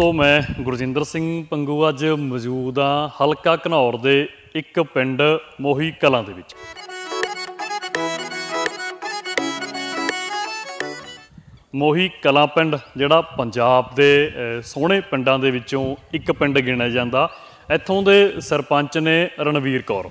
ਦੋਸਤੋ ਮੈਂ ਗੁਰਜਿੰਦਰ ਸਿੰਘ ਪੰਗੂ ਅੱਜ ਮੌਜੂਦ ਆ ਹਲਕਾ ਘਨੌਰ ਦੇ ਇੱਕ ਪਿੰਡ ਮੋਹੀ ਕਲਾਂ ਦੇ ਵਿੱਚ ਮੋਹੀ ਕਲਾਂ ਪਿੰਡ ਜਿਹੜਾ ਪੰਜਾਬ ਦੇ ਸੋਹਣੇ ਪਿੰਡਾਂ ਦੇ ਵਿੱਚੋਂ ਇੱਕ ਪਿੰਡ ਗਿਣਿਆ ਜਾਂਦਾ ਇੱਥੋਂ ਦੇ ਸਰਪੰਚ ਨੇ ਰਣਵੀਰ ਕੌਰ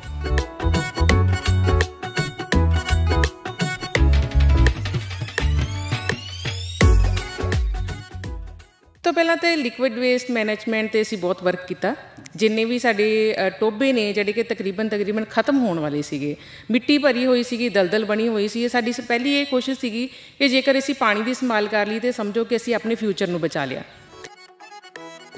ਪਹਿਲਾਂ ਤੇ ਲਿਕੁਇਡ ਵੇਸਟ ਮੈਨੇਜਮੈਂਟ ਤੇ ਅਸੀਂ ਬਹੁਤ ਵਰਕ ਕੀਤਾ ਜਿੰਨੇ ਵੀ ਸਾਡੇ ਟੋਬੇ ਨੇ ਜਿਹੜੇ ਕਿ ਤਕਰੀਬਨ ਤਕਰੀਬਨ ਖਤਮ ਹੋਣ ਵਾਲੇ ਸੀਗੇ ਮਿੱਟੀ ਭਰੀ ਹੋਈ ਸੀਗੀ ਦਲਦਲ ਬਣੀ ਹੋਈ ਸੀ ਇਹ ਸਾਡੀ ਪਹਿਲੀ ਇਹ ਕੋਸ਼ਿਸ਼ ਸੀਗੀ ਕਿ ਜੇਕਰ ਅਸੀਂ ਪਾਣੀ ਦੀ ਸੰਭਾਲ ਕਰ ਲਈ ਤੇ ਸਮਝੋ ਕਿ ਅਸੀਂ ਆਪਣੇ ਫਿਊਚਰ ਨੂੰ ਬਚਾ ਲਿਆ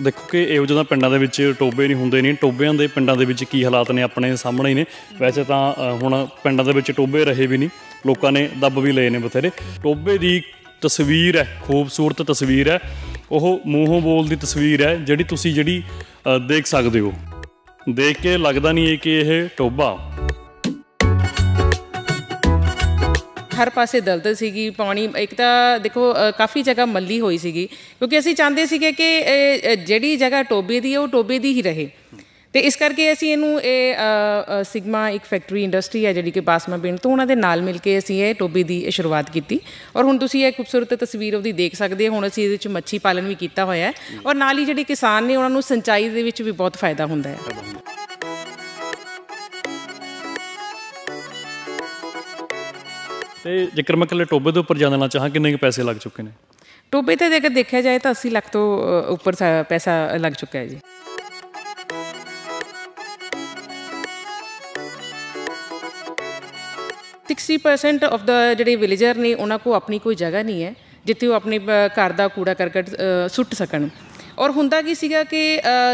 ਦੇਖੋ ਕਿ ਇਹੋ ਜਿਹੇ ਪਿੰਡਾਂ ਦੇ ਵਿੱਚ ਟੋਬੇ ਨਹੀਂ ਹੁੰਦੇ ਨਹੀਂ ਟੋਬਿਆਂ ਦੇ ਪਿੰਡਾਂ ਦੇ ਵਿੱਚ ਕੀ ਹਾਲਾਤ ਨੇ ਆਪਣੇ ਸਾਹਮਣੇ ਹੀ ਨੇ ਵੈਸੇ ਤਾਂ ਹੁਣ ਪਿੰਡਾਂ ਦੇ ਵਿੱਚ ਟੋਬੇ ਰਹੇ ਵੀ ਨਹੀਂ ਲੋਕਾਂ ਨੇ ਦੱਬ ਵੀ ਲਏ ਨੇ ਬਥੇਰੇ ਟੋਬੇ ਦੀ ਤਸਵੀਰ ਹੈ ਖੂਬਸੂਰਤ ਤਸਵੀਰ ਹੈ ਉਹ ਮੂੰਹੋਂ ਬੋਲ ਦੀ ਤਸਵੀਰ ਹੈ ਜਿਹੜੀ ਤੁਸੀਂ ਜਿਹੜੀ ਦੇਖ ਸਕਦੇ ਹੋ ਦੇਖ ਕੇ ਲੱਗਦਾ ਨਹੀਂ ਕਿ ਇਹ ਟੋਬਾ ਹਰ ਪਾਸੇ ਦਲਦਲ ਸੀਗੀ ਪਾਣੀ ਇੱਕ ਤਾਂ ਦੇਖੋ ਕਾਫੀ ਜਗ੍ਹਾ ਮੱਲੀ ਹੋਈ ਸੀਗੀ ਕਿਉਂਕਿ ਅਸੀਂ ਚਾਹੁੰਦੇ ਸੀਗੇ ਕਿ ਜਿਹੜੀ ਜਗ੍ਹਾ ਟੋਬੇ ਦੀ ਹੈ ਉਹ ਟੋਬੇ ਦੀ ਹੀ ਰਹੇ ਤੇ ਇਸ ਕਰਕੇ ਅਸੀਂ ਇਹਨੂੰ ਇਹ ਸਿਗਮਾ ਇੱਕ ਫੈਕਟਰੀ ਇੰਡਸਟਰੀ ਹੈ ਜਿਹੜੀ ਕਿ ਬਾਸਮਾ ਬਿੰਡ ਤੋਂ ਉਹਨਾਂ ਦੇ ਨਾਲ ਮਿਲ ਕੇ ਅਸੀਂ ਇਹ ਟੋਬੀ ਦੀ ਸ਼ੁਰੂਆਤ ਕੀਤੀ ਔਰ ਹੁਣ ਤੁਸੀਂ ਇਹ ਖੂਬਸੂਰਤ ਤਸਵੀਰ ਉਹਦੀ ਦੇਖ ਸਕਦੇ ਹੋ ਹੁਣ ਅਸੀਂ ਇਹਦੇ ਵਿੱਚ ਮੱਛੀ ਪਾਲਣ ਵੀ ਕੀਤਾ ਹੋਇਆ ਹੈ ਔਰ ਨਾਲ ਹੀ ਜਿਹੜੇ ਕਿਸਾਨ ਨੇ ਉਹਨਾਂ ਨੂੰ ਸਿੰਚਾਈ ਦੇ ਵਿੱਚ ਵੀ ਬਹੁਤ ਫਾਇਦਾ ਹੁੰਦਾ ਹੈ ਤੇ ਜੇਕਰ ਮੈਂ ਕੱਲੇ ਟੋਬੇ ਦੇ ਉੱਪਰ ਜਾਣਨਾ ਚਾਹਾਂ ਕਿੰਨੇ ਪੈਸੇ ਲੱਗ ਚੁੱਕੇ ਨੇ ਟੋਬੇ ਤੇ ਜੇਕਰ ਦੇਖਿਆ ਜਾਏ ਤਾਂ 80 ਲੱਖ ਤੋਂ ਉੱਪਰ ਪੈਸਾ ਲੱਗ ਚੁੱਕਾ ਹੈ ਜੀ 60% ਆਫ ਦਾ ਜਿਹੜੇ ਵਿਲੇਜਰ ਨੇ ਉਹਨਾਂ ਕੋ ਆਪਣੀ ਕੋਈ ਜਗ੍ਹਾ ਨਹੀਂ ਹੈ ਜਿੱਥੇ ਉਹ ਆਪਣੇ ਘਰ ਦਾ ਕੂੜਾ ਕਰਕਟ ਸੁੱਟ ਸਕਣ ਔਰ ਹੁੰਦਾ ਕੀ ਸੀਗਾ ਕਿ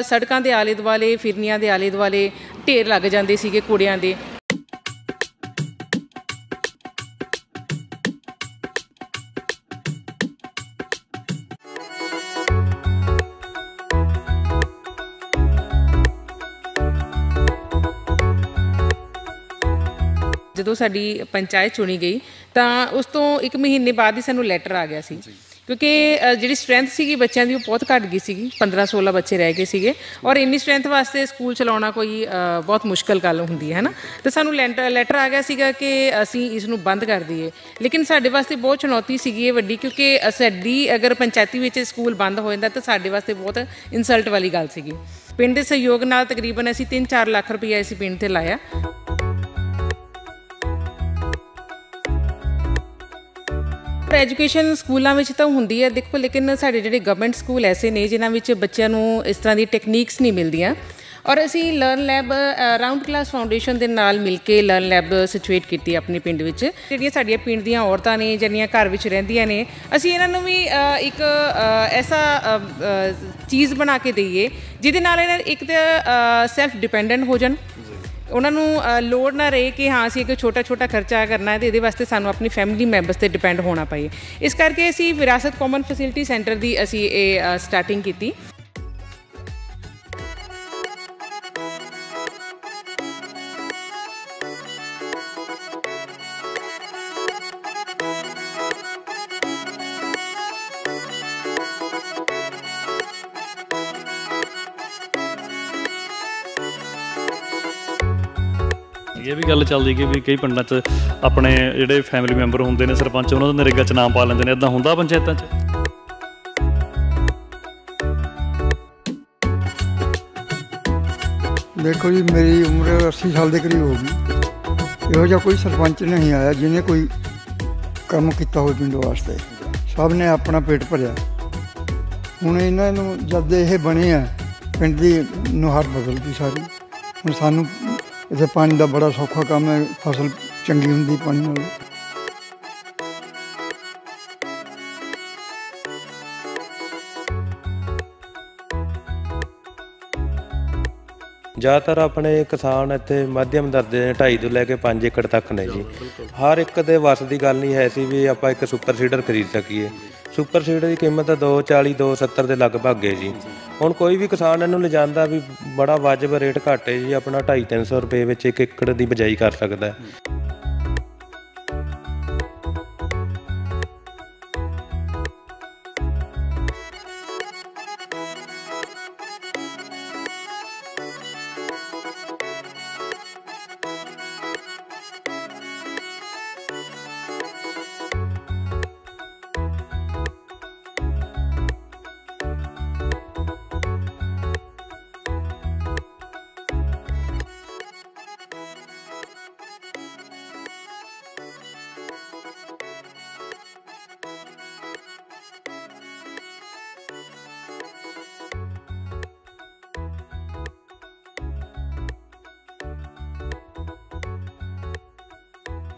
ਸੜਕਾਂ ਦੇ ਆਲੇ ਦੁਆਲੇ ਫਿਰਨੀਆਂ ਦੇ ਆਲੇ ਦੁਆਲੇ ਢੇਰ ਲੱਗ ਜਾਂਦੇ ਸੀਗੇ ਕੂੜਿਆਂ ਦੇ ਜਦੋਂ ਸਾਡੀ ਪੰਚਾਇਤ ਚੁਣੀ ਗਈ ਤਾਂ ਉਸ ਤੋਂ 1 ਮਹੀਨੇ ਬਾਅਦ ਹੀ ਸਾਨੂੰ ਲੈਟਰ ਆ ਗਿਆ ਸੀ ਕਿਉਂਕਿ ਜਿਹੜੀ ਸਟਰੈਂਥ ਸੀਗੀ ਬੱਚਿਆਂ ਦੀ ਉਹ ਬਹੁਤ ਘਟ ਗਈ ਸੀਗੀ 15 16 ਬੱਚੇ ਰਹਿ ਗਏ ਸੀਗੇ ਔਰ ਇੰਨੀ ਸਟਰੈਂਥ ਵਾਸਤੇ ਸਕੂਲ ਚਲਾਉਣਾ ਕੋਈ ਬਹੁਤ ਮੁਸ਼ਕਲ ਗੱਲ ਹੁੰਦੀ ਹੈ ਨਾ ਤੇ ਸਾਨੂੰ ਲੈਟਰ ਆ ਗਿਆ ਸੀਗਾ ਕਿ ਅਸੀਂ ਇਸ ਨੂੰ ਬੰਦ ਕਰ ਦਈਏ ਲੇਕਿਨ ਸਾਡੇ ਵਾਸਤੇ ਬਹੁਤ ਚੁਣੌਤੀ ਸੀਗੀ ਇਹ ਵੱਡੀ ਕਿਉਂਕਿ ਸਾਡੀ ਅਗਰ ਪੰਚਾਇਤੀ ਵਿੱਚ ਸਕੂਲ ਬੰਦ ਹੋ ਜਾਂਦਾ ਤਾਂ ਸਾਡੇ ਵਾਸਤੇ ਬਹੁਤ ਇਨਸਲਟ ਵਾਲੀ ਗੱਲ ਸੀਗੀ ਪਿੰਡ ਦੇ ਸਹਿਯੋਗ ਨਾਲ ਤਕਰੀਬਨ ਅਸੀਂ 3-4 ਲੱਖ ਰੁਪਏ ਇਸ ਪਿੰਡ ਤੇ ਲਾਇਆ ਪਰ ਐਜੂਕੇਸ਼ਨ ਸਕੂਲਾਂ ਵਿੱਚ ਤਾਂ ਹੁੰਦੀ ਹੈ ਦੇਖੋ ਲੇਕਿਨ ਸਾਡੇ ਜਿਹੜੇ ਗਵਰਨਮੈਂਟ ਸਕੂਲ ਐਸੇ ਨੇ ਜਿਨ੍ਹਾਂ ਵਿੱਚ ਬੱਚਿਆਂ ਨੂੰ ਇਸ ਤਰ੍ਹਾਂ ਦੀ ਟੈਕਨੀਕਸ ਨਹੀਂ ਮਿਲਦੀਆਂ ਔਰ ਅਸੀਂ learn lab round glass foundation ਦੇ ਨਾਲ ਮਿਲ ਕੇ ਲਰਨ ਲੈਬ ਸਿਚੁਏਟ ਕੀਤੀ ਆਪਣੇ ਪਿੰਡ ਵਿੱਚ ਜਿਹੜੀਆਂ ਸਾਡੀਆਂ ਪਿੰਡ ਦੀਆਂ ਔਰਤਾਂ ਨੇ ਜਿਹੜੀਆਂ ਘਰ ਵਿੱਚ ਰਹਿੰਦੀਆਂ ਨੇ ਅਸੀਂ ਇਹਨਾਂ ਨੂੰ ਵੀ ਇੱਕ ਐਸਾ ਚੀਜ਼ ਬਣਾ ਕੇ ਦਈਏ ਜਿਹਦੇ ਨਾਲ ਇਹ ਇੱਕ ਤੇ ਸੈਲਫ ਡਿਪੈਂਡੈਂਟ ਹੋ ਜਾਣ ਉਹਨਾਂ ਨੂੰ ਲੋੜ ਨਾ ਰਹੇ ਕਿ ਹਾਂ ਅਸੀਂ ਇੱਕ ਛੋਟਾ ਛੋਟਾ ਖਰਚਾ ਕਰਨਾ ਹੈ ਤੇ ਇਹਦੇ ਵਾਸਤੇ ਸਾਨੂੰ ਆਪਣੀ ਫੈਮਿਲੀ ਮੈਂਬਰਸ ਤੇ ਡਿਪੈਂਡ ਹੋਣਾ ਪਏ ਇਸ ਕਰਕੇ ਅਸੀਂ ਵਿਰਾਸਤ ਕਾਮਨ ਫੈਸਿਲਿਟੀ ਸੈਂਟਰ ਦੀ ਅਸੀਂ ਇਹ ਸਟਾਰਟਿੰਗ ਕੀਤੀ ਗੱਲ ਚੱਲਦੀ ਕਿ ਵੀ ਕਈ ਪਿੰਡਾਂ 'ਚ ਆਪਣੇ ਜਿਹੜੇ ਫੈਮਿਲੀ ਮੈਂਬਰ ਹੁੰਦੇ ਨੇ ਸਰਪੰਚ ਉਹਨਾਂ ਦੇ ਨਰੇਗਾ 'ਚ ਨਾਮ ਪਾ ਲੈਂਦੇ ਨੇ ਇਦਾਂ ਹੁੰਦਾ ਪੰਚਾਇਤਾਂ 'ਚ ਦੇਖੋ ਜੀ ਮੇਰੀ ਉਮਰ 80 ਸਾਲ ਦੇ ਕਰੀਬ ਹੋ ਗਈ ਇਹੋ ਜਿਹਾ ਕੋਈ ਸਰਪੰਚ ਨਹੀਂ ਆਇਆ ਜਿਹਨੇ ਕੋਈ ਕੰਮ ਕੀਤਾ ਹੋਵੇ ਪਿੰਡ ਵਾਸਤੇ ਸਭ ਨੇ ਆਪਣਾ ਪੇਟ ਭਰਿਆ ਹੁਣ ਇਹਨਾਂ ਨੂੰ ਜਦ ਇਹ ਬਣੇ ਆ ਪਿੰਡ ਦੀ ਨੁਹਾਰ ਬਦਲਦੀ ਸਾਰੀ ਹੁਣ ਸਾਨੂੰ ਇੱਥੇ ਪਾਣੀ ਦਾ ਬੜਾ ਸੌਖਾ ਕੰਮ ਹੈ ਫਸਲ ਚੰਗੀ ਹੁੰਦੀ ਪਾਣੀ ਨਾਲ ਜ਼ਿਆਦਾਤਰ ਆਪਣੇ ਕਿਸਾਨ ਇੱਥੇ ਮਾਧਿਅਮ ਦਰਜੇ ਨੇ 2.5 ਤੋਂ ਲੈ ਕੇ 5 ਏਕੜ ਤੱਕ ਨੇ ਜੀ ਹਰ ਇੱਕ ਦੇ ਵਸ ਦੀ ਗੱਲ ਨਹੀਂ ਹੈ ਸੀ ਵੀ ਆਪਾਂ ਇੱਕ ਸੁਪਰ ਸੀਡਰ ਖਰੀਦ ਸਕੀਏ ਸੁਪਰ ਸੀਡਰ ਦੀ ਕੀਮਤ 240 270 ਦੇ ਲਗਭਗ ਹੈ ਜੀ ਹੁਣ ਕੋਈ ਵੀ ਕਿਸਾਨ ਇਹਨੂੰ ਲਿਜਾਂਦਾ ਵੀ ਬੜਾ ਵਾਜਬ ਰੇਟ ਘਾਟੇ ਜੀ ਆਪਣਾ 2.5 300 ਰੁਪਏ ਵਿੱਚ ਇੱਕ ਏਕੜ ਦੀ ਬਜਾਈ ਕਰ ਸਕਦਾ ਹੈ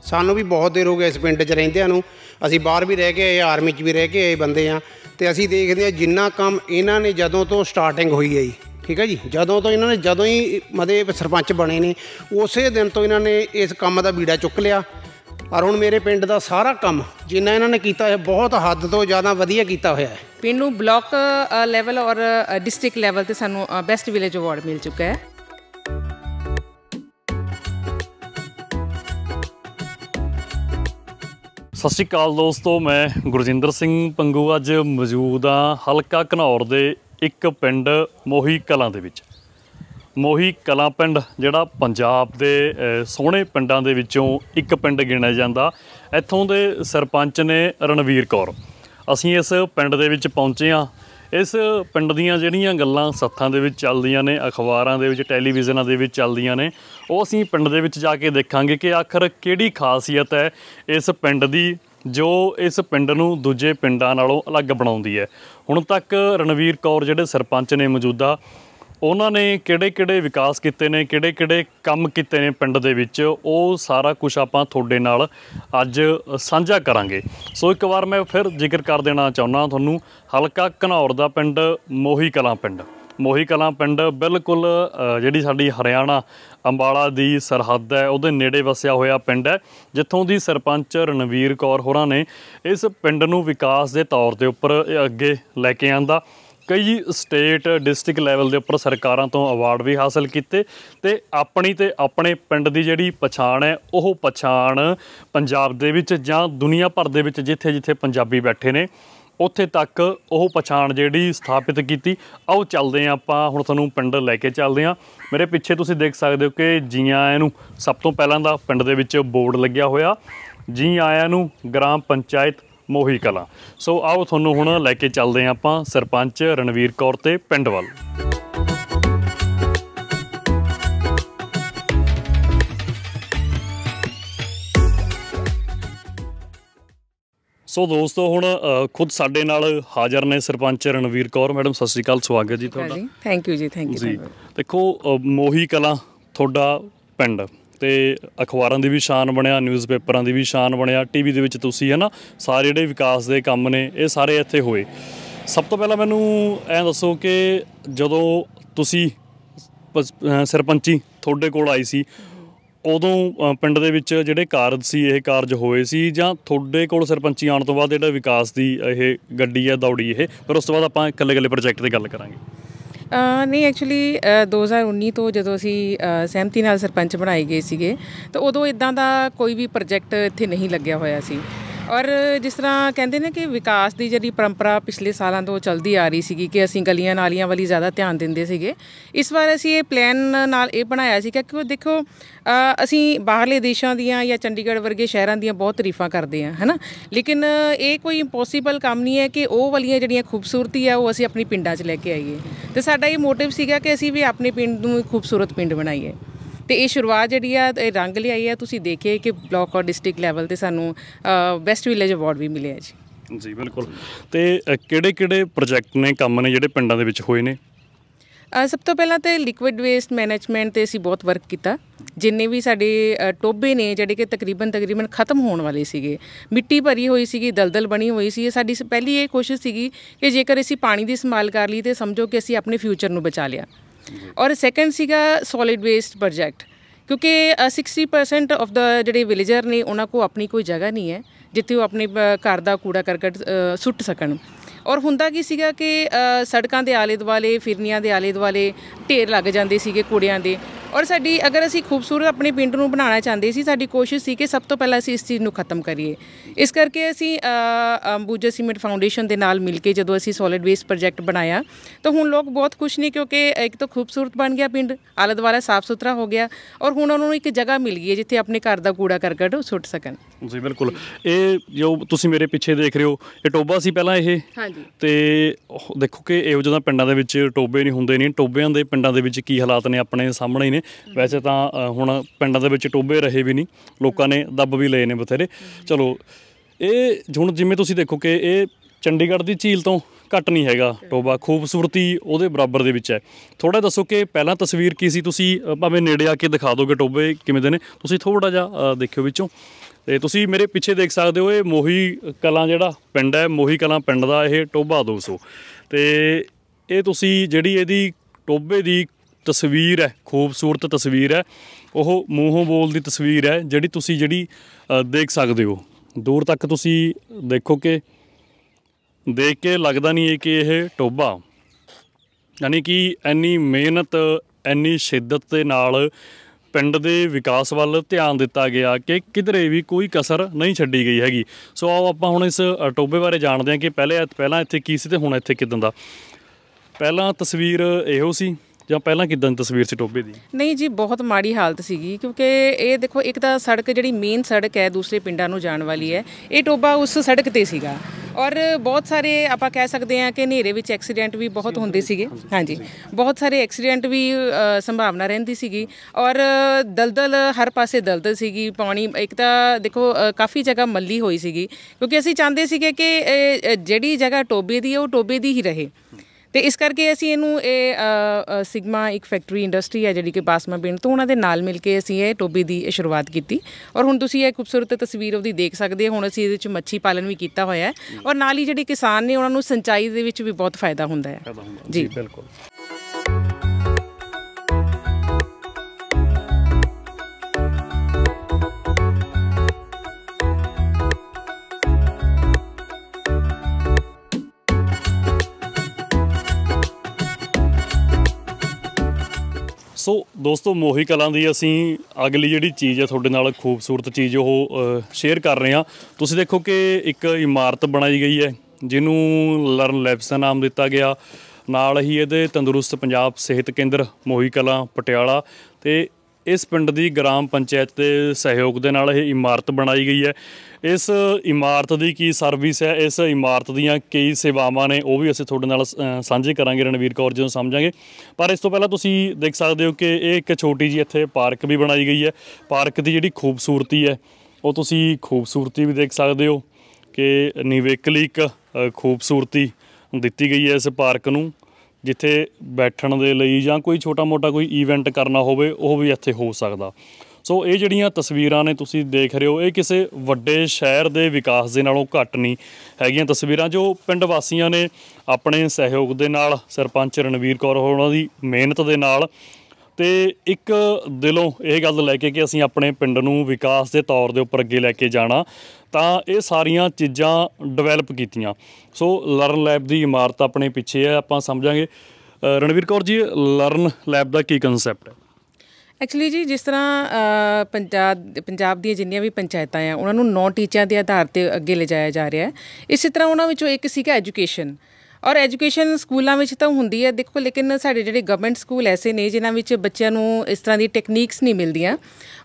ਸਾਨੂੰ ਵੀ ਬਹੁਤ ਦੇਰ ਹੋ ਗਿਆ ਇਸ ਪਿੰਡ 'ਚ ਰਹਿੰਦਿਆਂ ਨੂੰ ਅਸੀਂ ਬਾਹਰ ਵੀ ਰਹਿ ਕੇ ਆਏ ਆਰਮੀ 'ਚ ਵੀ ਰਹਿ ਕੇ ਆਏ ਬੰਦੇ ਆ ਤੇ ਅਸੀਂ ਦੇਖਦੇ ਆ ਜਿੰਨਾ ਕੰਮ ਇਹਨਾਂ ਨੇ ਜਦੋਂ ਤੋਂ ਸਟਾਰਟਿੰਗ ਹੋਈ ਹੈ ਜੀ ਠੀਕ ਹੈ ਜੀ ਜਦੋਂ ਤੋਂ ਇਹਨਾਂ ਨੇ ਜਦੋਂ ਹੀ ਮਦੇ ਸਰਪੰਚ ਬਣੇ ਨੇ ਉਸੇ ਦਿਨ ਤੋਂ ਇਹਨਾਂ ਨੇ ਇਸ ਕੰਮ ਦਾ ਬੀੜਾ ਚੁੱਕ ਲਿਆ ਔਰ ਹੁਣ ਮੇਰੇ ਪਿੰਡ ਦਾ ਸਾਰਾ ਕੰਮ ਜਿੰਨਾ ਇਹਨਾਂ ਨੇ ਕੀਤਾ ਹੈ ਬਹੁਤ ਹੱਦ ਤੋਂ ਜ਼ਿਆਦਾ ਵਧੀਆ ਕੀਤਾ ਹੋਇਆ ਹੈ ਪਿੰਡ ਨੂੰ ਬਲਾਕ ਲੈਵਲ ਔਰ ਡਿਸਟ੍ਰਿਕਟ ਲੈਵਲ ਤੇ ਸਾਨੂੰ ਬੈਸਟ ਵਿਲੇਜ ਅਵਾਰਡ ਮਿਲ ਚੁੱਕਾ ਹੈ ਸਤਿ ਸ਼੍ਰੀ ਅਕਾਲ ਦੋਸਤੋ ਮੈਂ ਗੁਰਜਿੰਦਰ ਸਿੰਘ ਪੰਗੂ ਅੱਜ ਮੌਜੂਦ ਆ ਹਲਕਾ ਘਨੌਰ ਦੇ ਇੱਕ ਪਿੰਡ ਮੋਹੀ ਕਲਾਂ ਦੇ ਵਿੱਚ ਮੋਹੀ ਕਲਾਂ ਪਿੰਡ ਜਿਹੜਾ ਪੰਜਾਬ ਦੇ ਸੋਹਣੇ ਪਿੰਡਾਂ ਦੇ ਵਿੱਚੋਂ ਇੱਕ ਪਿੰਡ ਗਿਣਿਆ ਜਾਂਦਾ ਇੱਥੋਂ ਦੇ ਸਰਪੰਚ ਨੇ ਰਣਵੀਰ ਕੌਰ ਅਸੀਂ ਇਸ ਪਿੰਡ ਦੇ ਵਿੱਚ ਪਹੁੰਚੇ ਆ ਇਸ ਪਿੰਡ ਦੀਆਂ ਜਿਹੜੀਆਂ ਗੱਲਾਂ ਸੱਥਾਂ ਦੇ ਵਿੱਚ ਚੱਲਦੀਆਂ ਨੇ ਅਖਬਾਰਾਂ ਦੇ ਵਿੱਚ ਟੈਲੀਵਿਜ਼ਨਾਂ ਦੇ ਵਿੱਚ ਚੱਲਦੀਆਂ ਨੇ ਉਹ ਅਸੀਂ ਪਿੰਡ ਦੇ ਵਿੱਚ ਜਾ ਕੇ ਦੇਖਾਂਗੇ ਕਿ ਆਖਰ ਕਿਹੜੀ ਖਾਸੀਅਤ ਹੈ ਇਸ ਪਿੰਡ ਦੀ ਜੋ ਇਸ ਪਿੰਡ ਨੂੰ ਦੂਜੇ ਪਿੰਡਾਂ ਨਾਲੋਂ ਅਲੱਗ ਬਣਾਉਂਦੀ ਹੈ ਹੁਣ ਤੱਕ ਰਣਵੀਰ ਕੌਰ ਜਿਹੜੇ ਸਰਪੰਚ ਨੇ ਮੌਜੂਦਾ ਉਹਨਾਂ ਨੇ ਕਿਹੜੇ-ਕਿਹੜੇ ਵਿਕਾਸ ਕੀਤੇ ਨੇ ਕਿਹੜੇ-ਕਿਹੜੇ ਕੰਮ ਕੀਤੇ ਨੇ ਪਿੰਡ ਦੇ ਵਿੱਚ ਉਹ ਸਾਰਾ ਕੁਝ ਆਪਾਂ ਤੁਹਾਡੇ ਨਾਲ ਅੱਜ ਸਾਂਝਾ ਕਰਾਂਗੇ ਸੋ ਇੱਕ ਵਾਰ ਮੈਂ ਫਿਰ ਜ਼ਿਕਰ ਕਰ ਦੇਣਾ ਚਾਹੁੰਦਾ ਤੁਹਾਨੂੰ ਹਲਕਾ ਘਨੌਰ ਦਾ ਪਿੰਡ ਮੋਹੀ ਕਲਾਂ ਪਿੰਡ ਮੋਹੀ ਕਲਾਂ ਪਿੰਡ ਬਿਲਕੁਲ ਜਿਹੜੀ ਸਾਡੀ ਹਰਿਆਣਾ ਅੰਬਾਲਾ ਦੀ ਸਰਹੱਦ ਹੈ ਉਹਦੇ ਨੇੜੇ ਵਸਿਆ ਹੋਇਆ ਪਿੰਡ ਹੈ ਜਿੱਥੋਂ ਦੀ ਸਰਪੰਚ ਰਣਵੀਰ ਕੌਰ ਹੋਰਾਂ ਨੇ ਇਸ ਪਿੰਡ ਨੂੰ ਵਿਕਾਸ ਦੇ ਤੌਰ ਤੇ ਉੱਪਰ ਅੱਗੇ ਲੈ ਕੇ ਆਂਦਾ ਕਈ ਸਟੇਟ ਡਿਸਟ੍ਰਿਕਟ ਲੈਵਲ ਦੇ ਉੱਪਰ ਸਰਕਾਰਾਂ ਤੋਂ ਅਵਾਰਡ ਵੀ ਹਾਸਲ ਕੀਤੇ ਤੇ ਆਪਣੀ ਤੇ ਆਪਣੇ ਪਿੰਡ ਦੀ ਜਿਹੜੀ ਪਛਾਣ ਹੈ ਉਹ ਪਛਾਣ ਪੰਜਾਬ ਦੇ ਵਿੱਚ ਜਾਂ ਦੁਨੀਆ ਭਰ ਦੇ ਵਿੱਚ ਜਿੱਥੇ-ਜਿੱਥੇ ਪੰਜਾਬੀ ਬੈਠੇ ਨੇ ਉੱਥੇ ਤੱਕ ਉਹ ਪਛਾਣ ਜਿਹੜੀ ਸਥਾਪਿਤ ਕੀਤੀ ਆਓ ਚੱਲਦੇ ਆ ਆਪਾਂ ਹੁਣ ਤੁਹਾਨੂੰ ਪਿੰਡ ਲੈ ਕੇ ਚੱਲਦੇ ਆ ਮੇਰੇ ਪਿੱਛੇ ਤੁਸੀਂ ਦੇਖ ਸਕਦੇ ਹੋ ਕਿ ਜੀ ਆਇਆਂ ਨੂੰ ਸਭ ਤੋਂ ਪਹਿਲਾਂ ਦਾ ਪਿੰਡ ਦੇ ਵਿੱਚ ਬੋਰਡ ਲੱਗਿਆ ਹੋਇਆ ਜੀ ਆਇਆਂ ਨੂੰ ਗ੍ਰਾਮ ਪੰਚਾਇਤ ਮੋਹੀ ਕਲਾ ਸੋ ਆਓ ਤੁਹਾਨੂੰ ਹੁਣ ਲੈ ਕੇ ਚੱਲਦੇ ਆ ਆਪਾਂ ਸਰਪੰਚ ਰਣਵੀਰ ਕੌਰ ਤੇ ਪਿੰਡ ਵੱਲ ਸੋ ਦੋਸਤੋ ਹੁਣ ਖੁਦ ਸਾਡੇ ਨਾਲ ਹਾਜ਼ਰ ਨੇ ਸਰਪੰਚ ਰਣਵੀਰ ਕੌਰ ਮੈਡਮ ਸਤਿ ਸ੍ਰੀ ਅਕਾਲ ਸਵਾਗਤ ਜੀ ਤੁਹਾਡਾ ਜੀ ਥੈਂਕ ਯੂ ਜੀ ਥੈਂਕ ਯੂ ਜੀ ਦੇਖੋ ਮੋਹੀ ਕਲਾ ਤੁਹਾਡਾ ਪਿੰਡ ਤੇ ਅਖਬਾਰਾਂ ਦੀ ਵੀ ਸ਼ਾਨ ਬਣਿਆ ਨਿਊਜ਼ਪੇਪਰਾਂ ਦੀ ਵੀ ਸ਼ਾਨ ਬਣਿਆ ਟੀਵੀ ਦੇ ਵਿੱਚ ਤੁਸੀਂ ਹੈ ਨਾ ਸਾਰੇ ਜਿਹੜੇ ਵਿਕਾਸ ਦੇ ਕੰਮ ਨੇ ਇਹ ਸਾਰੇ ਇੱਥੇ ਹੋਏ ਸਭ ਤੋਂ ਪਹਿਲਾਂ ਮੈਨੂੰ ਐਂ ਦੱਸੋ ਕਿ ਜਦੋਂ ਤੁਸੀਂ ਸਰਪੰਚੀ ਤੁਹਾਡੇ ਕੋਲ ਆਈ ਸੀ ਉਦੋਂ ਪਿੰਡ ਦੇ ਵਿੱਚ ਜਿਹੜੇ ਕਾਰਜ ਸੀ ਇਹ ਕਾਰਜ ਹੋਏ ਸੀ ਜਾਂ ਤੁਹਾਡੇ ਕੋਲ ਸਰਪੰਚੀ ਆਉਣ ਤੋਂ ਬਾਅਦ ਜਿਹੜਾ ਵਿਕਾਸ ਦੀ ਇਹ ਗੱਡੀ ਹੈ ਦੌੜੀ ਇਹ ਪਰ ਉਸ ਤੋਂ ਬਾਅਦ ਆਪਾਂ ਇਕੱਲੇ-ਇਕੱਲੇ ਪ੍ਰੋਜੈਕਟ ਦੀ ਗੱਲ ਕਰਾਂਗੇ ਨਹੀਂ ਐਕਚੁਅਲੀ 2019 ਤੋਂ ਜਦੋਂ ਅਸੀਂ ਸਹਿਮਤੀ ਨਾਲ ਸਰਪੰਚ ਬਣਾਏ ਗਏ ਸੀਗੇ ਤਾਂ ਉਦੋਂ ਇਦਾਂ ਦਾ ਕੋਈ ਵੀ ਪ੍ਰੋਜੈਕਟ ਇੱਥੇ ਨਹੀਂ ਲੱਗਿਆ ਹੋਇਆ ਸੀ ਔਰ ਜਿਸ ਤਰ੍ਹਾਂ ਕਹਿੰਦੇ ਨੇ ਕਿ ਵਿਕਾਸ ਦੀ ਜਿਹੜੀ ਪਰੰਪਰਾ ਪਿਛਲੇ ਸਾਲਾਂ ਤੋਂ ਚੱਲਦੀ ਆ ਰਹੀ ਸੀਗੀ ਕਿ ਅਸੀਂ ਗਲੀਆਂ ਨਾਲੀਆਂ ਵਾਲੀ ਜ਼ਿਆਦਾ ਧਿਆਨ ਦਿੰਦੇ ਸੀਗੇ ਇਸ ਵਾਰ ਅਸੀਂ ਇਹ ਪਲਾਨ ਨਾਲ ਇਹ ਬਣਾਇਆ ਸੀ ਕਿ ਦੇਖੋ ਅਸੀਂ ਬਾਹਰਲੇ ਦੇਸ਼ਾਂ ਦੀਆਂ ਜਾਂ ਚੰਡੀਗੜ੍ਹ ਵਰਗੇ ਸ਼ਹਿਰਾਂ ਦੀਆਂ ਬਹੁਤ ਤਾਰੀਫਾਂ ਕਰਦੇ ਆ ਹਨਾ ਲੇਕਿਨ ਇਹ ਕੋਈ ਇੰਪੋਸੀਬਲ ਕੰਮ ਨਹੀਂ ਹੈ ਕਿ ਉਹ ਵਾਲੀਆਂ ਜਿਹੜੀਆਂ ਖੂਬਸੂਰਤੀ ਆ ਉਹ ਅਸੀਂ ਆਪਣੀ ਪਿੰਡਾਂ 'ਚ ਲੈ ਕੇ ਆਈਏ ਤੇ ਸਾਡਾ ਇਹ ਮੋਟਿਵ ਸੀਗਾ ਕਿ ਅਸੀਂ ਵੀ ਆਪਣੇ ਪਿੰਡ ਨੂੰ ਖੂਬਸੂਰਤ ਪਿੰਡ ਬਣਾਈਏ ਤੇ ਇਹ ਸ਼ੁਰੂਆਤ ਜਿਹੜੀ ਆ ਇਹ ਰੰਗ ਲਿਆਈ ਆ ਤੁਸੀਂ ਦੇਖਿਆ ਕਿ ਬਲਾਕ ਔਰ ਡਿਸਟ੍ਰਿਕਟ ਲੈਵਲ ਤੇ ਸਾਨੂੰ ਬੈਸਟ ਵਿਲੇਜ ਅਵਾਰਡ ਵੀ ਮਿਲਿਆ ਜੀ ਜੀ ਬਿਲਕੁਲ ਤੇ ਕਿਹੜੇ ਕਿਹੜੇ ਪ੍ਰੋਜੈਕਟ ਨੇ ਕੰਮ ਨੇ ਜਿਹੜੇ ਪਿੰਡਾਂ ਦੇ ਵਿੱਚ ਹੋਏ ਨੇ ਸਭ ਤੋਂ ਪਹਿਲਾਂ ਤੇ ਲਿਕੁਇਡ ਵੇਸਟ ਮੈਨੇਜਮੈਂਟ ਤੇ ਅਸੀਂ ਬਹੁਤ ਵਰਕ ਕੀਤਾ ਜਿੰਨੇ ਵੀ ਸਾਡੇ ਟੋਬੇ ਨੇ ਜਿਹੜੇ ਕਿ ਤਕਰੀਬਨ ਤਕਰੀਬਨ ਖਤਮ ਹੋਣ ਵਾਲੇ ਸੀਗੇ ਮਿੱਟੀ ਭਰੀ ਹੋਈ ਸੀਗੀ ਦਲਦਲ ਬਣੀ ਹੋਈ ਸੀ ਸਾਡੀ ਪਹਿਲੀ ਇਹ ਕੋਸ਼ਿਸ਼ ਸੀਗੀ ਕਿ ਜੇਕਰ ਅਸੀਂ ਪਾਣੀ ਦੀ ਸੰਭਾਲ ਕਰ ਲਈ ਤੇ ਸਮਝੋ ਕਿ ਅਸੀਂ ਆਪਣੇ ਫਿਊਚਰ ਨੂੰ ਬਚਾ ਲਿਆ ਔਰ ਸੈਕੰਡ ਸੀਗਾ ਸੋਲਿਡ ਵੇਸਟ ਪ੍ਰੋਜੈਕਟ ਕਿਉਂਕਿ 60% ਆਫ ਦਾ ਜਿਹੜੇ ਵਿਲੇਜਰ ਨੇ ਉਹਨਾਂ ਕੋ ਆਪਣੀ ਕੋਈ ਜਗ੍ਹਾ ਨਹੀਂ ਹੈ ਜਿੱਥੇ ਉਹ ਆਪਣੇ ਘਰ ਦਾ ਕੂੜਾ ਕਰਕਟ ਸੁੱਟ ਸਕਣ ਔਰ ਹੁੰਦਾ ਕੀ ਸੀਗਾ ਕਿ ਸੜਕਾਂ ਦੇ ਆਲੇ ਦੁਆਲੇ ਫਿਰਨੀਆਂ ਦੇ ਆਲੇ ਦੁਆਲੇ ਢੇਰ ਲੱਗ ਜਾਂਦੇ ਸੀਗੇ ਕੂੜਿਆਂ ਦੇ ਔਰ ਸਾਡੀ ਅਗਰ ਅਸੀਂ ਖੂਬਸੂਰਤ ਆਪਣੇ ਪਿੰਡ ਨੂੰ ਬਣਾਉਣਾ ਚਾਹੁੰਦੇ ਸੀ ਸਾਡੀ ਕੋਸ਼ਿਸ਼ ਸੀ ਕਿ ਸਭ ਤੋਂ ਪਹਿਲਾਂ ਅਸੀਂ ਇਸ ਚੀਜ਼ ਨੂੰ ਖਤਮ ਕਰੀਏ ਇਸ ਕਰਕੇ ਅਸੀਂ ਅੰਬੂਜਾ ਸੀਮੈਂਟ ਫਾਊਂਡੇਸ਼ਨ ਦੇ ਨਾਲ ਮਿਲ ਕੇ ਜਦੋਂ ਅਸੀਂ ਸੋਲਿਡ ਵੇਸਟ ਪ੍ਰੋਜੈਕਟ ਬਣਾਇਆ ਤਾਂ ਹੁਣ ਲੋਕ ਬਹੁਤ ਖੁਸ਼ ਨੇ ਕਿਉਂਕਿ ਇੱਕ ਤਾਂ ਖੂਬਸੂਰਤ ਬਣ ਗਿਆ ਪਿੰਡ ਆਲੇ ਦੁਆਲੇ ਸਾਫ਼ ਸੁਥਰਾ ਹੋ ਗਿਆ ਔਰ ਹੁਣ ਉਹਨਾਂ ਨੂੰ ਇੱਕ ਜਗ੍ਹਾ ਮਿਲ ਗਈ ਹੈ ਜਿੱਥੇ ਆਪਣੇ ਘਰ ਦਾ ਕੂੜਾ ਕਰਕਟ ਸੁੱਟ ਸਕਣ ਜੀ ਬਿਲਕੁਲ ਇਹ ਜੋ ਤੁਸੀਂ ਮੇਰੇ ਪਿੱਛੇ ਦੇਖ ਰਹੇ ਹੋ ਇਹ ਟੋਬਾ ਸੀ ਪਹਿਲਾਂ ਇਹ ਹਾਂਜੀ ਤੇ ਦੇਖੋ ਕਿ ਇਹੋ ਜਿਹੇ ਪਿੰਡਾਂ ਦੇ ਵਿੱਚ ਟੋਬੇ ਨਹੀਂ ਹੁੰਦੇ ਨੇ ਟੋਬਿਆਂ ਦੇ ਪਿੰਡਾਂ ਦੇ ਵਿੱਚ ਕੀ ਹਾਲਾਤ ਨੇ ਆਪਣੇ ਸਾਹਮਣੇ ਹੀ ਨੇ ਵੈਸੇ ਤਾਂ ਹੁਣ ਪਿੰਡਾਂ ਦੇ ਵਿੱਚ ਟੋਬੇ ਰਹੇ ਵੀ ਨਹੀਂ ਲੋਕਾਂ ਨੇ ਦੱਬ ਵੀ ਲਏ ਨੇ ਬਥੇਰੇ ਚਲੋ ਇਹ ਹੁਣ ਜਿਵੇਂ ਤੁਸੀਂ ਦੇਖੋ ਕਿ ਇਹ ਚੰਡੀਗੜ੍ਹ ਦੀ ਝੀਲ ਤੋਂ ਘੱਟ ਨਹੀਂ ਹੈਗਾ ਟੋਬਾ ਖੂਬਸੂਰਤੀ ਉਹਦੇ ਬਰਾਬਰ ਦੇ ਵਿੱਚ ਹੈ ਥੋੜਾ ਦੱਸੋ ਕਿ ਪਹਿਲਾਂ ਤਸਵੀਰ ਕੀ ਸੀ ਤੁਸੀਂ ਭਾਵੇਂ ਨੇੜੇ ਆ ਕੇ ਦਿਖਾ ਦੋਗੇ ਟੋਬੇ ਕਿਵੇਂ ਦੇ ਨੇ ਤੁਸੀਂ ਥੋੜਾ ਜਿਹਾ ਦੇਖਿਓ ਵਿੱਚੋਂ ਤੇ ਤੁਸੀਂ ਮੇਰੇ ਪਿੱਛੇ ਦੇਖ ਸਕਦੇ ਹੋ ਇਹ ਮੋਹੀ ਕਲਾਂ ਜਿਹੜਾ ਪਿੰਡ ਹੈ ਮੋਹੀ ਕਲਾਂ ਪਿੰਡ ਦਾ ਇਹ ਟੋਬਾ 200 ਤੇ ਇਹ ਤੁਸੀਂ ਜਿਹੜੀ ਇਹਦੀ ਟੋਬੇ ਦੀ ਤਸਵੀਰ ਹੈ ਖੂਬਸੂਰਤ ਤਸਵੀਰ ਹੈ ਉਹ ਮੂੰਹੋਂ ਬੋਲ ਦੀ ਤਸਵੀਰ ਹੈ ਜਿਹੜੀ ਤੁਸੀਂ ਜਿਹੜੀ ਦੇਖ ਸਕਦੇ ਹੋ ਦੂਰ ਤੱਕ ਤੁਸੀਂ ਦੇਖੋ ਕਿ ਦੇਖ ਕੇ ਲੱਗਦਾ ਨਹੀਂ ਕਿ ਇਹ ਟੋਬਾ ਯਾਨੀ ਕਿ ਇੰਨੀ ਮਿਹਨਤ ਇੰਨੀ ਸ਼ਿੱਦਤ ਦੇ ਨਾਲ ਪਿੰਡ ਦੇ ਵਿਕਾਸ ਵੱਲ ਧਿਆਨ ਦਿੱਤਾ ਗਿਆ ਕਿ ਕਿਧਰੇ ਵੀ ਕੋਈ ਕਸਰ ਨਹੀਂ ਛੱਡੀ ਗਈ ਹੈਗੀ ਸੋ ਆਓ ਆਪਾਂ ਹੁਣ ਇਸ ਟੋਬੇ ਬਾਰੇ ਜਾਣਦੇ ਹਾਂ ਕਿ ਪਹਿਲੇ ਪਹਿਲਾਂ ਇੱਥੇ ਕੀ ਸੀ ਤੇ ਹੁਣ ਇੱਥੇ ਕਿਦਾਂ ਦਾ ਪਹਿਲਾਂ ਤਸਵੀਰ ਇਹੋ ਸੀ ਜਾਂ ਪਹਿਲਾਂ ਕਿਦਾਂ ਦੀ ਤਸਵੀਰ ਸੀ ਟੋਬੇ ਦੀ ਨਹੀਂ ਜੀ ਬਹੁਤ ਮਾੜੀ ਹਾਲਤ ਸੀਗੀ ਕਿਉਂਕਿ ਇਹ ਦੇਖੋ ਇੱਕ ਤਾਂ ਸੜਕ ਜਿਹੜੀ ਮੇਨ ਸੜਕ ਹੈ ਦੂਸਰੇ ਪਿੰਡਾਂ ਨੂੰ ਜਾਣ ਵਾਲੀ ਹੈ ਇਹ ਟੋਬਾ ਉਸ ਸੜਕ ਤੇ ਸੀਗਾ ਔਰ ਬਹੁਤ ਸਾਰੇ ਆਪਾਂ ਕਹਿ ਸਕਦੇ ਹਾਂ ਕਿ ਹਨੇਰੇ ਵਿੱਚ ਐਕਸੀਡੈਂਟ ਵੀ ਬਹੁਤ ਹੁੰਦੇ ਸੀਗੇ ਹਾਂਜੀ ਬਹੁਤ ਸਾਰੇ ਐਕਸੀਡੈਂਟ ਵੀ ਸੰਭਾਵਨਾ ਰਹਿੰਦੀ ਸੀਗੀ ਔਰ ਦਲਦਲ ਹਰ ਪਾਸੇ ਦਲਦਲ ਸੀਗੀ ਪਾਣੀ ਇੱਕ ਤਾਂ ਦੇਖੋ ਕਾਫੀ ਜਗ੍ਹਾ ਮੱਲੀ ਹੋਈ ਸੀਗੀ ਕਿਉਂਕਿ ਅਸੀਂ ਚਾਹੁੰਦੇ ਸੀਗੇ ਕਿ ਜਿਹੜੀ ਜਗ੍ਹਾ ਟੋਬੇ ਦੀ ਹੈ ਉਹ ਟੋਬੇ ਦੀ ਹੀ ਰਹੇ ਤੇ ਇਸ ਕਰਕੇ ਅਸੀਂ ਇਹਨੂੰ ਇਹ ਸਿਗਮਾ ਇੱਕ ਫੈਕਟਰੀ ਇੰਡਸਟਰੀ ਹੈ ਜਿਹੜੀ ਕਿ ਬਾਸਮਾ ਬਿੰਡ ਤੋਂ ਉਹਨਾਂ ਦੇ ਨਾਲ ਮਿਲ ਕੇ ਅਸੀਂ ਇਹ ਟੋਬੀ ਦੀ ਸ਼ੁਰੂਆਤ ਕੀਤੀ ਔਰ ਹੁਣ ਤੁਸੀਂ ਇਹ ਖੂਬਸੂਰਤ ਤਸਵੀਰ ਉਹਦੀ ਦੇਖ ਸਕਦੇ ਹੋ ਹੁਣ ਅਸੀਂ ਇਹਦੇ ਵਿੱਚ ਮੱਛੀ ਪਾਲਣ ਵੀ ਕੀਤਾ ਹੋਇਆ ਹੈ ਔਰ ਨਾਲ ਹੀ ਜਿਹੜੇ ਕਿਸਾਨ ਨੇ ਉਹਨਾਂ ਨੂੰ ਸਿੰਚਾਈ ਦੇ ਵਿੱਚ ਵੀ ਬਹੁਤ ਫਾਇਦਾ ਹੁੰਦਾ ਹੈ ਜੀ ਬਿਲਕੁਲ ਸੋ ਦੋਸਤੋ ਮੋਹੀ ਕਲਾਂ ਦੀ ਅਸੀਂ ਅਗਲੀ ਜਿਹੜੀ ਚੀਜ਼ ਹੈ ਤੁਹਾਡੇ ਨਾਲ ਖੂਬਸੂਰਤ ਚੀਜ਼ ਉਹ ਸ਼ੇਅਰ ਕਰ ਰਹੇ ਹਾਂ ਤੁਸੀਂ ਦੇਖੋ ਕਿ ਇੱਕ ਇਮਾਰਤ ਬਣਾਈ ਗਈ ਹੈ ਜਿਹਨੂੰ ਲਰਨ ਲੈਬਸ ਦਾ ਨਾਮ ਦਿੱਤਾ ਗਿਆ ਨਾਲ ਹੀ ਇਹਦੇ ਤੰਦਰੁਸਤ ਪੰਜਾਬ ਸਿਹਤ ਕੇਂਦਰ ਮੋਹੀ ਕਲਾਂ ਪਟਿਆਲਾ ਤੇ ਇਸ ਪਿੰਡ ਦੀ ਗ੍ਰਾਮ ਪੰਚਾਇਤ ਦੇ ਸਹਿਯੋਗ ਦੇ ਨਾਲ ਇਹ ਇਮਾਰਤ ਬਣਾਈ ਗਈ ਹੈ ਇਸ ਇਮਾਰਤ ਦੀ ਕੀ ਸਰਵਿਸ ਹੈ ਇਸ ਇਮਾਰਤ ਦੀਆਂ ਕਈ ਸੇਵਾਵਾਂ ਨੇ ਉਹ ਵੀ ਅਸੀਂ ਤੁਹਾਡੇ ਨਾਲ ਸਾਂਝੇ ਕਰਾਂਗੇ ਰਣਵੀਰ ਕੌਰ ਜੀ ਨੂੰ ਸਮਝਾਂਗੇ ਪਰ ਇਸ ਤੋਂ ਪਹਿਲਾਂ ਤੁਸੀਂ ਦੇਖ ਸਕਦੇ ਹੋ ਕਿ ਇਹ ਇੱਕ ਛੋਟੀ ਜੀ ਇੱਥੇ ਪਾਰਕ ਵੀ ਬਣਾਈ ਗਈ ਹੈ ਪਾਰਕ ਦੀ ਜਿਹੜੀ ਖੂਬਸੂਰਤੀ ਹੈ ਉਹ ਤੁਸੀਂ ਖੂਬਸੂਰਤੀ ਵੀ ਦੇਖ ਸਕਦੇ ਹੋ ਕਿ ਨਿਵੇਕਲੀ ਇੱਕ ਖੂਬਸੂਰਤੀ ਦਿੱਤੀ ਗਈ ਹੈ ਇਸ ਪਾਰਕ ਨੂੰ ਜਿੱਥੇ ਬੈਠਣ ਦੇ ਲਈ ਜਾਂ ਕੋਈ ਛੋਟਾ ਮੋਟਾ ਕੋਈ ਇਵੈਂਟ ਕਰਨਾ ਹੋਵੇ ਉਹ ਵੀ ਇੱਥੇ ਹੋ ਸਕਦਾ ਸੋ ਇਹ ਜਿਹੜੀਆਂ ਤਸਵੀਰਾਂ ਨੇ ਤੁਸੀਂ ਦੇਖ ਰਹੇ ਹੋ ਇਹ ਕਿਸੇ ਵੱਡੇ ਸ਼ਹਿਰ ਦੇ ਵਿਕਾਸ ਦੇ ਨਾਲੋਂ ਘੱਟ ਨਹੀਂ ਹੈਗੀਆਂ ਤਸਵੀਰਾਂ ਜੋ ਪਿੰਡ ਵਾਸੀਆਂ ਨੇ ਆਪਣੇ ਸਹਿਯੋਗ ਦੇ ਨਾਲ ਸਰਪੰਚ ਰਣਵੀਰ ਕੌਰ ਹੋਣਾ ਦੀ ਮਿਹਨਤ ਦੇ ਨਾਲ ਤੇ ਇੱਕ ਦਿਲੋਂ ਇਹ ਗੱਲ ਲੈ ਕੇ ਕਿ ਅਸੀਂ ਆਪਣੇ ਪਿੰਡ ਨੂੰ ਵਿਕਾਸ ਦੇ ਤੌਰ ਦੇ ਉੱਪਰ ਅੱਗੇ ਲੈ ਕੇ ਜਾਣਾ ਤਾਂ ਇਹ ਸਾਰੀਆਂ ਚੀਜ਼ਾਂ ਡਿਵੈਲਪ ਕੀਤੀਆਂ ਸੋ ਲਰਨ ਲੈਬ ਦੀ ਇਮਾਰਤ ਆਪਣੇ ਪਿੱਛੇ ਹੈ ਆਪਾਂ ਸਮਝਾਂਗੇ ਰਣਵੀਰ ਕੌਰ ਜੀ ਲਰਨ ਲੈਬ ਦਾ ਕੀ ਕਨਸੈਪਟ ਹੈ ਐਕਚੁਅਲੀ ਜੀ ਜਿਸ ਤਰ੍ਹਾਂ ਪੰਜਾਬ ਪੰਜਾਬ ਦੀਆਂ ਜਿੰਨੀਆਂ ਵੀ ਪੰਚਾਇਤਾਂ ਆ ਉਹਨਾਂ ਨੂੰ ਨੌ ਟੀਚਿਆਂ ਦੇ ਆਧਾਰ ਤੇ ਅੱਗੇ ਲਿਜਾਇਆ ਜਾ ਰਿਹਾ ਹੈ ਇਸੇ ਤਰ੍ਹਾਂ ਉਹਨਾਂ ਵਿੱਚੋਂ ਇੱਕ ਸੀਗਾ ਐਜੂਕੇਸ਼ਨ ਔਰ ਐਜੂਕੇਸ਼ਨ ਸਕੂਲਾਂ ਵਿੱਚ ਤਾਂ ਹੁੰਦੀ ਹੈ ਦੇਖੋ ਲੇਕਿਨ ਸਾਡੇ ਜਿਹੜੇ ਗਵਰਨਮੈਂਟ ਸਕੂਲ ਐਸੇ ਨੇ ਜਿਨ੍ਹਾਂ ਵਿੱਚ ਬੱਚਿਆਂ ਨੂੰ ਇਸ ਤਰ੍ਹਾਂ ਦੀ ਟੈਕਨੀਕਸ ਨਹੀਂ ਮਿਲਦੀਆਂ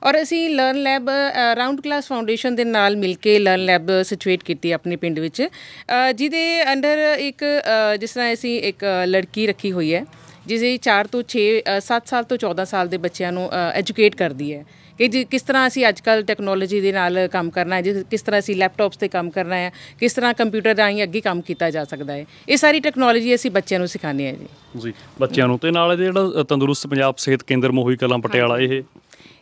ਔਰ ਅਸੀਂ learn lab round glass foundation ਦੇ ਨਾਲ ਮਿਲ ਕੇ ਲਰਨ ਲੈਬ ਸਿਚੁਏਟ ਕੀਤੀ ਆਪਣੇ ਪਿੰਡ ਵਿੱਚ ਜਿਹਦੇ ਅੰਡਰ ਇੱਕ ਜਿਸ ਤਰ੍ਹਾਂ ਅਸੀਂ ਇੱਕ ਲੜਕੀ ਰੱਖੀ ਹੋਈ ਹੈ ਜਿਸੇ 4 ਤੋਂ 6 7 ਸਾਲ ਤੋਂ 14 ਸਾਲ ਦੇ ਬੱਚਿਆਂ ਨੂੰ ਐਜੂਕੇਟ ਕਰਦੀ ਹੈ ਕਿ ਕਿਸ ਤਰ੍ਹਾਂ ਅਸੀਂ ਅੱਜ ਕੱਲ ਟੈਕਨੋਲੋਜੀ ਦੇ ਨਾਲ ਕੰਮ ਕਰਨਾ ਹੈ ਕਿਸ ਤਰ੍ਹਾਂ ਅਸੀਂ ਲੈਪਟਾਪਸ ਤੇ ਕੰਮ ਕਰਨਾ ਹੈ ਕਿਸ ਤਰ੍ਹਾਂ ਕੰਪਿਊਟਰ ਰਾਹੀਂ ਅੱਗੇ ਕੰਮ ਕੀਤਾ ਜਾ ਸਕਦਾ ਹੈ ਇਹ ਸਾਰੀ ਟੈਕਨੋਲੋਜੀ ਅਸੀਂ ਬੱਚਿਆਂ ਨੂੰ ਸਿਖਾਉਂਦੇ ਹੈ ਜੀ ਜੀ ਬੱਚਿਆਂ ਨੂੰ ਤੇ ਨਾਲ ਜਿਹੜਾ ਤੰਦਰੁਸਤ ਪੰਜਾਬ ਸਿਹਤ ਕੇਂਦਰ ਮੋਹੀ ਕਲਾਂ ਪਟਿਆਲਾ ਇਹ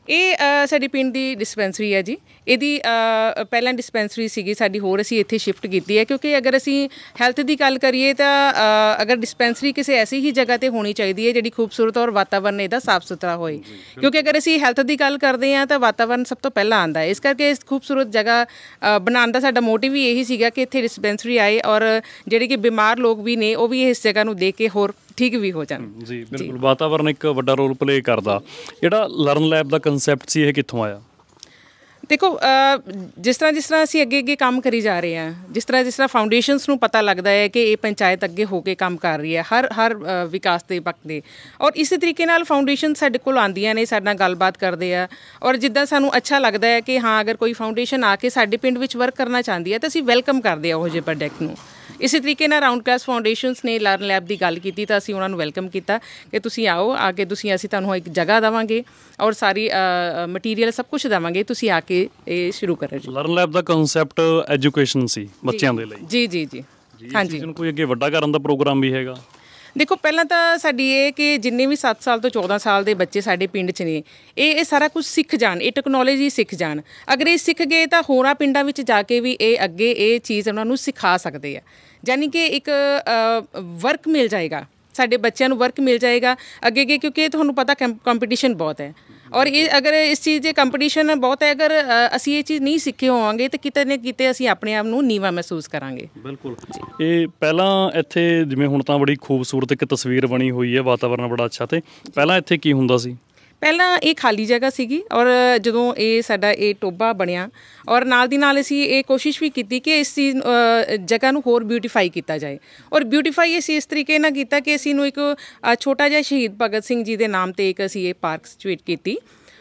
ਇਹ ਸਾਡੀ ਪਿੰਡ ਦੀ ਡਿਸਪੈਂਸਰੀ ਹੈ ਜੀ ਇਹਦੀ ਪਹਿਲਾਂ ਡਿਸਪੈਂਸਰੀ ਸੀਗੀ ਸਾਡੀ ਹੋਰ ਅਸੀਂ ਇੱਥੇ ਸ਼ਿਫਟ ਕੀਤੀ ਹੈ ਕਿਉਂਕਿ ਅਗਰ ਅਸੀਂ ਹੈਲਥ ਦੀ ਗੱਲ ਕਰੀਏ ਤਾਂ ਅਗਰ ਡਿਸਪੈਂਸਰੀ ਕਿਸੇ ਐਸੀ ਹੀ ਜਗ੍ਹਾ ਤੇ ਹੋਣੀ ਚਾਹੀਦੀ ਹੈ ਜਿਹੜੀ ਖੂਬਸੂਰਤ ਔਰ ਵਾਤਾਵਰਨ ਇਹਦਾ ਸਾਫ਼ ਸੁਥਰਾ ਹੋਏ ਕਿਉਂਕਿ ਅਗਰ ਅਸੀਂ ਹੈਲਥ ਦੀ ਗੱਲ ਕਰਦੇ ਹਾਂ ਤਾਂ ਵਾਤਾਵਰਨ ਸਭ ਤੋਂ ਪਹਿਲਾਂ ਆਂਦਾ ਹੈ ਇਸ ਕਰਕੇ ਇਸ ਖੂਬਸੂਰਤ ਜਗ੍ਹਾ ਬਣਾਉਣ ਦਾ ਸਾਡਾ ਮੋਟਿਵ ਹੀ ਇਹੀ ਸੀਗਾ ਕਿ ਇੱਥੇ ਡਿਸਪੈਂਸਰੀ ਆਏ ਔਰ ਜਿਹੜੇ ਕਿ ਬਿਮਾਰ ਲੋਕ ਵੀ ਨੇ ਉਹ ਵੀ ਇਸ ਜਗ੍ਹਾ ਨੂੰ ਦੇਖ ਕੇ ਹੋਰ ਠੀਕ ਵੀ ਹੋ ਜਾਣ ਜੀ ਬਿਲਕੁਲ ਵਾਤਾਵਰਣ ਇੱਕ ਵੱਡਾ ਰੋਲ ਪਲੇ ਕਰਦਾ ਜਿਹੜਾ ਲਰਨ ਲੈਬ ਦਾ ਕਨਸੈਪਟ ਸੀ ਇਹ ਕਿੱਥੋਂ ਆਇਆ ਦੇਖੋ ਜਿਸ ਤਰ੍ਹਾਂ ਜਿਸ ਤਰ੍ਹਾਂ ਅਸੀਂ ਅੱਗੇ ਅੱਗੇ ਕੰਮ ਕਰੀ ਜਾ ਰਹੇ ਆ ਜਿਸ ਤਰ੍ਹਾਂ ਜਿਸ ਤਰ੍ਹਾਂ ਫਾਊਂਡੇਸ਼ਨਸ ਨੂੰ ਪਤਾ ਲੱਗਦਾ ਹੈ ਕਿ ਇਹ ਪੰਚਾਇਤ ਅੱਗੇ ਹੋ ਕੇ ਕੰਮ ਕਰ ਰਹੀ ਹੈ ਹਰ ਹਰ ਵਿਕਾਸ ਦੇ ਪੱਖ ਦੇ ਔਰ ਇਸੇ ਤਰੀਕੇ ਨਾਲ ਫਾਊਂਡੇਸ਼ਨ ਸਾਡੇ ਕੋਲ ਆਉਂਦੀਆਂ ਨੇ ਸਾਡੇ ਨਾਲ ਗੱਲਬਾਤ ਕਰਦੇ ਆ ਔਰ ਜਿੱਦਾਂ ਸਾਨੂੰ ਅੱਛਾ ਲੱਗਦਾ ਹੈ ਕਿ ਹਾਂ ਅਗਰ ਕੋਈ ਫਾਊਂਡੇਸ਼ਨ ਆ ਕੇ ਸਾਡੇ ਪਿੰਡ ਵਿੱਚ ਵਰਕ ਕਰਨਾ ਚਾਹੁੰਦੀ ਹੈ ਤਾਂ ਅਸੀਂ ਵੈਲਕਮ ਕਰਦੇ ਆ ਉਹ ਜਿਹੇ ਪ੍ਰੋਜੈਕਟ ਨੂੰ ਇਸੇ ਤਰੀਕੇ ਨਾਲ ਰਾਉਂਡ ਕਲਾਸ ਫਾਊਂਡੇਸ਼ਨਸ ਨੇ ਲਰਨ ਲੈਬ ਦੀ ਗੱਲ ਕੀਤੀ ਤਾਂ ਅਸੀਂ ਉਹਨਾਂ ਨੂੰ ਵੈਲਕਮ ਕੀਤਾ ਕਿ ਤੁਸੀਂ ਆਓ ਆ ਕੇ ਤੁਸੀਂ ਅਸੀਂ ਤੁਹਾਨੂੰ ਇੱਕ ਜਗ੍ਹਾ ਦਵਾਂਗੇ ਔਰ ਸਾਰੀ ਮਟੀਰੀਅਲ ਸਭ ਕੁਝ ਦਵਾਂਗੇ ਤੁਸੀਂ ਆ ਕੇ ਇਹ ਸ਼ੁਰੂ ਕਰੋ ਜੀ ਲਰਨ ਲੈਬ ਦਾ ਕਨਸੈਪਟ ਐਜੂਕੇਸ਼ਨ ਸੀ ਬੱਚਿਆਂ ਦੇ ਲਈ ਜੀ ਜੀ ਜੀ ਹਾਂਜੀ ਜੀ ਨੂੰ ਕੋਈ ਅੱਗੇ ਵੱਡਾ ਕਰਨ ਦਾ ਪ੍ਰੋਗਰਾਮ ਵੀ ਹੈਗਾ ਦੇਖੋ ਪਹਿਲਾਂ ਤਾਂ ਸਾਡੀ ਇਹ ਕਿ ਜਿੰਨੇ ਵੀ 7 ਸਾਲ ਤੋਂ 14 ਸਾਲ ਦੇ ਬੱਚੇ ਸਾਡੇ ਪਿੰਡ 'ਚ ਨੇ ਇਹ ਇਹ ਸਾਰਾ ਕੁਝ ਸਿੱਖ ਜਾਣ ਇਹ ਟੈਕਨੋਲੋਜੀ ਸਿੱਖ ਜਾਣ ਅਗਰ ਇਹ ਸਿੱਖ ਗਏ ਤਾਂ ਹੋਰਾਂ ਪਿੰਡਾਂ ਵਿੱਚ ਜਾ ਕੇ ਵੀ ਇਹ ਅੱਗੇ ਇਹ ਚੀਜ਼ ਉਹਨਾਂ ਨੂੰ ਸਿਖਾ ਸਕਦੇ ਆ ਯਾਨੀ ਕਿ ਇੱਕ ਵਰਕ ਮਿਲ ਜਾਏਗਾ ਸਾਡੇ ਬੱਚਿਆਂ ਨੂੰ ਵਰਕ ਮਿਲ ਜਾਏਗਾ ਅੱਗੇ ਅੱਗੇ ਕਿਉਂਕਿ ਤੁਹਾਨੂੰ ਪਤਾ ਕੰਪੀਟੀਸ਼ਨ ਬਹੁਤ ਹੈ ਔਰ ਇਹ ਅਗਰ ਇਸ ਚੀਜ਼ ਦੇ ਕੰਪੀਟੀਸ਼ਨ ਬਹੁਤ ਹੈ ਅਗਰ ਅਸੀਂ ਇਹ ਚੀਜ਼ ਨਹੀਂ ਸਿੱਖੇ ਹੋਵਾਂਗੇ ਤੇ ਕਿਤੇ ਨਾ ਕਿਤੇ ਅਸੀਂ ਆਪਣੇ ਆਪ ਨੂੰ ਨੀਵਾ ਮਹਿਸੂਸ ਕਰਾਂਗੇ ਬਿਲਕੁਲ ਇਹ ਪਹਿਲਾਂ ਇੱਥੇ ਜਿਵੇਂ ਹੁਣ ਤਾਂ ਬੜੀ ਖੂਬਸੂਰਤ ਇੱਕ ਤਸਵੀਰ ਬਣੀ ਹੋਈ ਹੈ ਵਾਤਾਵਰਣ ਬੜਾ ਅੱਛਾ ਤੇ ਪਹਿਲਾਂ ਇੱਥੇ ਕੀ ਹੁੰਦਾ ਸੀ ਪਹਿਲਾਂ ਇਹ ਖਾਲੀ ਜਗ੍ਹਾ ਸੀਗੀ ਔਰ ਜਦੋਂ ਇਹ ਸਾਡਾ ਇਹ ਟੋਬਾ ਬਣਿਆ ਔਰ ਨਾਲ ਦੀ ਨਾਲ ਅਸੀਂ ਇਹ ਕੋਸ਼ਿਸ਼ ਵੀ ਕੀਤੀ ਕਿ ਇਸ ਜਗ੍ਹਾ ਨੂੰ ਹੋਰ ਬਿਊਟੀਫਾਈ ਕੀਤਾ ਜਾਏ ਔਰ ਬਿਊਟੀਫਾਈ ਅਸੀਂ ਇਸ ਤਰੀਕੇ ਨਾਲ ਕੀਤਾ ਕਿ ਅਸੀਂ ਨੂੰ ਇੱਕ ਛੋਟਾ ਜਿਹਾ ਸ਼ਹੀਦ ਭਗਤ ਸਿੰਘ ਜੀ ਦੇ ਨਾਮ ਤੇ ਇੱਕ ਅਸੀਂ ਇਹ ਪਾਰਕ ਸਿਚੁਏਟ ਕੀਤੀ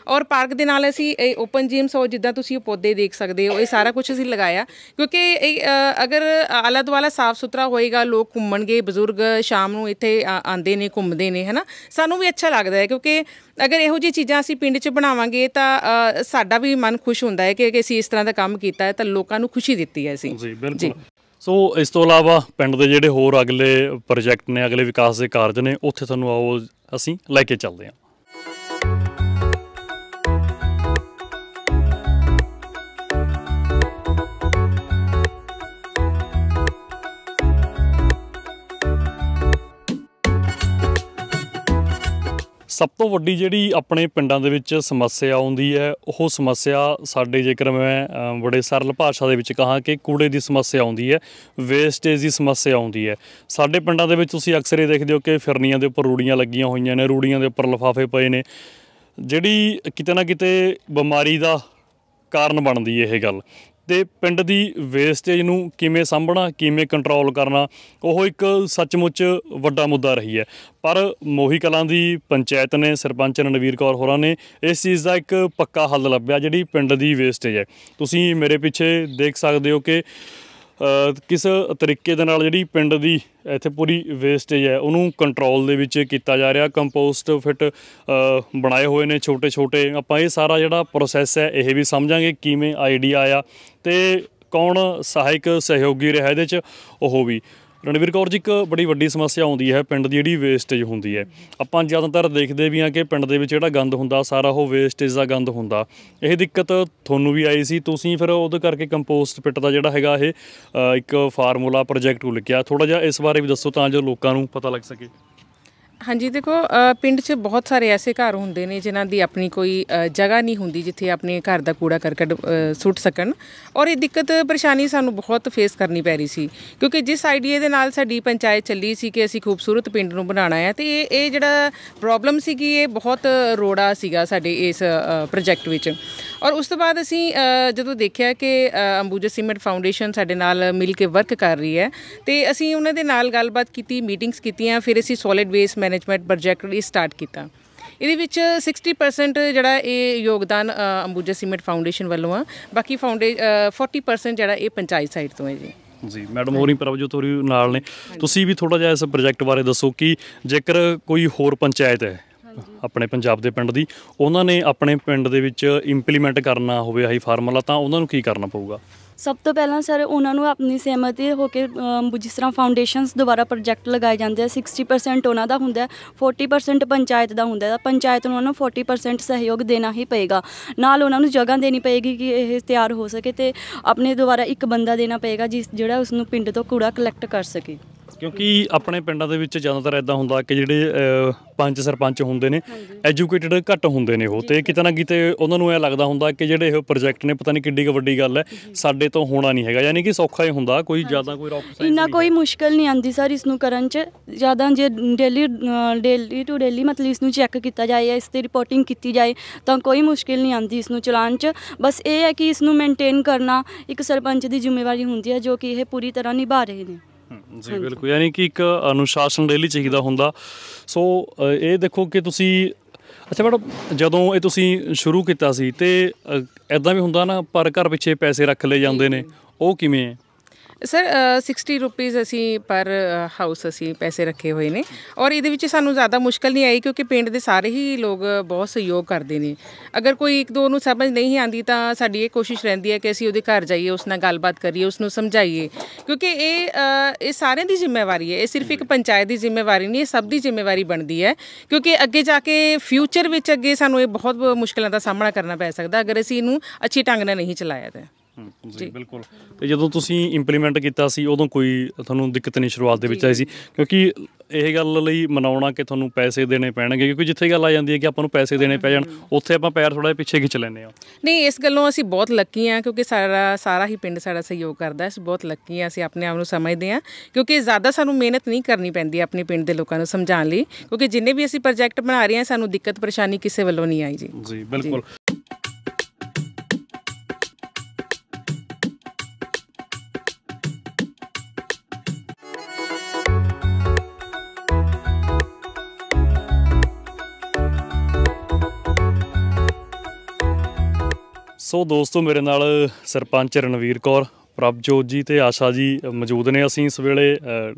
ਔਰ ਪਾਰਕ ਦੇ ਨਾਲ ਅਸੀਂ ਇਹ ਓਪਨ ਜਿਮਸ ਹੋ ਜਿੱਦਾਂ ਤੁਸੀਂ ਉਹ ਪੌਦੇ ਦੇਖ ਸਕਦੇ ਹੋ ਇਹ ਸਾਰਾ ਕੁਝ ਅਸੀਂ ਲਗਾਇਆ ਕਿਉਂਕਿ ਇਹ ਅਗਰ ਆਲਾ ਦੁਆਲਾ ਸਾਫ਼ ਸੁਥਰਾ ਹੋਏਗਾ ਲੋਕ ਘੁੰਮਣਗੇ ਬਜ਼ੁਰਗ ਸ਼ਾਮ ਨੂੰ ਇੱਥੇ ਆਉਂਦੇ ਨੇ ਘੁੰਮਦੇ ਨੇ ਹਨਾ ਸਾਨੂੰ ਵੀ ਅੱਛਾ ਲੱਗਦਾ ਹੈ ਕਿਉਂਕਿ ਅਗਰ ਇਹੋ ਜਿਹੀ ਚੀਜ਼ਾਂ ਅਸੀਂ ਪਿੰਡ 'ਚ ਬਣਾਵਾਂਗੇ ਤਾਂ ਸਾਡਾ ਵੀ ਮਨ ਖੁਸ਼ ਹੁੰਦਾ ਹੈ ਕਿ ਅਸੀਂ ਇਸ ਤਰ੍ਹਾਂ ਦਾ ਕੰਮ ਕੀਤਾ ਹੈ ਤਾਂ ਲੋਕਾਂ ਨੂੰ ਖੁਸ਼ੀ ਦਿੱਤੀ ਹੈ ਅਸੀਂ ਜੀ ਬਿਲਕੁਲ ਸੋ ਇਸ ਤੋਂ ਇਲਾਵਾ ਪਿੰਡ ਦੇ ਜਿਹੜੇ ਹੋਰ ਅਗਲੇ ਪ੍ਰੋਜੈਕਟ ਨੇ ਅਗਲੇ ਵਿਕਾਸ ਦੇ ਕਾਰਜ ਨੇ ਉੱਥੇ ਤੁਹਾਨੂੰ ਆਓ ਅਸੀਂ ਲੈ ਕੇ ਚੱਲਦੇ ਹਾਂ ਸਭ ਤੋਂ ਵੱਡੀ ਜਿਹੜੀ ਆਪਣੇ ਪਿੰਡਾਂ ਦੇ ਵਿੱਚ ਸਮੱਸਿਆ ਆਉਂਦੀ ਹੈ ਉਹ ਸਮੱਸਿਆ ਸਾਡੇ ਜੇਕਰ ਮੈਂ ਬੜੇ ਸਰਲ ਭਾਸ਼ਾ ਦੇ ਵਿੱਚ ਕਹਾਂ ਕਿ ਕੂੜੇ ਦੀ ਸਮੱਸਿਆ ਆਉਂਦੀ ਹੈ ਵੇਸਟੇਜ ਦੀ ਸਮੱਸਿਆ ਆਉਂਦੀ ਹੈ ਸਾਡੇ ਪਿੰਡਾਂ ਦੇ ਵਿੱਚ ਤੁਸੀਂ ਅਕਸਰ ਇਹ ਦੇਖਦੇ ਹੋ ਕਿ ਫਿਰਨੀਆਂ ਦੇ ਉੱਪਰ ਰੂੜੀਆਂ ਲੱਗੀਆਂ ਹੋਈਆਂ ਨੇ ਰੂੜੀਆਂ ਦੇ ਉੱਪਰ ਲਫਾਫੇ ਪਏ ਨੇ ਜਿਹੜੀ ਕਿਤੇ ਨਾ ਕਿਤੇ ਬਿਮਾਰੀ ਦਾ ਕਾਰਨ ਬਣਦੀ ਇਹ ਗੱਲ ਤੇ ਪਿੰਡ ਦੀ ਵੇਸਟੇਜ ਨੂੰ ਕਿਵੇਂ ਸੰਭਣਾ ਕਿਵੇਂ ਕੰਟਰੋਲ ਕਰਨਾ ਉਹ ਇੱਕ ਸੱਚਮੁੱਚ ਵੱਡਾ ਮੁੱਦਾ ਰਹੀ ਹੈ ਪਰ ਮੋਹੀ ਕਲਾਂ ਦੀ ਪੰਚਾਇਤ ਨੇ ਸਰਪੰਚ ਰਣਵੀਰ ਕੌਰ ਹੋਰਾਂ ਨੇ ਇਸ ਚੀਜ਼ ਦਾ ਇੱਕ ਪੱਕਾ ਹੱਲ ਲੱਭਿਆ ਜਿਹੜੀ ਪਿੰਡ ਦੀ ਵੇਸਟੇਜ ਹੈ ਤੁਸੀਂ ਮੇਰੇ ਪਿੱਛੇ ਦੇਖ ਸਕਦੇ ਹੋ ਕਿ ਕਿਸ ਤਰੀਕੇ ਦੇ ਨਾਲ ਜਿਹੜੀ ਪਿੰਡ ਦੀ ਇੱਥੇ ਪੂਰੀ ਵੇਸਟੇਜ ਹੈ ਉਹਨੂੰ ਕੰਟਰੋਲ ਦੇ ਵਿੱਚ ਕੀਤਾ ਜਾ ਰਿਹਾ ਕੰਪੋਸਟ ਫਿਟ ਬਣਾਏ ਹੋਏ ਨੇ ਛੋਟੇ ਛੋਟੇ ਆਪਾਂ ਇਹ ਸਾਰਾ ਜਿਹੜਾ ਪ੍ਰੋਸੈਸ ਹੈ ਇਹ ਵੀ ਸਮਝਾਂਗੇ ਕਿਵੇਂ ਆਈਡੀਆ ਆਇਆ ਤੇ ਕੌਣ ਸਹਾਇਕ ਸਹਿਯੋਗੀ ਰਿਹਾ ਇਹਦੇ 'ਚ ਉਹ ਵੀ ਰਣਵੀਰ ਕੌਰ ਜੀ ਇੱਕ ਬੜੀ ਵੱਡੀ ਸਮੱਸਿਆ ਆਉਂਦੀ ਹੈ ਪਿੰਡ ਦੀ ਜਿਹੜੀ ਵੇਸਟੇਜ ਹੁੰਦੀ ਹੈ ਆਪਾਂ ਜ਼ਿਆਦਾਤਰ ਦੇਖਦੇ ਵੀ ਆ ਕਿ ਪਿੰਡ ਦੇ ਵਿੱਚ ਜਿਹੜਾ ਗੰਦ ਹੁੰਦਾ ਸਾਰਾ ਉਹ ਵੇਸਟੇਜ ਦਾ ਗੰਦ ਹੁੰਦਾ ਇਹ ਦਿੱਕਤ ਤੁਹਾਨੂੰ ਵੀ ਆਈ ਸੀ ਤੁਸੀਂ ਫਿਰ ਉਹਦੇ ਕਰਕੇ ਕੰਪੋਸਟ ਪਿੱਟ ਦਾ ਜਿਹੜਾ ਹੈਗਾ ਇਹ ਇੱਕ ਫਾਰਮੂਲਾ ਪ੍ਰੋਜੈਕਟ ਉਲਕਿਆ ਥੋੜਾ ਜਿਹਾ ਇਸ ਬਾਰੇ ਵੀ ਦੱਸੋ ਤਾਂ ਜੋ ਲੋਕਾਂ ਨੂੰ ਪਤਾ ਲੱਗ ਸਕੇ ਹਾਂਜੀ ਦੇਖੋ ਪਿੰਡ 'ਚ ਬਹੁਤ ਸਾਰੇ ਐਸੇ ਘਰ ਹੁੰਦੇ ਨੇ ਜਿਨ੍ਹਾਂ ਦੀ ਆਪਣੀ ਕੋਈ ਜਗ੍ਹਾ ਨਹੀਂ ਹੁੰਦੀ ਜਿੱਥੇ ਆਪਣੇ ਘਰ ਦਾ ਕੂੜਾ ਕਰਕਟ ਸੁੱਟ ਸਕਣ ਔਰ ਇਹ ਦਿੱਕਤ ਪਰੇਸ਼ਾਨੀ ਸਾਨੂੰ ਬਹੁਤ ਫੇਸ ਕਰਨੀ ਪੈ ਰਹੀ ਸੀ ਕਿਉਂਕਿ ਜਿਸ ਆਈਡੀਆ ਦੇ ਨਾਲ ਸਾਡੀ ਪੰਚਾਇਤ ਚੱਲੀ ਸੀ ਕਿ ਅਸੀਂ ਖੂਬਸੂਰਤ ਪਿੰਡ ਨੂੰ ਬਣਾਉਣਾ ਹੈ ਤੇ ਇਹ ਇਹ ਜਿਹੜਾ ਪ੍ਰੋਬਲਮ ਸੀ ਕਿ ਇਹ ਬਹੁਤ ਰੋੜਾ ਸੀਗਾ ਸਾਡੇ ਇਸ ਪ੍ਰੋਜੈਕਟ ਵਿੱਚ ਔਰ ਉਸ ਤੋਂ ਬਾਅਦ ਅਸੀਂ ਜਦੋਂ ਦੇਖਿਆ ਕਿ ਅੰਬੂਜਾ ਸੀਮੈਂਟ ਫਾਊਂਡੇਸ਼ਨ ਸਾਡੇ ਨਾਲ ਮਿਲ ਕੇ ਵਰਕ ਕਰ ਰਹੀ ਹੈ ਤੇ ਅਸੀਂ ਉਹਨਾਂ ਦੇ ਨਾਲ ਗੱਲਬਾਤ ਕੀਤੀ ਮੀਟਿੰਗਸ ਕੀਤੀਆਂ ਫਿਰ ਅਸੀਂ ਸੋਲਿਡ ਵੇਸ ਮੈਨੇਜਮੈਂਟ ਪ੍ਰੋਜੈਕਟ ਵੀ ਸਟਾਰਟ ਕੀਤਾ ਇਹਦੇ ਵਿੱਚ 60% ਜਿਹੜਾ ਇਹ ਯੋਗਦਾਨ ਅੰਬੂਜਾ ਸੀਮੈਂਟ ਫਾਊਂਡੇਸ਼ਨ ਵੱਲੋਂ ਆ ਬਾਕੀ ਫਾਊਂਡੇ 40% ਜਿਹੜਾ ਇਹ ਪੰਚਾਇਤ ਸਾਈਡ ਤੋਂ ਹੈ ਜੀ ਜੀ ਮੈਡਮ ਹੋਰੀ ਪ੍ਰਭਜੋਤ ਹੋਰੀ ਨਾਲ ਨੇ ਤੁਸੀਂ ਵੀ ਥੋੜਾ ਜਿਹਾ ਇਸ ਪ੍ਰੋਜੈਕਟ ਬਾਰੇ ਦੱਸੋ ਕਿ ਜੇਕਰ ਕੋਈ ਹੋਰ ਪੰਚਾਇਤ ਹੈ ਆਪਣੇ ਪੰਜਾਬ ਦੇ ਪਿੰਡ ਦੀ ਉਹਨਾਂ ਨੇ ਆਪਣੇ ਪਿੰਡ ਦੇ ਵਿੱਚ ਇੰਪਲੀਮੈਂਟ ਕਰਨਾ ਹੋਵੇ ਆਹੀ ਫਾਰਮੂਲਾ ਤਾਂ ਉਹਨਾਂ ਨੂੰ ਕੀ ਕਰਨਾ ਪਊਗਾ ਸਭ ਤੋਂ ਪਹਿਲਾਂ ਸਰ ਉਹਨਾਂ ਨੂੰ ਆਪਣੀ ਸਹਿਮਤੀ ਹੋ ਕੇ ਜਿਸ ਤਰ੍ਹਾਂ ਫਾਊਂਡੇਸ਼ਨਸ ਦੁਆਰਾ ਪ੍ਰੋਜੈਕਟ ਲਗਾਏ ਜਾਂਦੇ ਆ 60% ਉਹਨਾਂ ਦਾ ਹੁੰਦਾ 40% ਪੰਚਾਇਤ ਦਾ ਹੁੰਦਾ ਹੈ ਪੰਚਾਇਤ ਨੂੰ ਉਹਨਾਂ ਨੂੰ 40% ਸਹਿਯੋਗ ਦੇਣਾ ਹੀ ਪਏਗਾ ਨਾਲ ਉਹਨਾਂ ਨੂੰ ਜਗ੍ਹਾ ਦੇਣੀ ਪਏਗੀ ਕਿ ਇਹ ਤਿਆਰ ਹੋ ਸਕੇ ਤੇ ਆਪਣੇ ਦੁਆਰਾ ਇੱਕ ਬੰਦਾ ਦੇਣਾ ਪਏਗਾ ਜਿਸ ਜਿਹੜਾ ਉਸ ਨੂੰ ਪਿੰਡ ਤੋਂ ਕੂੜਾ ਕਲੈਕਟ ਕਰ ਸਕੇ ਕਿਉਂਕਿ ਆਪਣੇ ਪਿੰਡਾਂ ਦੇ ਵਿੱਚ ਜ਼ਿਆਦਾਤਰ ਇਦਾਂ ਹੁੰਦਾ ਕਿ ਜਿਹੜੇ ਪੰਜ ਸਰਪੰਚ ਹੁੰਦੇ ਨੇ ਐਜੂਕੇਟਡ ਘੱਟ ਹੁੰਦੇ ਨੇ ਉਹ ਤੇ ਕਿਤੇ ਨਾ ਕਿਤੇ ਉਹਨਾਂ ਨੂੰ ਇਹ ਲੱਗਦਾ ਹੁੰਦਾ ਕਿ ਜਿਹੜੇ ਇਹ ਪ੍ਰੋਜੈਕਟ ਨੇ ਪਤਾ ਨਹੀਂ ਕਿੱਡੀ ਕੁ ਵੱਡੀ ਗੱਲ ਹੈ ਸਾਡੇ ਤੋਂ ਹੋਣਾ ਨਹੀਂ ਹੈਗਾ ਯਾਨੀ ਕਿ ਸੌਖਾ ਹੀ ਹੁੰਦਾ ਕੋਈ ਜ਼ਿਆਦਾ ਕੋਈ ਰੌਕ ਸਾਇੰਸ ਇੰਨਾ ਕੋਈ ਮੁਸ਼ਕਲ ਨਹੀਂ ਆਂਦੀ ਸਰ ਇਸ ਨੂੰ ਕਰਨ 'ਚ ਜ਼ਿਆਦਾ ਜੇ ਡੇਲੀ ਡੇਲੀ ਟੂ ਡੇਲੀ ਮਤਲਬ ਇਸ ਨੂੰ ਚੈੱਕ ਕੀਤਾ ਜਾਏ ਜਾਂ ਇਸ ਤੇ ਰਿਪੋਰਟਿੰਗ ਕੀਤੀ ਜਾਏ ਤਾਂ ਕੋਈ ਮੁਸ਼ਕਲ ਨਹੀਂ ਆਂਦੀ ਇਸ ਨੂੰ ਚਲਾਉਣ 'ਚ ਬਸ ਇਹ ਹੈ ਕਿ ਇਸ ਨੂੰ ਮੇਨਟੇਨ ਕਰਨਾ ਇੱਕ ਸਰਪੰਚ ਦੀ ਜ਼ਿੰਮੇਵਾਰੀ ਹੁੰਦੀ ਹੈ ਜੋ ਕਿ ਇਹ ਪੂਰੀ ਤਰ੍ਹਾਂ ਨਿਭਾ ਰਹੇ ਨੇ ਜੀ ਬਿਲਕੁਲ ਯਾਨੀ ਕਿ ਇੱਕ ਅਨੁਸ਼ਾਸਨ ਡੇਲੀ ਚਾਹੀਦਾ ਹੁੰਦਾ ਸੋ ਇਹ ਦੇਖੋ ਕਿ ਤੁਸੀਂ ਅੱਛਾ ਮੈਡਮ ਜਦੋਂ ਇਹ ਤੁਸੀਂ ਸ਼ੁਰੂ ਕੀਤਾ ਸੀ ਤੇ ਐਦਾਂ ਵੀ ਹੁੰਦਾ ਨਾ ਪਰ ਘਰ ਪਿੱਛੇ ਪੈਸੇ ਰੱਖ ਲਏ ਜਾਂਦੇ ਨੇ ਉਹ ਕਿਵੇਂ ਹੈ ਸਰ 60 ਰੁਪੀਸ ਅਸੀਂ ਪਰ ਹਾਊਸ ਅਸੀਂ ਪੈਸੇ ਰੱਖੇ ਹੋਏ ਨੇ ਔਰ ਇਹਦੇ ਵਿੱਚ ਸਾਨੂੰ ਜ਼ਿਆਦਾ ਮੁਸ਼ਕਲ ਨਹੀਂ ਆਈ ਕਿਉਂਕਿ ਪਿੰਡ ਦੇ ਸਾਰੇ ਹੀ ਲੋਕ ਬਹੁਤ ਸਹਿਯੋਗ ਕਰਦੇ ਨੇ ਅਗਰ ਕੋਈ ਇੱਕ ਦੋ ਨੂੰ ਸਮਝ ਨਹੀਂ ਆਂਦੀ ਤਾਂ ਸਾਡੀ ਇਹ ਕੋਸ਼ਿਸ਼ ਰਹਿੰਦੀ ਹੈ ਕਿ ਅਸੀਂ ਉਹਦੇ ਘਰ ਜਾਈਏ ਉਸ ਨਾਲ ਗੱਲਬਾਤ ਕਰੀਏ ਉਸ ਨੂੰ ਸਮਝਾਈਏ ਕਿਉਂਕਿ ਇਹ ਇਹ ਸਾਰਿਆਂ ਦੀ ਜ਼ਿੰਮੇਵਾਰੀ ਹੈ ਇਹ ਸਿਰਫ ਇੱਕ ਪੰਚਾਇਤ ਦੀ ਜ਼ਿੰਮੇਵਾਰੀ ਨਹੀਂ ਇਹ ਸਭ ਦੀ ਜ਼ਿੰਮੇਵਾਰੀ ਬਣਦੀ ਹੈ ਕਿਉਂਕਿ ਅੱਗੇ ਜਾ ਕੇ ਫਿਊਚਰ ਵਿੱਚ ਅੱਗੇ ਸਾਨੂੰ ਇਹ ਬਹੁਤ ਮੁਸ਼ਕਲਾਂ ਦਾ ਸਾਹਮਣਾ ਕਰਨਾ ਪੈ ਸਕਦਾ ਅਗਰ ਅਸੀਂ ਇਹਨੂੰ ਅੱਛੀ ਢੰਗ ਨਾਲ ਨਹੀਂ ਚਲਾਇਆ ਤਾਂ ਜੀ ਬਿਲਕੁਲ ਤੇ ਜਦੋਂ ਤੁਸੀਂ ਇੰਪਲੀਮੈਂਟ ਕੀਤਾ ਸੀ ਉਦੋਂ ਕੋਈ ਤੁਹਾਨੂੰ ਦਿੱਕਤ ਨਹੀਂ ਸ਼ੁਰੂਆਤ ਦੇ ਵਿੱਚ ਆਈ ਸੀ ਕਿਉਂਕਿ ਇਹ ਗੱਲ ਲਈ ਮਨਾਉਣਾ ਕਿ ਤੁਹਾਨੂੰ ਪੈਸੇ ਦੇਣੇ ਪੈਣਗੇ ਕਿਉਂਕਿ ਜਿੱਥੇ ਗੱਲ ਆ ਜਾਂਦੀ ਹੈ ਕਿ ਆਪਾਂ ਨੂੰ ਪੈਸੇ ਦੇਣੇ ਪੈ ਜਾਣ ਉੱਥੇ ਆਪਾਂ ਪੈਰ ਥੋੜਾ ਪਿੱਛੇ ਖਿੱਚ ਲੈਨੇ ਆ ਨਹੀਂ ਇਸ ਗੱਲੋਂ ਅਸੀਂ ਬਹੁਤ ਲੱਕੀ ਆ ਕਿਉਂਕਿ ਸਾਰਾ ਸਾਰਾ ਹੀ ਪਿੰਡ ਸਾਡਾ ਸਹਿਯੋਗ ਕਰਦਾ ਹੈ ਅਸੀਂ ਬਹੁਤ ਲੱਕੀ ਆ ਅਸੀਂ ਆਪਣੇ ਆਪ ਨੂੰ ਸਮਝਦੇ ਆ ਕਿਉਂਕਿ ਜ਼ਿਆਦਾ ਸਾਨੂੰ ਮਿਹਨਤ ਨਹੀਂ ਕਰਨੀ ਪੈਂਦੀ ਆਪਣੇ ਪਿੰਡ ਦੇ ਲੋਕਾਂ ਨੂੰ ਸਮਝਾਉਣ ਲਈ ਕਿਉਂਕਿ ਜਿੰਨੇ ਵੀ ਅਸੀਂ ਪ੍ਰੋਜੈਕਟ ਬਣਾ ਰਹੇ ਆ ਸਾਨੂੰ ਦਿੱਕਤ ਪਰੇਸ਼ਾਨੀ ਕਿਸੇ ਵੱਲੋਂ ਨਹੀਂ ਆਈ ਜੀ ਜੀ ਬਿਲਕੁਲ ਸੋ ਦੋਸਤੋ ਮੇਰੇ ਨਾਲ ਸਰਪੰਚ ਰਣਵੀਰ ਕੌਰ ਪ੍ਰਭਜੋਤ ਜੀ ਤੇ ਆਸ਼ਾ ਜੀ ਮੌਜੂਦ ਨੇ ਅਸੀਂ ਇਸ ਵੇਲੇ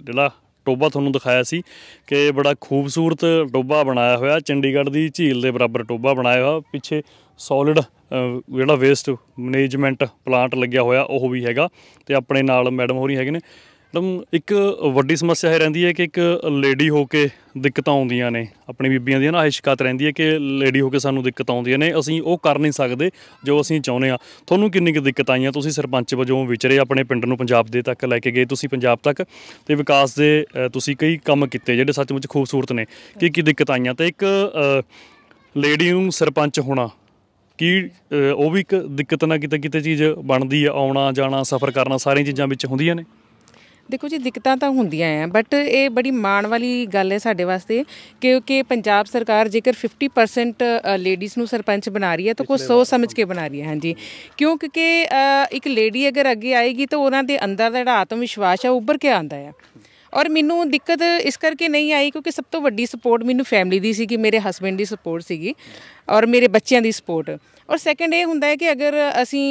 ਜਿਹੜਾ ਟੋਬਾ ਤੁਹਾਨੂੰ ਦਿਖਾਇਆ ਸੀ ਕਿ ਬੜਾ ਖੂਬਸੂਰਤ ਟੋਬਾ ਬਣਾਇਆ ਹੋਇਆ ਚੰਡੀਗੜ੍ਹ ਦੀ ਝੀਲ ਦੇ ਬਰਾਬਰ ਟੋਬਾ ਬਣਾਇਆ ਹੋਇਆ ਪਿੱਛੇ ਸੋਲਿਡ ਜਿਹੜਾ ਵੇਸਟ ਮੈਨੇਜਮੈਂਟ ਪਲਾਂਟ ਲੱਗਿਆ ਹੋਇਆ ਉਹ ਵੀ ਹੈਗਾ ਤੇ ਆਪਣੇ ਨਾਲ ਮੈਡਮ ਹੋਰੀ ਹੈਗੇ ਨੇ ਮੈਡਮ ਇੱਕ ਵੱਡੀ ਸਮੱਸਿਆ ਇਹ ਰਹਿੰਦੀ ਹੈ ਕਿ ਇੱਕ ਲੇਡੀ ਹੋ ਕੇ ਦਿੱਕਤਾਂ ਆਉਂਦੀਆਂ ਨੇ ਆਪਣੀ ਬੀਬੀਆਂ ਦੀਆਂ ਨਾ ਇਹ ਸ਼ਿਕਾਇਤ ਰਹਿੰਦੀ ਹੈ ਕਿ ਲੇਡੀ ਹੋ ਕੇ ਸਾਨੂੰ ਦਿੱਕਤਾਂ ਆਉਂਦੀਆਂ ਨੇ ਅਸੀਂ ਉਹ ਕਰ ਨਹੀਂ ਸਕਦੇ ਜੋ ਅਸੀਂ ਚਾਹੁੰਦੇ ਆ ਤੁਹਾਨੂੰ ਕਿੰਨੀ ਕਿ ਦਿੱਕਤ ਆਈਆਂ ਤੁਸੀਂ ਸਰਪੰਚ ਵਜੋਂ ਵਿਚਰੇ ਆਪਣੇ ਪਿੰਡ ਨੂੰ ਪੰਜਾਬ ਦੇ ਤੱਕ ਲੈ ਕੇ ਗਏ ਤੁਸੀਂ ਪੰਜਾਬ ਤੱਕ ਤੇ ਵਿਕਾਸ ਦੇ ਤੁਸੀਂ ਕਈ ਕੰਮ ਕੀਤੇ ਜਿਹੜੇ ਸੱਚਮੁੱਚ ਖੂਬਸੂਰਤ ਨੇ ਕੀ ਕੀ ਦਿੱਕਤ ਆਈਆਂ ਤੇ ਇੱਕ ਲੇਡੀ ਨੂੰ ਸਰਪੰਚ ਹੋਣਾ ਕੀ ਉਹ ਵੀ ਇੱਕ ਦਿੱਕਤ ਨਾ ਕਿਤੇ ਕਿਤੇ ਚੀਜ਼ ਬਣਦੀ ਆ ਆਉਣਾ ਜਾਣਾ ਸਫ਼ਰ ਕਰਨਾ ਸਾਰੀਆਂ ਚੀਜ਼ਾਂ ਵਿੱਚ ਹੁੰਦੀਆਂ ਨੇ ਦੇਖੋ ਜੀ ਦਿੱਕਤਾਂ ਤਾਂ ਹੁੰਦੀਆਂ ਆ ਬਟ ਇਹ ਬੜੀ ਮਾਣ ਵਾਲੀ ਗੱਲ ਹੈ ਸਾਡੇ ਵਾਸਤੇ ਕਿਉਂਕਿ ਪੰਜਾਬ ਸਰਕਾਰ ਜੇਕਰ 50% ਲੇਡੀਜ਼ ਨੂੰ ਸਰਪੰਚ ਬਣਾ ਰਹੀ ਹੈ ਤਾਂ ਕੋਈ ਸੋਚ ਸਮਝ ਕੇ ਬਣਾ ਰਹੀ ਹੈ ਹਾਂਜੀ ਕਿਉਂਕਿ ਇੱਕ ਲੇਡੀ ਅਗਰ ਅੱਗੇ ਆਏਗੀ ਤਾਂ ਉਹਨਾਂ ਦੇ ਅੰਦਰ ਦਾ ਜਿਹੜਾ ਆਤਮ ਵਿਸ਼ਵਾਸ ਹੈ ਉੱਭਰ ਕੇ ਆਂਦਾ ਹੈ ਔਰ ਮੈਨੂੰ ਦਿੱਕਤ ਇਸ ਕਰਕੇ ਨਹੀਂ ਆਈ ਕਿਉਂਕਿ ਸਭ ਤੋਂ ਵੱਡੀ ਸਪੋਰਟ ਮੈਨੂੰ ਫੈਮਿਲੀ ਦੀ ਸੀ ਕਿ ਮੇਰੇ ਹਸਬੰਡ ਦੀ ਸਪੋਰਟ ਸੀਗੀ ਔਰ ਮੇਰੇ ਬੱਚਿਆਂ ਦੀ ਸਪੋਰਟ ਔਰ ਸੈਕੰਡ ਇਹ ਹੁੰਦਾ ਹੈ ਕਿ ਅਗਰ ਅਸੀਂ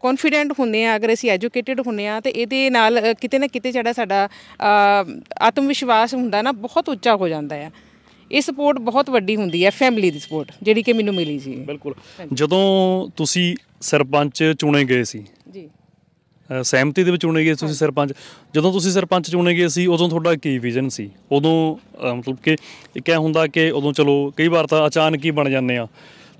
ਕੌਨਫੀਡੈਂਟ ਹੁੰਦੇ ਆ ਅਗਰ ਅਸੀਂ ਐਜੂਕੇਟਿਡ ਹੁੰਦੇ ਆ ਤੇ ਇਹਦੇ ਨਾਲ ਕਿਤੇ ਨਾ ਕਿਤੇ ਜਿਹੜਾ ਸਾਡਾ ਆਤਮ ਵਿਸ਼ਵਾਸ ਹੁੰਦਾ ਨਾ ਬਹੁਤ ਉੱਚਾ ਹੋ ਜਾਂਦਾ ਹੈ ਇਹ ਸਪੋਰਟ ਬਹੁਤ ਵੱਡੀ ਹੁੰਦੀ ਹੈ ਫੈਮਿਲੀ ਦੀ ਸਪੋਰਟ ਜਿਹੜੀ ਕਿ ਮੈਨੂੰ ਮਿਲੀ ਸੀ ਬਿਲਕੁਲ ਜਦੋਂ ਤੁਸੀਂ ਸਰਪੰਚ ਚੁਣੇ ਗਏ ਸੀ ਜੀ ਸਹਿਮਤੀ ਦੇ ਵਿੱਚ ਚੁਣੇ ਗਏ ਤੁਸੀਂ ਸਰਪੰਚ ਜਦੋਂ ਤੁਸੀਂ ਸਰਪੰਚ ਚੁਣੇ ਗਏ ਸੀ ਉਦੋਂ ਤੁਹਾਡਾ ਕੀ ਵਿਜ਼ਨ ਸੀ ਉਦੋਂ ਮਤਲਬ ਕਿ ਕਿਆ ਹੁੰਦਾ ਕਿ ਉਦੋਂ ਚਲੋ ਕਈ ਵਾਰ ਤਾਂ ਅਚਾਨਕ ਹੀ ਬਣ ਜਾਂਦੇ ਆ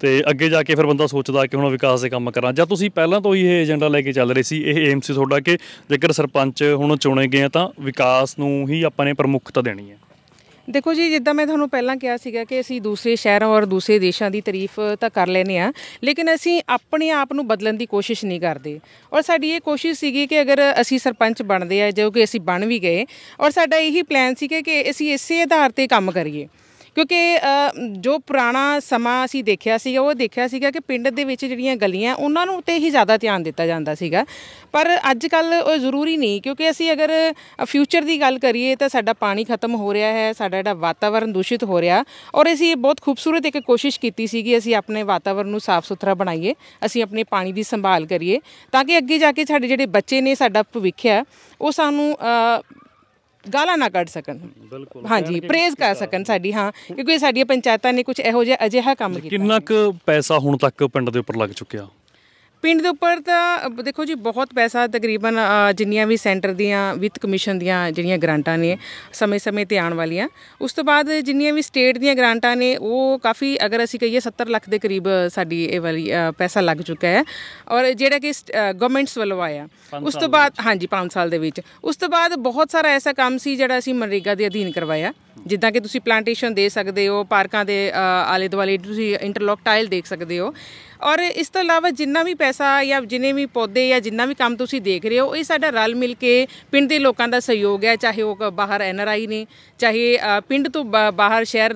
ਤੇ ਅੱਗੇ ਜਾ ਕੇ ਫਿਰ ਬੰਦਾ ਸੋਚਦਾ ਕਿ ਹੁਣ ਵਿਕਾਸ ਦੇ ਕੰਮ ਕਰਾਂ ਜਾਂ ਤੁਸੀਂ ਪਹਿਲਾਂ ਤੋਂ ਹੀ ਇਹ ਏਜੰਡਾ ਲੈ ਕੇ ਚੱਲ ਰਹੇ ਸੀ ਇਹ ਏਮ ਸੀ ਤੁਹਾਡਾ ਕਿ ਜੇਕਰ ਸਰਪੰਚ ਹੁਣ ਚੁਣੇ ਗਏ ਤਾਂ ਵਿਕਾਸ ਨੂੰ ਹੀ ਆਪਾਂ ਨੇ ਪ੍ਰਮੁੱਖਤਾ ਦੇਣੀ ਹੈ ਦੇਖੋ ਜੀ ਜਿੱਦਾਂ ਮੈਂ ਤੁਹਾਨੂੰ ਪਹਿਲਾਂ ਕਿਹਾ ਸੀਗਾ ਕਿ ਅਸੀਂ ਦੂਸਰੇ ਸ਼ਹਿਰਾਂ ਔਰ ਦੂਸਰੇ ਦੇਸ਼ਾਂ ਦੀ ਤਾਰੀਫ ਤਾਂ ਕਰ ਲੈਨੇ ਆ ਲੇਕਿਨ ਅਸੀਂ ਆਪਣੇ ਆਪ ਨੂੰ ਬਦਲਣ ਦੀ ਕੋਸ਼ਿਸ਼ ਨਹੀਂ ਕਰਦੇ ਔਰ ਸਾਡੀ ਇਹ ਕੋਸ਼ਿਸ਼ ਸੀਗੀ ਕਿ ਅਗਰ ਅਸੀਂ ਸਰਪੰਚ ਬਣਦੇ ਆ ਜੋ ਕਿ ਅਸੀਂ ਬਣ ਵੀ ਗਏ ਔਰ ਸਾਡਾ ਇਹੀ ਪਲਾਨ ਸੀਗਾ ਕਿ ਅਸੀਂ ਇਸੇ ਆਧਾਰ ਤੇ ਕੰਮ ਕਰੀਏ ਕਿਉਂਕਿ ਜੋ ਪੁਰਾਣਾ ਸਮਾਂ ਅਸੀਂ ਦੇਖਿਆ ਸੀਗਾ ਉਹ ਦੇਖਿਆ ਸੀਗਾ ਕਿ ਪਿੰਡ ਦੇ ਵਿੱਚ ਜਿਹੜੀਆਂ ਗਲੀਆਂ ਉਹਨਾਂ ਨੂੰ ਤੇ ਹੀ ਜ਼ਿਆਦਾ ਧਿਆਨ ਦਿੱਤਾ ਜਾਂਦਾ ਸੀਗਾ ਪਰ ਅੱਜ ਕੱਲ ਉਹ ਜ਼ਰੂਰੀ ਨਹੀਂ ਕਿਉਂਕਿ ਅਸੀਂ ਅਗਰ ਫਿਊਚਰ ਦੀ ਗੱਲ ਕਰੀਏ ਤਾਂ ਸਾਡਾ ਪਾਣੀ ਖਤਮ ਹੋ ਰਿਹਾ ਹੈ ਸਾਡਾ ਜਿਹੜਾ ਵਾਤਾਵਰਨ ਦੂਸ਼ਿਤ ਹੋ ਰਿਹਾ ਔਰ ਅਸੀਂ ਬਹੁਤ ਖੂਬਸੂਰਤ ਇੱਕ ਕੋਸ਼ਿਸ਼ ਕੀਤੀ ਸੀਗੀ ਅਸੀਂ ਆਪਣੇ ਵਾਤਾਵਰਨ ਨੂੰ ਸਾਫ਼ ਸੁਥਰਾ ਬਣਾਈਏ ਅਸੀਂ ਆਪਣੇ ਪਾਣੀ ਦੀ ਸੰਭਾਲ ਕਰੀਏ ਤਾਂ ਕਿ ਅੱਗੇ ਜਾ ਕੇ ਸਾਡੇ ਜਿਹੜੇ ਬੱਚੇ ਨੇ ਸਾਡਾ ਭਵਿੱਖ ਹੈ ਉਹ ਸਾਨੂੰ ਗਾਲਾ ਨਾ ਕੱਢ ਸਕਣ ਬਿਲਕੁਲ ਹਾਂਜੀ ਪ੍ਰੇਜ਼ ਕਰ ਸਕਣ ਸਾਡੀ ਹਾਂ ਕਿਉਂਕਿ ਸਾਡੀਆਂ ਪੰਚਾਇਤਾਂ ਨੇ ਕੁਝ ਇਹੋ ਜਿਹਾ ਅਜਿਹਾ ਕੰਮ ਕੀਤਾ ਕਿੰਨਾ ਕੁ ਪੈਸਾ ਹੁਣ ਤੱਕ ਪਿੰਡ ਦੇ ਉੱਪਰ ਲੱਗ ਚੁੱਕਿਆ ਪਿੰਡ ਦੇ ਉੱਪਰ ਤਾਂ ਦੇਖੋ ਜੀ ਬਹੁਤ ਪੈਸਾ ਤਕਰੀਬਨ ਜਿੰਨੀਆਂ ਵੀ ਸੈਂਟਰ ਦੀਆਂ ਵਿਤ ਕਮਿਸ਼ਨ ਦੀਆਂ ਜਿਹੜੀਆਂ ਗ੍ਰਾਂਟਾਂ ਨੇ ਸਮੇਂ-ਸਮੇਂ ਤੇ ਆਉਣ ਵਾਲੀਆਂ ਉਸ ਤੋਂ ਬਾਅਦ ਜਿੰਨੀਆਂ ਵੀ ਸਟੇਟ ਦੀਆਂ ਗ੍ਰਾਂਟਾਂ ਨੇ ਉਹ ਕਾਫੀ ਅਗਰ ਅਸੀਂ ਕਹੀਏ 70 ਲੱਖ ਦੇ ਕਰੀਬ ਸਾਡੀ ਇਹ ਵਾਲੀ ਪੈਸਾ ਲੱਗ ਚੁੱਕਾ ਹੈ ਔਰ ਜਿਹੜਾ ਕਿ ਗਵਰਨਮੈਂਟਸ ਵੱਲੋਂ ਆਇਆ ਉਸ ਤੋਂ ਬਾਅਦ ਹਾਂਜੀ 5 ਸਾਲ ਦੇ ਵਿੱਚ ਉਸ ਤੋਂ ਬਾਅਦ ਬਹੁਤ ਸਾਰਾ ਐਸਾ ਕੰਮ ਸੀ ਜਿਹੜਾ ਅਸੀਂ ਮਨਰੇਗਾ ਦੇ ਅਧੀਨ ਕਰਵਾਇਆ ਜਿੱਦਾਂ ਕਿ ਤੁਸੀਂ ਪਲਾਂਟੇਸ਼ਨ ਦੇ ਸਕਦੇ ਹੋ ਪਾਰਕਾਂ ਦੇ ਆਲੇ ਦੁਆਲੇ ਤੁਸੀਂ ਇੰਟਰਲੌਕ ਟਾਈਲ ਦੇਖ ਸਕਦੇ ਹੋ ਔਰ ਇਸ ਤੋਂ ਇਲਾਵਾ ਜਿੰਨਾ ਵੀ ਪੈਸਾ ਜਾਂ ਜਿੰਨੇ ਵੀ ਪੌਦੇ ਜਾਂ ਜਿੰਨਾ ਵੀ ਕੰਮ ਤੁਸੀਂ ਦੇਖ ਰਹੇ ਹੋ ਇਹ ਸਾਡਾ ਰਲ ਮਿਲ ਕੇ ਪਿੰਡ ਦੇ ਲੋਕਾਂ ਦਾ ਸਹਿਯੋਗ ਹੈ ਚਾਹੇ ਉਹ ਬਾਹਰ ਐਨਆਰਆਈ ਨੇ ਚਾਹੇ ਪਿੰਡ ਤੋਂ ਬਾਹਰ ਸ਼ਹਿਰ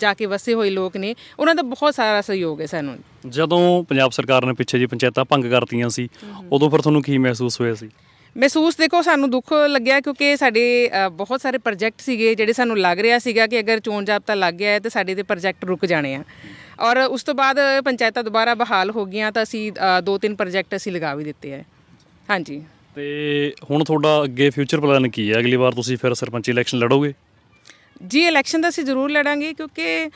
ਜਾ ਕੇ ਵਸੇ ਹੋਏ ਲੋਕ ਨੇ ਉਹਨਾਂ ਦਾ ਬਹੁਤ ਸਾਰਾ ਸਹਿਯੋਗ ਹੈ ਸਾਨੂੰ ਜਦੋਂ ਪੰਜਾਬ ਸਰਕਾਰ ਨੇ ਪਿੱਛੇ ਜੀ ਪੰਚਾਇਤਾਂ ਭੰਗ ਕਰਤੀਆਂ ਸੀ ਉਦੋਂ ਫਿਰ ਤੁਹਾਨੂੰ ਕੀ ਮਹਿਸੂਸ ਹੋਇਆ ਸੀ ਮਹਿਸੂਸ ਦੇਖੋ ਸਾਨੂੰ ਦੁੱਖ ਲੱਗਿਆ ਕਿਉਂਕਿ ਸਾਡੇ ਬਹੁਤ ਸਾਰੇ ਪ੍ਰੋਜੈਕਟ ਸੀਗੇ ਜਿਹੜੇ ਸਾਨੂੰ ਲੱਗ ਰਿਹਾ ਸੀਗਾ ਕਿ ਅਗਰ ਚੋਣ ਜਾਬਤਾ ਲੱਗ ਗਿਆ ਹੈ ਤੇ ਸਾਡੇ ਦੇ ਪ੍ਰੋਜੈਕਟ ਰੁਕ ਜਾਣੇ ਆ ਔਰ ਉਸ ਤੋਂ ਬਾਅਦ ਪੰਚਾਇਤਾਂ ਦੁਬਾਰਾ ਬਹਾਲ ਹੋ ਗਈਆਂ ਤਾਂ ਅਸੀਂ ਦੋ ਤਿੰਨ ਪ੍ਰੋਜੈਕਟ ਅਸੀਂ ਲਗਾ ਵੀ ਦਿੱਤੇ ਹੈ ਹਾਂਜੀ ਤੇ ਹੁਣ ਤੁਹਾਡਾ ਅੱਗੇ ਫਿਊਚਰ ਪਲਾਨ ਕੀ ਹੈ ਅਗਲੀ ਵਾਰ ਤੁਸੀਂ ਫਿਰ ਸਰਪੰਚ ਇਲੈਕਸ਼ਨ ਲੜੋਗੇ ਜੀ ਇਲੈਕਸ਼ਨ ਦਾ ਅਸੀਂ ਜ਼ਰੂਰ ਲੜਾਂਗੇ ਕਿਉਂਕਿ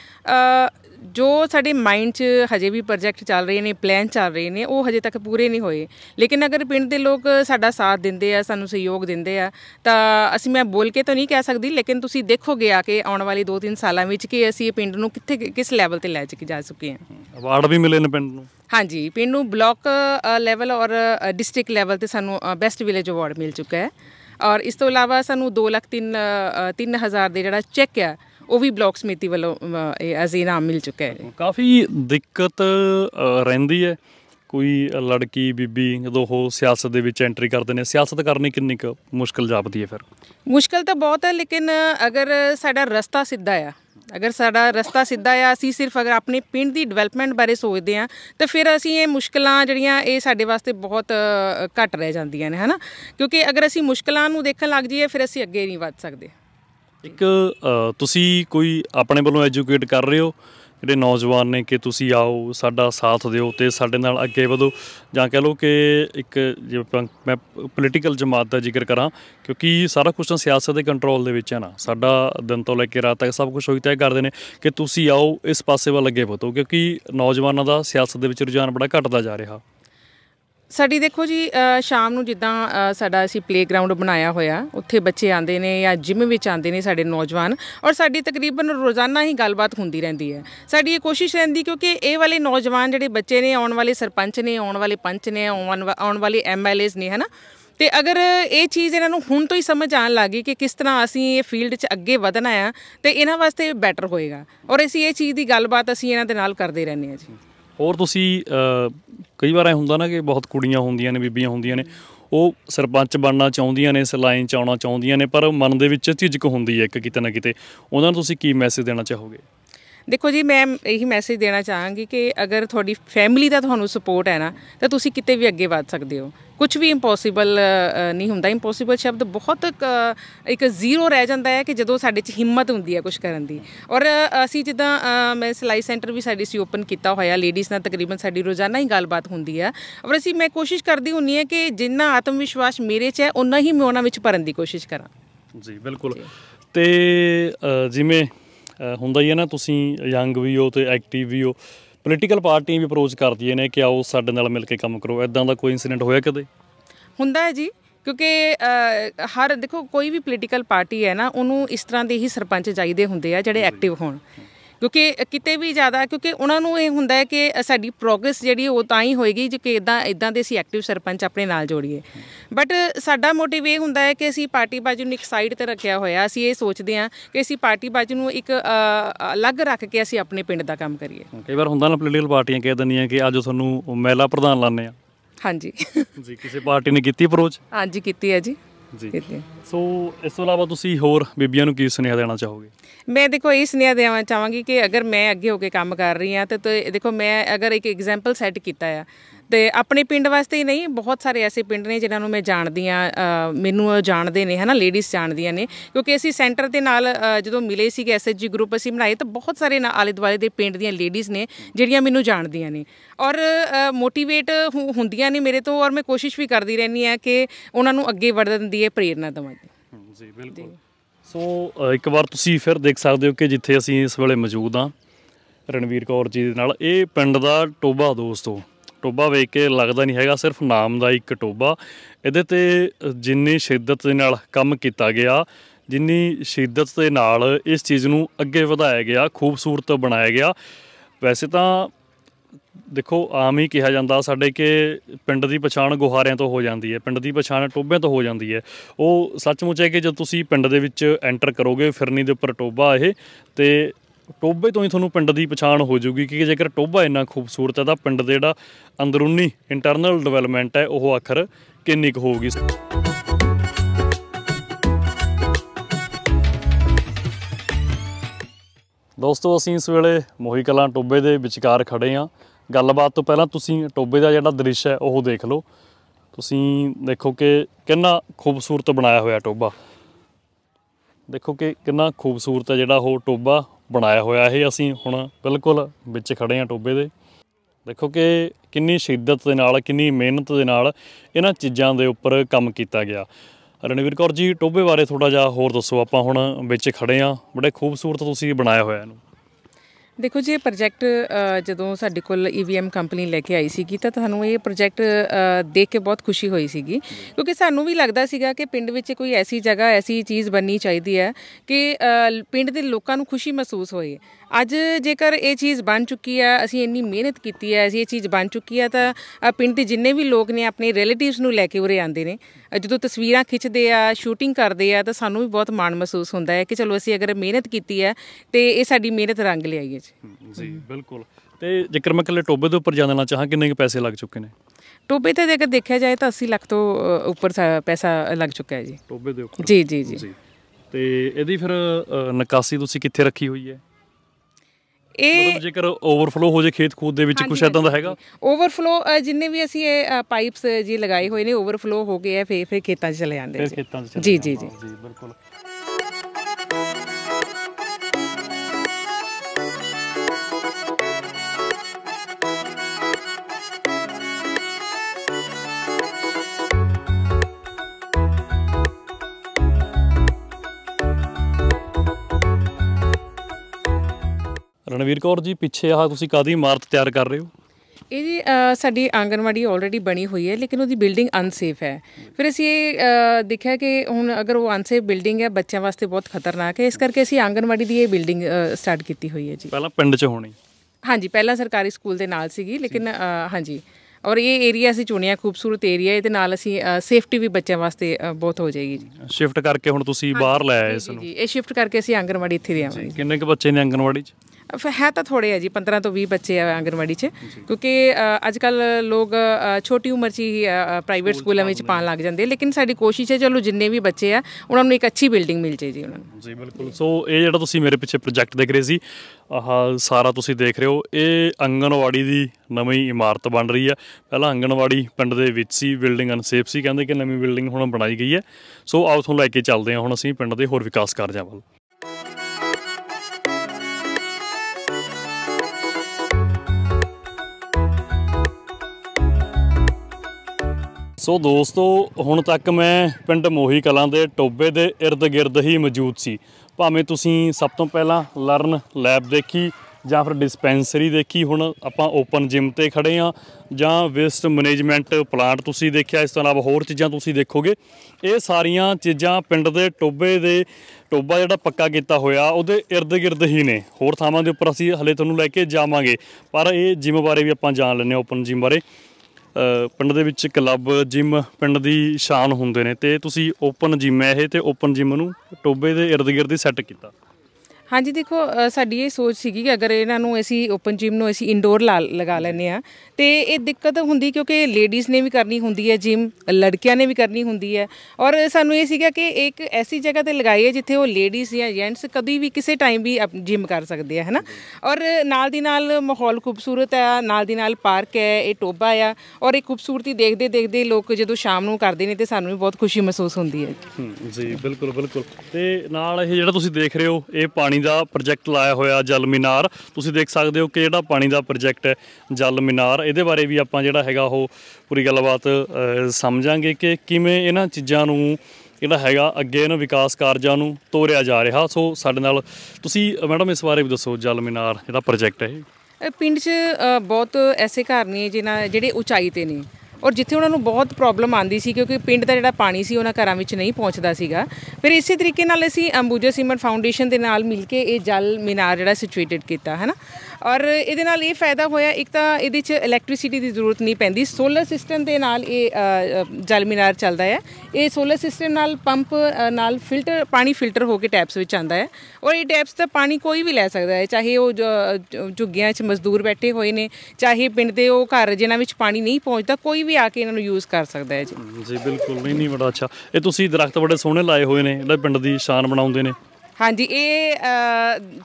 ਜੋ ਸਾਡੇ ਮਾਈਂਡ 'ਚ ਹਜੇ ਵੀ ਪ੍ਰੋਜੈਕਟ ਚੱਲ ਰਹੇ ਨੇ ਪਲਾਨ ਚੱਲ ਰਹੇ ਨੇ ਉਹ ਹਜੇ ਤੱਕ ਪੂਰੇ ਨਹੀਂ ਹੋਏ ਲੇਕਿਨ ਅਗਰ ਪਿੰਡ ਦੇ ਲੋਕ ਸਾਡਾ ਸਾਥ ਦਿੰਦੇ ਆ ਸਾਨੂੰ ਸਹਿਯੋਗ ਦਿੰਦੇ ਆ ਤਾਂ ਅਸੀਂ ਮੈਂ ਬੋਲ ਕੇ ਤਾਂ ਨਹੀਂ ਕਹਿ ਸਕਦੀ ਲੇਕਿਨ ਤੁਸੀਂ ਦੇਖੋਗੇ ਆ ਕੇ ਆਉਣ ਵਾਲੀ 2-3 ਸਾਲਾਂ ਵਿੱਚ ਕਿ ਅਸੀਂ ਇਹ ਪਿੰਡ ਨੂੰ ਕਿੱਥੇ ਕਿਸ ਲੈਵਲ ਤੇ ਲੈ ਕੇ ਜਾ ਚੁੱਕੇ ਹਾਂ ਅਵਾਰਡ ਵੀ ਮਿਲੇ ਨੇ ਪਿੰਡ ਨੂੰ ਹਾਂਜੀ ਪਿੰਡ ਨੂੰ ਬਲਾਕ ਲੈਵਲ ਔਰ ਡਿਸਟ੍ਰਿਕਟ ਲੈਵਲ ਤੇ ਸਾਨੂੰ ਬੈਸਟ ਵਿਲੇਜ ਅਵਾਰਡ ਮਿਲ ਚੁੱਕਾ ਹੈ ਔਰ ਇਸ ਤੋਂ ਇਲਾਵਾ ਸਾਨੂੰ 2 ਲੱਖ 3 3000 ਦੇ ਜਿਹੜਾ ਚੈੱਕ ਆ ਉਹ ਵੀ ਬਲੌਕ ਸਮਿਤੀ ਵੱਲੋਂ ਇਹ ਅਜ਼ੀਨਾ ਮਿਲ ਚੁੱਕਾ ਹੈ ਕਾਫੀ ਦਿੱਕਤ ਰਹਿੰਦੀ ਹੈ ਕੋਈ ਲੜਕੀ ਬੀਬੀ ਜਦੋਂ ਉਹ ਸਿਆਸਤ ਦੇ ਵਿੱਚ ਐਂਟਰੀ ਕਰਦੇ ਨੇ ਸਿਆਸਤ ਕਰਨੀ ਕਿੰਨੀ ਕੁ ਮੁਸ਼ਕਲ ਜਾਪਦੀ ਹੈ ਫਿਰ ਮੁਸ਼ਕਲ ਤਾਂ ਬਹੁਤ ਹੈ ਲੇਕਿਨ ਅਗਰ ਸਾਡਾ ਰਸਤਾ ਸਿੱਧਾ ਆ ਅਗਰ ਸਾਡਾ ਰਸਤਾ ਸਿੱਧਾ ਆ ਅਸੀਂ ਸਿਰਫ ਅਗਰ ਆਪਣੇ ਪਿੰਡ ਦੀ ਡਿਵੈਲਪਮੈਂਟ ਬਾਰੇ ਸੋਚਦੇ ਆ ਤਾਂ ਫਿਰ ਅਸੀਂ ਇਹ ਮੁਸ਼ਕਲਾਂ ਜਿਹੜੀਆਂ ਇਹ ਸਾਡੇ ਵਾਸਤੇ ਬਹੁਤ ਘੱਟ ਰਹਿ ਜਾਂਦੀਆਂ ਨੇ ਹਨਾ ਕਿਉਂਕਿ ਅਗਰ ਅਸੀਂ ਮੁਸ਼ਕਲਾਂ ਨੂੰ ਦੇਖਣ ਲੱਗ ਜਾਈਏ ਫਿਰ ਅਸੀਂ ਅੱਗੇ ਨਹੀਂ ਵੱਧ ਸਕਦੇ ਇੱਕ ਤੁਸੀਂ ਕੋਈ ਆਪਣੇ ਵੱਲੋਂ ਐਜੂਕੇਟ ਕਰ ਰਹੇ ਹੋ ਜਿਹੜੇ ਨੌਜਵਾਨ ਨੇ ਕਿ ਤੁਸੀਂ ਆਓ ਸਾਡਾ ਸਾਥ ਦਿਓ ਤੇ ਸਾਡੇ ਨਾਲ ਅੱਗੇ ਵਧੋ ਜਾਂ ਕਹਿ ਲਓ ਕਿ ਇੱਕ ਜੇ ਮੈਂ ਪੋਲੀਟੀਕਲ ਜਮਾਤ ਦਾ ਜ਼ਿਕਰ ਕਰਾਂ ਕਿਉਂਕਿ ਸਾਰਾ ਕੁਝ ਤਾਂ ਸਿਆਸਤ ਦੇ ਕੰਟਰੋਲ ਦੇ ਵਿੱਚ ਹੈ ਨਾ ਸਾਡਾ ਦਿਨ ਤੋਂ ਲੈ ਕੇ ਰਾਤ ਤੱਕ ਸਭ ਕੁਝ ਹੋਈ ਤੈਅ ਕਰਦੇ ਨੇ ਕਿ ਤੁਸੀਂ ਆਓ ਇਸ ਪਾਸੇ ਵੱਲ ਅੱਗੇ ਵਧੋ ਕਿਉਂਕਿ ਨੌਜਵਾਨਾਂ ਦਾ ਸਿਆਸਤ ਦੇ ਵਿੱਚ ਰੁਝਾਨ ਬੜਾ ਘਟਦਾ ਜਾ ਰਿਹਾ ਸਾਡੀ ਦੇਖੋ ਜੀ ਸ਼ਾਮ ਨੂੰ ਜਿੱਦਾਂ ਸਾਡਾ ਅਸੀਂ ਪਲੇਗਰਾਉਂਡ ਬਣਾਇਆ ਹੋਇਆ ਉੱਥੇ ਬੱਚੇ ਆਉਂਦੇ ਨੇ ਜਾਂ ਜਿਮ ਵਿੱਚ ਆਉਂਦੇ ਨੇ ਸਾਡੇ ਨੌਜਵਾਨ ਔਰ ਸਾਡੀ ਤਕਰੀਬਨ ਰੋਜ਼ਾਨਾ ਹੀ ਗੱਲਬਾਤ ਹੁੰਦੀ ਰਹਿੰਦੀ ਹੈ ਸਾਡੀ ਇਹ ਕੋਸ਼ਿਸ਼ ਰਹਿੰਦੀ ਕਿਉਂਕਿ ਇਹ ਵਾਲੇ ਨੌਜਵਾਨ ਜਿਹੜੇ ਬੱਚੇ ਨੇ ਆਉਣ ਵਾਲੇ ਸਰਪੰਚ ਨੇ ਆਉਣ ਵਾਲੇ ਪੰਚ ਨੇ ਆਉਣ ਵਾਲੇ ਐਮਐਲਏਸ ਨੇ ਹਨਾ ਤੇ ਅਗਰ ਇਹ ਚੀਜ਼ ਇਹਨਾਂ ਨੂੰ ਹੁਣ ਤੋਂ ਹੀ ਸਮਝ ਆਣ ਲੱਗੀ ਕਿ ਕਿਸ ਤਰ੍ਹਾਂ ਅਸੀਂ ਇਹ ਫੀਲਡ 'ਚ ਅੱਗੇ ਵਧਣਾ ਆ ਤੇ ਇਹਨਾਂ ਵਾਸਤੇ ਬੈਟਰ ਹੋਏਗਾ ਔਰ ਅਸੀਂ ਇਹ ਚੀਜ਼ ਦੀ ਗੱਲਬਾਤ ਅਸੀਂ ਇਹਨਾਂ ਦੇ ਨਾਲ ਕਰਦੇ ਰਹਿੰਦੇ ਆ ਜੀ ਹੋਰ ਤੁਸੀਂ ਕਈ ਵਾਰ ਐ ਹੁੰਦਾ ਨਾ ਕਿ ਬਹੁਤ ਕੁੜੀਆਂ ਹੁੰਦੀਆਂ ਨੇ ਬੀਬੀਆਂ ਹੁੰਦੀਆਂ ਨੇ ਉਹ ਸਰਪੰਚ ਬਣਨਾ ਚਾਹੁੰਦੀਆਂ ਨੇ ਇਸ ਲਾਈਨ ਚ ਆਉਣਾ ਚਾਹੁੰਦੀਆਂ ਨੇ ਪਰ ਮਨ ਦੇ ਵਿੱਚ ਝਿਜਕ ਹੁੰਦੀ ਹੈ ਇੱਕ ਕਿਤੇ ਨਾ ਕਿਤੇ ਉਹਨਾਂ ਨੂੰ ਤੁਸੀਂ ਕੀ ਮੈਸੇਜ ਦੇਣਾ ਚਾਹੋਗੇ ਦੇਖੋ ਜੀ ਮੈਂ ਇਹੀ ਮੈਸੇਜ ਦੇਣਾ ਚਾਹਾਂਗੀ ਕਿ ਅਗਰ ਤੁਹਾਡੀ ਫੈਮਿਲੀ ਦਾ ਤੁਹਾਨੂੰ ਸਪੋਰਟ ਹੈ ਨਾ ਤਾਂ ਤੁਸੀਂ ਕਿਤੇ ਵੀ ਅੱਗੇ ਵਧ ਸਕਦੇ ਹੋ ਕੁਝ ਵੀ ਇੰਪੋਸੀਬਲ ਨਹੀਂ ਹੁੰਦਾ ਇੰਪੋਸੀਬਲ ਸ਼ਬਦ ਬਹੁਤ ਇੱਕ ਜ਼ੀਰੋ ਰਹਿ ਜਾਂਦਾ ਹੈ ਕਿ ਜਦੋਂ ਸਾਡੇ 'ਚ ਹਿੰਮਤ ਹੁੰਦੀ ਹੈ ਕੁਝ ਕਰਨ ਦੀ ਔਰ ਅਸੀਂ ਜਿੱਦਾਂ ਮੈਂ ਸਿਲਾਈ ਸੈਂਟਰ ਵੀ ਸਾਡੀ ਸੀ ਓਪਨ ਕੀਤਾ ਹੋਇਆ ਲੇਡੀਜ਼ ਨਾਲ ਤਕਰੀਬਨ ਸਾਡੀ ਰੋਜ਼ਾਨਾ ਹੀ ਗੱਲਬਾਤ ਹੁੰਦੀ ਹੈ ਔਰ ਅਸੀਂ ਮੈਂ ਕੋਸ਼ਿਸ਼ ਕਰਦੀ ਹੁੰਨੀ ਹੈ ਕਿ ਜਿੰਨਾ ਆਤਮ ਵਿਸ਼ਵਾਸ ਮੇਰੇ 'ਚ ਹੈ ਉਨਾ ਹੀ ਮੈਂ ਉਹਨਾਂ ਵਿੱਚ ਭਰਨ ਦੀ ਕੋਸ਼ਿਸ਼ ਕਰਾਂ ਜੀ ਬਿਲਕੁਲ ਤੇ ਜਿਵੇਂ ਹੁੰਦਾ ਹੀ ਹੈ ਨਾ ਤੁਸੀਂ ਯੰਗ ਵੀ ਹੋ ਤੇ ਐਕਟਿਵ ਵੀ ਹੋ ਪੋਲੀਟੀਕਲ ਪਾਰਟੀਆਂ ਵੀ ਅਪਰੋਚ ਕਰਦੀਆਂ ਨੇ ਕਿ ਆਓ ਸਾਡੇ ਨਾਲ ਮਿਲ ਕੇ ਕੰਮ ਕਰੋ ਐਦਾਂ ਦਾ ਕੋਈ ਇਨਸੀਡੈਂਟ ਹੋਇਆ ਕਦੇ ਹੁੰਦਾ ਹੈ ਜੀ ਕਿਉਂਕਿ ਹਰ ਦੇਖੋ ਕੋਈ ਵੀ ਪੋਲੀਟੀਕਲ ਪਾਰਟੀ ਹੈ ਨਾ ਉਹਨੂੰ ਇਸ ਤਰ੍ਹਾਂ ਦੇ ਹੀ ਸਰਪੰਚ ਚਾਹੀਦੇ ਹੁੰਦੇ ਆ ਜਿਹੜੇ ਐਕਟਿਵ ਹੋਣ ਕਿਉਂਕਿ ਕਿਤੇ ਵੀ ਜ਼ਿਆਦਾ ਕਿਉਂਕਿ ਉਹਨਾਂ ਨੂੰ ਇਹ ਹੁੰਦਾ ਹੈ ਕਿ ਸਾਡੀ ਪ੍ਰੋਗਰੈਸ ਜਿਹੜੀ ਉਹ ਤਾਂ ਹੀ ਹੋਏਗੀ ਜੇ ਕਿ ਇਦਾਂ ਇਦਾਂ ਦੇ ਅਸੀਂ ਐਕਟਿਵ ਸਰਪੰਚ ਆਪਣੇ ਨਾਲ ਜੋੜੀਏ ਬਟ ਸਾਡਾ ਮੋਟਿਵ ਇਹ ਹੁੰਦਾ ਹੈ ਕਿ ਅਸੀਂ ਪਾਰਟੀ ਬਾਜੂ ਨੂੰ ਇੱਕ ਸਾਈਡ ਤੇ ਰੱਖਿਆ ਹੋਇਆ ਅਸੀਂ ਇਹ ਸੋਚਦੇ ਹਾਂ ਕਿ ਅਸੀਂ ਪਾਰਟੀ ਬਾਜੂ ਨੂੰ ਇੱਕ ਅਲੱਗ ਰੱਖ ਕੇ ਅਸੀਂ ਆਪਣੇ ਪਿੰਡ ਦਾ ਕੰਮ ਕਰੀਏ ਕਈ ਵਾਰ ਹੁੰਦਾ ਨਾ ਪੋਲੀਟੀਕਲ ਪਾਰਟੀਆਂ ਕਹਿ ਦਿੰਦੀਆਂ ਕਿ ਅੱਜ ਤੁਹਾਨੂੰ ਮਹਿਲਾ ਪ੍ਰਧਾਨ ਲਾਣੇ ਆ ਹਾਂਜੀ ਜੀ ਕਿਸੇ ਪਾਰਟੀ ਨੇ ਕੀਤੀ ਅਪਰੋਚ ਹਾਂਜੀ ਕੀਤੀ ਹੈ ਜੀ ਜੀ ਕੀਤੀ ਸੋ ਇਸ ਤੋਂ ਇਲਾਵਾ ਤੁਸੀਂ ਹੋਰ ਬੀਬੀਆਂ ਨੂੰ ਕੀ ਸੁਨੇਹਾ ਦੇਣਾ ਚਾਹੋਗੇ ਮੈਂ ਦੇਖੋ ਇਹ ਸੁਨੇਹਾ ਦੇਣਾ ਚਾਹਾਂਗੀ ਕਿ ਅਗਰ ਮੈਂ ਅੱਗੇ ਹੋ ਕੇ ਕੰਮ ਕਰ ਰਹੀ ਹਾਂ ਤੇ ਦੇਖੋ ਮੈਂ ਅਗਰ ਇੱਕ ਐਗਜ਼ਾਮਪਲ ਸੈੱਟ ਕੀਤਾ ਆ ਤੇ ਆਪਣੇ ਪਿੰਡ ਵਾਸਤੇ ਹੀ ਨਹੀਂ ਬਹੁਤ ਸਾਰੇ ਐਸੇ ਪਿੰਡ ਨੇ ਜਿਨ੍ਹਾਂ ਨੂੰ ਮੈਂ ਜਾਣਦੀ ਆ ਮੈਨੂੰ ਜਾਣਦੇ ਨੇ ਹਨਾ ਲੇਡੀਜ਼ ਜਾਣਦੀਆਂ ਨੇ ਕਿਉਂਕਿ ਅਸੀਂ ਸੈਂਟਰ ਦੇ ਨਾਲ ਜਦੋਂ ਮਿਲੇ ਸੀਗੇ ਐਸਐਚਜੀ ਗਰੁੱਪ ਅਸੀਂ ਬਣਾਏ ਤਾਂ ਬਹੁਤ ਸਾਰੇ ਨਾਲ ਆਲੇ ਦੁਆਲੇ ਦੇ ਪਿੰਡ ਦੀਆਂ ਲੇਡੀਜ਼ ਨੇ ਜਿਹੜੀਆਂ ਮੈਨੂੰ ਜਾਣਦੀਆਂ ਨੇ ਔਰ ਮੋਟੀਵੇਟ ਹੁੰਦੀਆਂ ਨੇ ਮੇਰੇ ਤੋਂ ਔਰ ਮੈਂ ਕੋਸ਼ਿਸ਼ ਵੀ ਕਰਦੀ ਰਹਿੰਦੀ ਆ ਕਿ ਉਹਨਾਂ ਨੂੰ ਅੱਗੇ ਵਧਣ ਦੀ ਇਹ ਪ੍ਰੇਰਣਾ ਦਵਾਂ ਜੀ ਬਿਲਕੁਲ ਸੋ ਇੱਕ ਵਾਰ ਤੁਸੀਂ ਫਿਰ ਦੇਖ ਸਕਦੇ ਹੋ ਕਿ ਜਿੱਥੇ ਅਸੀਂ ਇਸ ਵੇਲੇ ਮੌਜੂਦ ਆ ਰਣਵੀਰ ਕੌਰ ਜੀ ਦੇ ਨਾਲ ਇਹ ਪਿੰਡ ਦਾ ਟੋਬਾ ਦੋਸਤੋ ਟੋਬਾ ਵੇਖ ਕੇ ਲੱਗਦਾ ਨਹੀਂ ਹੈਗਾ ਸਿਰਫ ਨਾਮ ਦਾ ਇੱਕ ਟੋਬਾ ਇਹਦੇ ਤੇ ਜਿੰਨੀ ਸ਼ਿੱਦਤ ਦੇ ਨਾਲ ਕੰਮ ਕੀਤਾ ਗਿਆ ਜਿੰਨੀ ਸ਼ਿੱਦਤ ਦੇ ਨਾਲ ਇਸ ਚੀਜ਼ ਨੂੰ ਅੱਗੇ ਵਧਾਇਆ ਗਿਆ ਖੂਬਸੂਰਤ ਬਣਾਇਆ ਗਿਆ ਵੈਸੇ ਤਾਂ ਦੇਖੋ ਆਮ ਹੀ ਕਿਹਾ ਜਾਂਦਾ ਸਾਡੇ ਕਿ ਪਿੰਡ ਦੀ ਪਛਾਣ ਗੁਹਾਰਿਆਂ ਤੋਂ ਹੋ ਜਾਂਦੀ ਹੈ ਪਿੰਡ ਦੀ ਪਛਾਣ ਟੋਬਿਆਂ ਤੋਂ ਹੋ ਜਾਂਦੀ ਹੈ ਉਹ ਸੱਚਮੁੱਚ ਹੈ ਕਿ ਜਦ ਤੁਸੀਂ ਪਿੰਡ ਦੇ ਵਿੱਚ ਐਂਟਰ ਕਰੋਗੇ ਫਿਰਨੀ ਦੇ ਉੱਪਰ ਟੋਬਾ ਇਹ ਤੇ ਟੋਬੇ ਤੋਂ ਹੀ ਤੁਹਾਨੂੰ ਪਿੰਡ ਦੀ ਪਛਾਣ ਹੋ ਜਾਊਗੀ ਕਿ ਜੇਕਰ ਟੋਬਾ ਇੰਨਾ ਖੂਬਸੂਰਤ ਹੈ ਤਾਂ ਪਿੰਡ ਦੇ ਜਿਹੜਾ ਅੰਦਰੂਨੀ ਇੰਟਰਨਲ ਡਿਵੈਲਪਮੈਂਟ ਹੈ ਉਹ ਆਖਰ ਕਿੰਨੀ ਕੁ ਹੋਊਗੀ ਦੋਸਤੋ ਅਸੀਂ ਇਸ ਵੇਲੇ ਮੋਹੀ ਕਲਾਂ ਟੋਬੇ ਦੇ ਵਿਚਕਾਰ ਖੜੇ ਹਾਂ ਗੱਲਬਾਤ ਤੋਂ ਪਹਿਲਾਂ ਤੁਸੀਂ ਟੋਬੇ ਦਾ ਜਿਹੜਾ ਦ੍ਰਿਸ਼ ਹੈ ਉਹ ਦੇਖ ਲਓ ਤੁਸੀਂ ਦੇਖੋ ਕਿ ਕਿੰਨਾ ਖੂਬਸੂਰਤ ਬਣਾਇਆ ਹੋਇਆ ਟੋਬਾ ਦੇਖੋ ਕਿ ਕਿੰਨਾ ਖੂਬਸੂਰਤ ਹੈ ਜਿਹੜਾ ਉਹ ਟੋਬਾ ਬਣਾਇਆ ਹੋਇਆ ਇਹ ਅਸੀਂ ਹੁਣ ਬਿਲਕੁਲ ਵਿੱਚ ਖੜੇ ਆ ਟੋਬੇ ਦੇ ਦੇਖੋ ਕਿ ਕਿੰਨੀ ਸ਼ਿੱਦਤ ਦੇ ਨਾਲ ਕਿੰਨੀ ਮਿਹਨਤ ਦੇ ਨਾਲ ਇਹਨਾਂ ਚੀਜ਼ਾਂ ਦੇ ਉੱਪਰ ਕੰਮ ਕੀਤਾ ਗਿਆ ਰਣਵੀਰ ਕੌਰ ਜੀ ਟੋਬੇ ਬਾਰੇ ਥੋੜਾ ਜਿਹਾ ਹੋਰ ਦੱਸੋ ਆਪਾਂ ਹੁਣ ਵਿੱਚ ਖੜੇ ਆ ਬੜੇ ਖੂਬਸੂਰਤ ਤੁਸੀਂ ਬਣਾਇਆ ਹੋਇਆ ਇਹਨੂੰ ਦੇਖੋ ਜੀ ਇਹ ਪ੍ਰੋਜੈਕਟ ਜਦੋਂ ਸਾਡੇ ਕੋਲ EVM ਕੰਪਨੀ ਲੈ ਕੇ ਆਈ ਸੀਗੀ ਤਾਂ ਤੁਹਾਨੂੰ ਇਹ ਪ੍ਰੋਜੈਕਟ ਦੇਖ ਕੇ ਬਹੁਤ ਖੁਸ਼ੀ ਹੋਈ ਸੀਗੀ ਕਿਉਂਕਿ ਸਾਨੂੰ ਵੀ ਲੱਗਦਾ ਸੀਗਾ ਕਿ ਪਿੰਡ ਵਿੱਚ ਕੋਈ ਐਸੀ ਜਗ੍ਹਾ ਐਸੀ ਚੀਜ਼ ਬਣਨੀ ਚਾਹੀਦੀ ਹੈ ਕਿ ਪਿੰਡ ਦੇ ਲੋਕਾਂ ਨੂੰ ਖੁਸ਼ੀ ਮਹਿਸੂਸ ਹੋਏ ਅੱਜ ਜੇਕਰ ਇਹ ਚੀਜ਼ ਬਣ ਚੁੱਕੀ ਹੈ ਅਸੀਂ ਇੰਨੀ ਮਿਹਨਤ ਕੀਤੀ ਹੈ ਅਸੀਂ ਇਹ ਚੀਜ਼ ਬਣ ਚੁੱਕੀ ਹੈ ਤਾਂ ਪਿੰਡ ਦੇ ਜਿੰਨੇ ਵੀ ਲੋਕ ਨੇ ਆਪਣੇ ਰਿਲੇਟਿਵਸ ਨੂੰ ਲੈ ਕੇ ਉਰੇ ਆਉਂਦੇ ਨੇ ਜਦੋਂ ਤਸਵੀਰਾਂ ਖਿੱਚਦੇ ਆ ਸ਼ੂਟਿੰਗ ਕਰਦੇ ਆ ਤਾਂ ਸਾਨੂੰ ਵੀ ਬਹੁਤ ਮਾਣ ਮਹਿਸੂਸ ਹੁੰਦਾ ਹੈ ਕਿ ਚਲੋ ਅਸੀਂ ਅਗਰ ਮਿਹਨਤ ਕੀਤੀ ਹੈ ਤੇ ਇਹ ਸਾਡੀ ਮਿਹਨਤ ਰੰਗ ਲਿਆਈ ਹੈ ਜੀ ਜੀ ਬਿਲਕੁਲ ਤੇ ਜੇਕਰ ਮੈਂ ਕੱਲੇ ਟੋਬੇ ਦੇ ਉੱਪਰ ਜਾਣਨਾ ਚਾਹਾਂ ਕਿੰਨੇ ਪੈਸੇ ਲੱਗ ਚੁੱਕੇ ਨੇ ਟੋਬੇ ਤੇ ਜੇਕਰ ਦੇਖਿਆ ਜਾਏ ਤਾਂ 80 ਲੱਖ ਤੋਂ ਉੱਪਰ ਪੈਸਾ ਲੱਗ ਚੁੱਕਾ ਹੈ ਜੀ ਟੋਬੇ ਦੇ ਉੱਪਰ ਜੀ ਜੀ ਜੀ ਤੇ ਇਹਦੀ ਫਿਰ ਨਿਕਾਸੀ ਤੁਸੀਂ ਕਿੱਥੇ ਰੱਖੀ ਹੋਈ ਹੈ ਇਹ ਜੇਕਰ ਓਵਰਫਲੋ ਹੋ ਜੇ ਖੇਤ ਖੂਦ ਦੇ ਵਿੱਚ ਕੁਝ ਐਦਾਂ ਦਾ ਹੈਗਾ ਓਵਰਫਲੋ ਜਿੰਨੇ ਵੀ ਅਸੀਂ ਇਹ ਪਾਈਪਸ ਜੀ ਲਗਾਏ ਹੋਏ ਨੇ ਓਵਰਫਲੋ ਹੋ ਗਏ ਆ ਫੇਰ ਫੇਰ ਖੇਤਾਂ 'ਚ ਚਲੇ ਜਾਂਦੇ ਜੀ ਖੇਤਾਂ 'ਚ ਜੀ ਜੀ ਜੀ ਬਿਲਕੁਲ ਰਣਵੀਰ ਕੌਰ ਜੀ ਪਿੱਛੇ ਆਹ ਤੁਸੀਂ ਕਾਦੀ ਇਮਾਰਤ ਤਿਆਰ ਕਰ ਰਹੇ ਹੋ ਇਹ ਜੀ ਸਾਡੀ ਆਂਗਨਵਾੜੀ ਆਲਰੇਡੀ ਬਣੀ ਹੋਈ ਹੈ ਲੇਕਿਨ ਉਹਦੀ ਬਿਲਡਿੰਗ ਅਨਸੇਫ ਹੈ ਫਿਰ ਅਸੀਂ ਇਹ ਦੇਖਿਆ ਕਿ ਹੁਣ ਅਗਰ ਉਹ ਅਨਸੇਫ ਬਿਲਡਿੰਗ ਹੈ ਬੱਚਿਆਂ ਵਾਸਤੇ ਬਹੁਤ ਖਤਰਨਾਕ ਹੈ ਇਸ ਕਰਕੇ ਅਸੀਂ ਆਂਗਨਵਾੜੀ ਦੀ ਇਹ ਬਿਲਡਿੰਗ ਸਟਾਰਟ ਕੀਤੀ ਹੋਈ ਹੈ ਜੀ ਪਹਿਲਾਂ ਪਿੰਡ 'ਚ ਹੋਣੀ ਹਾਂਜੀ ਪਹਿਲਾਂ ਸਰਕਾਰੀ ਸਕੂਲ ਦੇ ਨਾਲ ਸੀਗੀ ਲੇਕਿਨ ਹਾਂਜੀ ਔਰ ਇਹ ਏਰੀਆ ਅਸੀਂ ਚੁਣਿਆ ਖੂਬਸੂਰਤ ਏਰੀਆ ਇਹਦੇ ਨਾਲ ਅਸੀਂ ਸੇਫਟੀ ਵੀ ਬੱਚਿਆਂ ਵਾਸਤੇ ਬਹੁਤ ਹੋ ਜਾਏਗੀ ਜੀ ਸ਼ਿਫਟ ਕਰਕੇ ਹੁਣ ਤੁਸੀਂ ਬਾਹਰ ਲੈ ਇਸ ਨੂੰ ਜੀ ਇਹ ਸ਼ਿਫਟ ਕਰਕੇ ਅਸੀਂ ਆਂਗਨਵਾੜੀ ਇੱਥੇ ਦੇ ਆਵਾਂਗੇ ਕਿੰਨੇ ਕੁ ਬੱਚੇ ਨੇ ਆਂਗਨਵਾੜੀ 'ਚ ਫਿਰ ਹੈ ਤਾਂ ਥੋੜੇ ਆ ਜੀ 15 ਤੋਂ 20 ਬੱਚੇ ਆ ਆਂਗਨਵਾੜੀ 'ਚ ਕਿਉਂਕਿ ਅੱਜ ਕੱਲ ਲੋਕ ਛੋਟੀ ਉਮਰ 'ਚ ਹੀ ਪ੍ਰਾਈਵੇਟ ਸਕੂਲਾਂ ਵਿੱਚ ਪਾਣ ਲੱਗ ਜਾਂਦੇ ਲੇਕਿਨ ਸਾਡੀ ਕੋਸ਼ਿਸ਼ ਹੈ ਚਲੋ ਜਿੰਨੇ ਵੀ ਬੱਚੇ ਆ ਉਹਨਾਂ ਨੂੰ ਇੱਕ ਅੱਛੀ ਬਿਲਡਿੰਗ ਮਿਲ ਜੇ ਜੀ ਉਹਨਾਂ ਨੂੰ ਜੀ ਬਿਲਕੁਲ ਸੋ ਇਹ ਜਿਹੜਾ ਤੁਸੀਂ ਮੇਰੇ ਪਿੱਛੇ ਪ੍ਰੋਜੈਕਟ ਦੇਖ ਰਹੇ ਸੀ ਆਹ ਸਾਰਾ ਤੁਸੀਂ ਦੇਖ ਰਹੇ ਹੋ ਇਹ ਅੰਗਨਵਾੜੀ ਦੀ ਨਵੀਂ ਇਮਾਰਤ ਬਣ ਰਹੀ ਆ ਪਹਿਲਾਂ ਅੰਗਨਵਾੜੀ ਪਿੰਡ ਦੇ ਵਿੱਚ ਸੀ ਬਿਲਡਿੰਗ ਅਨਸੇਫ ਸੀ ਕਹਿੰਦੇ ਕਿ ਨਵੀਂ ਬਿਲਡਿੰਗ ਹੁਣ ਬਣਾਈ ਗਈ ਹੈ ਸੋ ਆਓ ਤੁਹਾਨੂੰ ਲੈ ਕੇ ਚੱਲਦੇ ਹਾਂ ਹੁਣ ਅਸੀਂ ਪਿੰਡ ਦੇ ਹੋਰ ਵਿਕਾਸ ਕਾਰਜਾਂ ਵੱਲ ਸੋ ਦੋਸਤੋ ਹੁਣ ਤੱਕ ਮੈਂ ਪਿੰਡ ਮੋਹੀ ਕਲਾਂ ਦੇ ਟੋਬੇ ਦੇ ird-gird ਹੀ ਮੌਜੂਦ ਸੀ ਭਾਵੇਂ ਤੁਸੀਂ ਸਭ ਤੋਂ ਪਹਿਲਾਂ ਲਰਨ ਲੈਬ ਦੇਖੀ ਜਾਂ ਫਿਰ ਡਿਸਪੈਂਸਰੀ ਦੇਖੀ ਹੁਣ ਆਪਾਂ ਓਪਨ ਜਿਮ ਤੇ ਖੜੇ ਆ ਜਾਂ ਵੇਸਟ ਮੈਨੇਜਮੈਂਟ ਪਲਾਂਟ ਤੁਸੀਂ ਦੇਖਿਆ ਇਸ ਤੋਂ ਇਲਾਵਾ ਹੋਰ ਚੀਜ਼ਾਂ ਤੁਸੀਂ ਦੇਖੋਗੇ ਇਹ ਸਾਰੀਆਂ ਚੀਜ਼ਾਂ ਪਿੰਡ ਦੇ ਟੋਬੇ ਦੇ ਟੋਬਾ ਜਿਹੜਾ ਪੱਕਾ ਕੀਤਾ ਹੋਇਆ ਉਹਦੇ ird-gird ਹੀ ਨੇ ਹੋਰ ਥਾਵਾਂ ਦੇ ਉੱਪਰ ਅਸੀਂ ਹਲੇ ਤੁਹਾਨੂੰ ਲੈ ਕੇ ਜਾਵਾਂਗੇ ਪਰ ਇਹ ਜਿਮ ਬਾਰੇ ਵੀ ਆਪਾਂ ਜਾਣ ਲੈਣੇ ਓਪਨ ਜਿਮ ਬਾਰੇ ਪਿੰਡ ਦੇ ਵਿੱਚ ਕਲੱਬ ਜਿਮ ਪਿੰਡ ਦੀ ਸ਼ਾਨ ਹੁੰਦੇ ਨੇ ਤੇ ਤੁਸੀਂ ਓਪਨ ਜਿਮ ਹੈ ਇਹ ਤੇ ਓਪਨ ਜਿਮ ਨੂੰ ਟੋਬੇ ਦੇ ird-gird ਹੀ ਸੈੱਟ ਕੀਤਾ ਹਾਂਜੀ ਦੇਖੋ ਸਾਡੀ ਇਹ ਸੋਚ ਸੀਗੀ ਕਿ ਅਗਰ ਇਹਨਾਂ ਨੂੰ ਅਸੀਂ ਓਪਨ ਜਿਮ ਨੂੰ ਅਸੀਂ ਇਨਡੋਰ ਲਗਾ ਲੈਨੇ ਆ ਤੇ ਇਹ ਦਿੱਕਤ ਹੁੰਦੀ ਕਿਉਂਕਿ ਲੇਡੀਜ਼ ਨੇ ਵੀ ਕਰਨੀ ਹੁੰਦੀ ਹੈ ਜਿਮ ਲੜਕੀਆਂ ਨੇ ਵੀ ਕਰਨੀ ਹੁੰਦੀ ਹੈ ਔਰ ਸਾਨੂੰ ਇਹ ਸੀਗਾ ਕਿ ਇੱਕ ਐਸੀ ਜਗ੍ਹਾ ਤੇ ਲਗਾਈਏ ਜਿੱਥੇ ਉਹ ਲੇਡੀਜ਼ ਜਾਂ ਜੈਂਟਸ ਕਦੀ ਵੀ ਕਿਸੇ ਟਾਈਮ ਵੀ ਜਿਮ ਕਰ ਸਕਦੇ ਆ ਹੈਨਾ ਔਰ ਨਾਲ ਦੀ ਨਾਲ ਮਾਹੌਲ ਖੂਬਸੂਰਤ ਹੈ ਨਾਲ ਦੀ ਨਾਲ ਪਾਰਕ ਹੈ ਇਹ ਟੋਬਾ ਆ ਔਰ ਇਹ ਖੂਬਸੂਰਤੀ ਦੇਖਦੇ ਦੇਖਦੇ ਲੋਕ ਜਦੋਂ ਸ਼ਾਮ ਨੂੰ ਕਰਦੇ ਨੇ ਤੇ ਸਾਨੂੰ ਵੀ ਬਹੁਤ ਖੁਸ਼ੀ ਮਹਿਸੂਸ ਹੁੰਦੀ ਹੈ ਜੀ ਬਿਲਕੁਲ ਬਿਲਕੁਲ ਤੇ ਨਾਲ ਇਹ ਜਿਹੜਾ ਤੁਸੀਂ ਦੇਖ ਰਹੇ ਹੋ ਇਹ ਪਾਣੀ ਪਾਣੀ ਦਾ ਪ੍ਰੋਜੈਕਟ ਲਾਇਆ ਹੋਇਆ ਜਲ ਮਿਨਾਰ ਤੁਸੀਂ ਦੇਖ ਸਕਦੇ ਹੋ ਕਿ ਜਿਹੜਾ ਪਾਣੀ ਦਾ ਪ੍ਰੋਜੈਕਟ ਹੈ ਜਲ ਮਿਨਾਰ ਇਹਦੇ ਬਾਰੇ ਵੀ ਆਪਾਂ ਜਿਹੜਾ ਹੈਗਾ ਉਹ ਪੂਰੀ ਗੱਲਬਾਤ ਸਮਝਾਂਗੇ ਕਿ ਕਿਵੇਂ ਇਹਨਾਂ ਚੀਜ਼ਾਂ ਨੂੰ ਜਿਹੜਾ ਹੈਗਾ ਅੱਗੇ ਇਹਨਾਂ ਵਿਕਾਸ ਕਾਰਜਾਂ ਨੂੰ ਤੋਰਿਆ ਜਾ ਰਿਹਾ ਸੋ ਸਾਡੇ ਨਾਲ ਤੁਸੀਂ ਮੈਡਮ ਇਸ ਬਾਰੇ ਵੀ ਦੱਸੋ ਜਲ ਮਿਨਾਰ ਜਿਹੜਾ ਪ੍ਰੋਜੈਕਟ ਹੈ ਪਿੰਡ 'ਚ ਬਹੁਤ ਐਸੇ ਘਰ ਨੇ ਜਿਨ੍ਹਾਂ ਜਿਹੜੇ ਉਚਾਈ ਤੇ ਨੇ ਔਰ ਜਿੱਥੇ ਉਹਨਾਂ ਨੂੰ ਬਹੁਤ ਪ੍ਰੋਬਲਮ ਆਂਦੀ ਸੀ ਕਿਉਂਕਿ ਪਿੰਡ ਦਾ ਜਿਹੜਾ ਪਾਣੀ ਸੀ ਉਹਨਾਂ ਘਰਾਂ ਵਿੱਚ ਨਹੀਂ ਪਹੁੰਚਦਾ ਸੀਗਾ ਫਿਰ ਇਸੇ ਤਰੀਕੇ ਨਾਲ ਅਸੀਂ ਅੰਬੂਜਾ ਸੀਮੈਂਟ ਫਾਊਂਡੇਸ਼ਨ ਦੇ ਨਾਲ ਮਿਲ ਕੇ ਇਹ ਜਲ ਮੀਨਾਰ ਜਿਹੜਾ ਸਿਚੁਏਟਡ ਕੀਤਾ ਹੈ ਨਾ ਔਰ ਇਹਦੇ ਨਾਲ ਇਹ ਫਾਇਦਾ ਹੋਇਆ ਇੱਕ ਤਾਂ ਇਹਦੇ 'ਚ ਇਲੈਕਟ੍ਰਿਸਿਟੀ ਦੀ ਜ਼ਰੂਰਤ ਨਹੀਂ ਪੈਂਦੀ ਸੋਲਰ ਸਿਸਟਮ ਦੇ ਨਾਲ ਇਹ ਜਲ ਮਿਨਾਰ ਚੱਲਦਾ ਹੈ ਇਹ ਸੋਲਰ ਸਿਸਟਮ ਨਾਲ ਪੰਪ ਨਾਲ ਫਿਲਟਰ ਪਾਣੀ ਫਿਲਟਰ ਹੋ ਕੇ ਟੈਪਸ ਵਿੱਚ ਆਉਂਦਾ ਹੈ ਔਰ ਇਹ ਟੈਪਸ ਤੇ ਪਾਣੀ ਕੋਈ ਵੀ ਲੈ ਸਕਦਾ ਹੈ ਚਾਹੇ ਉਹ ਝੁੱਗੀਆਂ 'ਚ ਮਜ਼ਦੂਰ ਬੈਠੇ ਹੋਏ ਨੇ ਚਾਹੇ ਪਿੰਡ ਦੇ ਉਹ ਘਰ ਜਿਨ੍ਹਾਂ ਵਿੱਚ ਪਾਣੀ ਨਹੀਂ ਪਹੁੰਚਦਾ ਕੋਈ ਵੀ ਆ ਕੇ ਇਹਨਾਂ ਨੂੰ ਯੂਜ਼ ਕਰ ਸਕਦਾ ਹੈ ਜੀ ਜੀ ਬਿਲਕੁਲ ਨਹੀਂ ਨਹੀਂ ਬੜਾ ਅੱਛਾ ਇਹ ਤੁਸੀਂ ਦਰਖਤ ਬੜੇ ਸੋਹਣੇ ਲਾਏ ਹੋਏ ਨੇ ਇਹਦਾ ਪਿੰਡ ਦੀ ਸ਼ਾਨ ਬਣਾਉਂਦੇ ਨੇ ਹਾਂਜੀ ਇਹ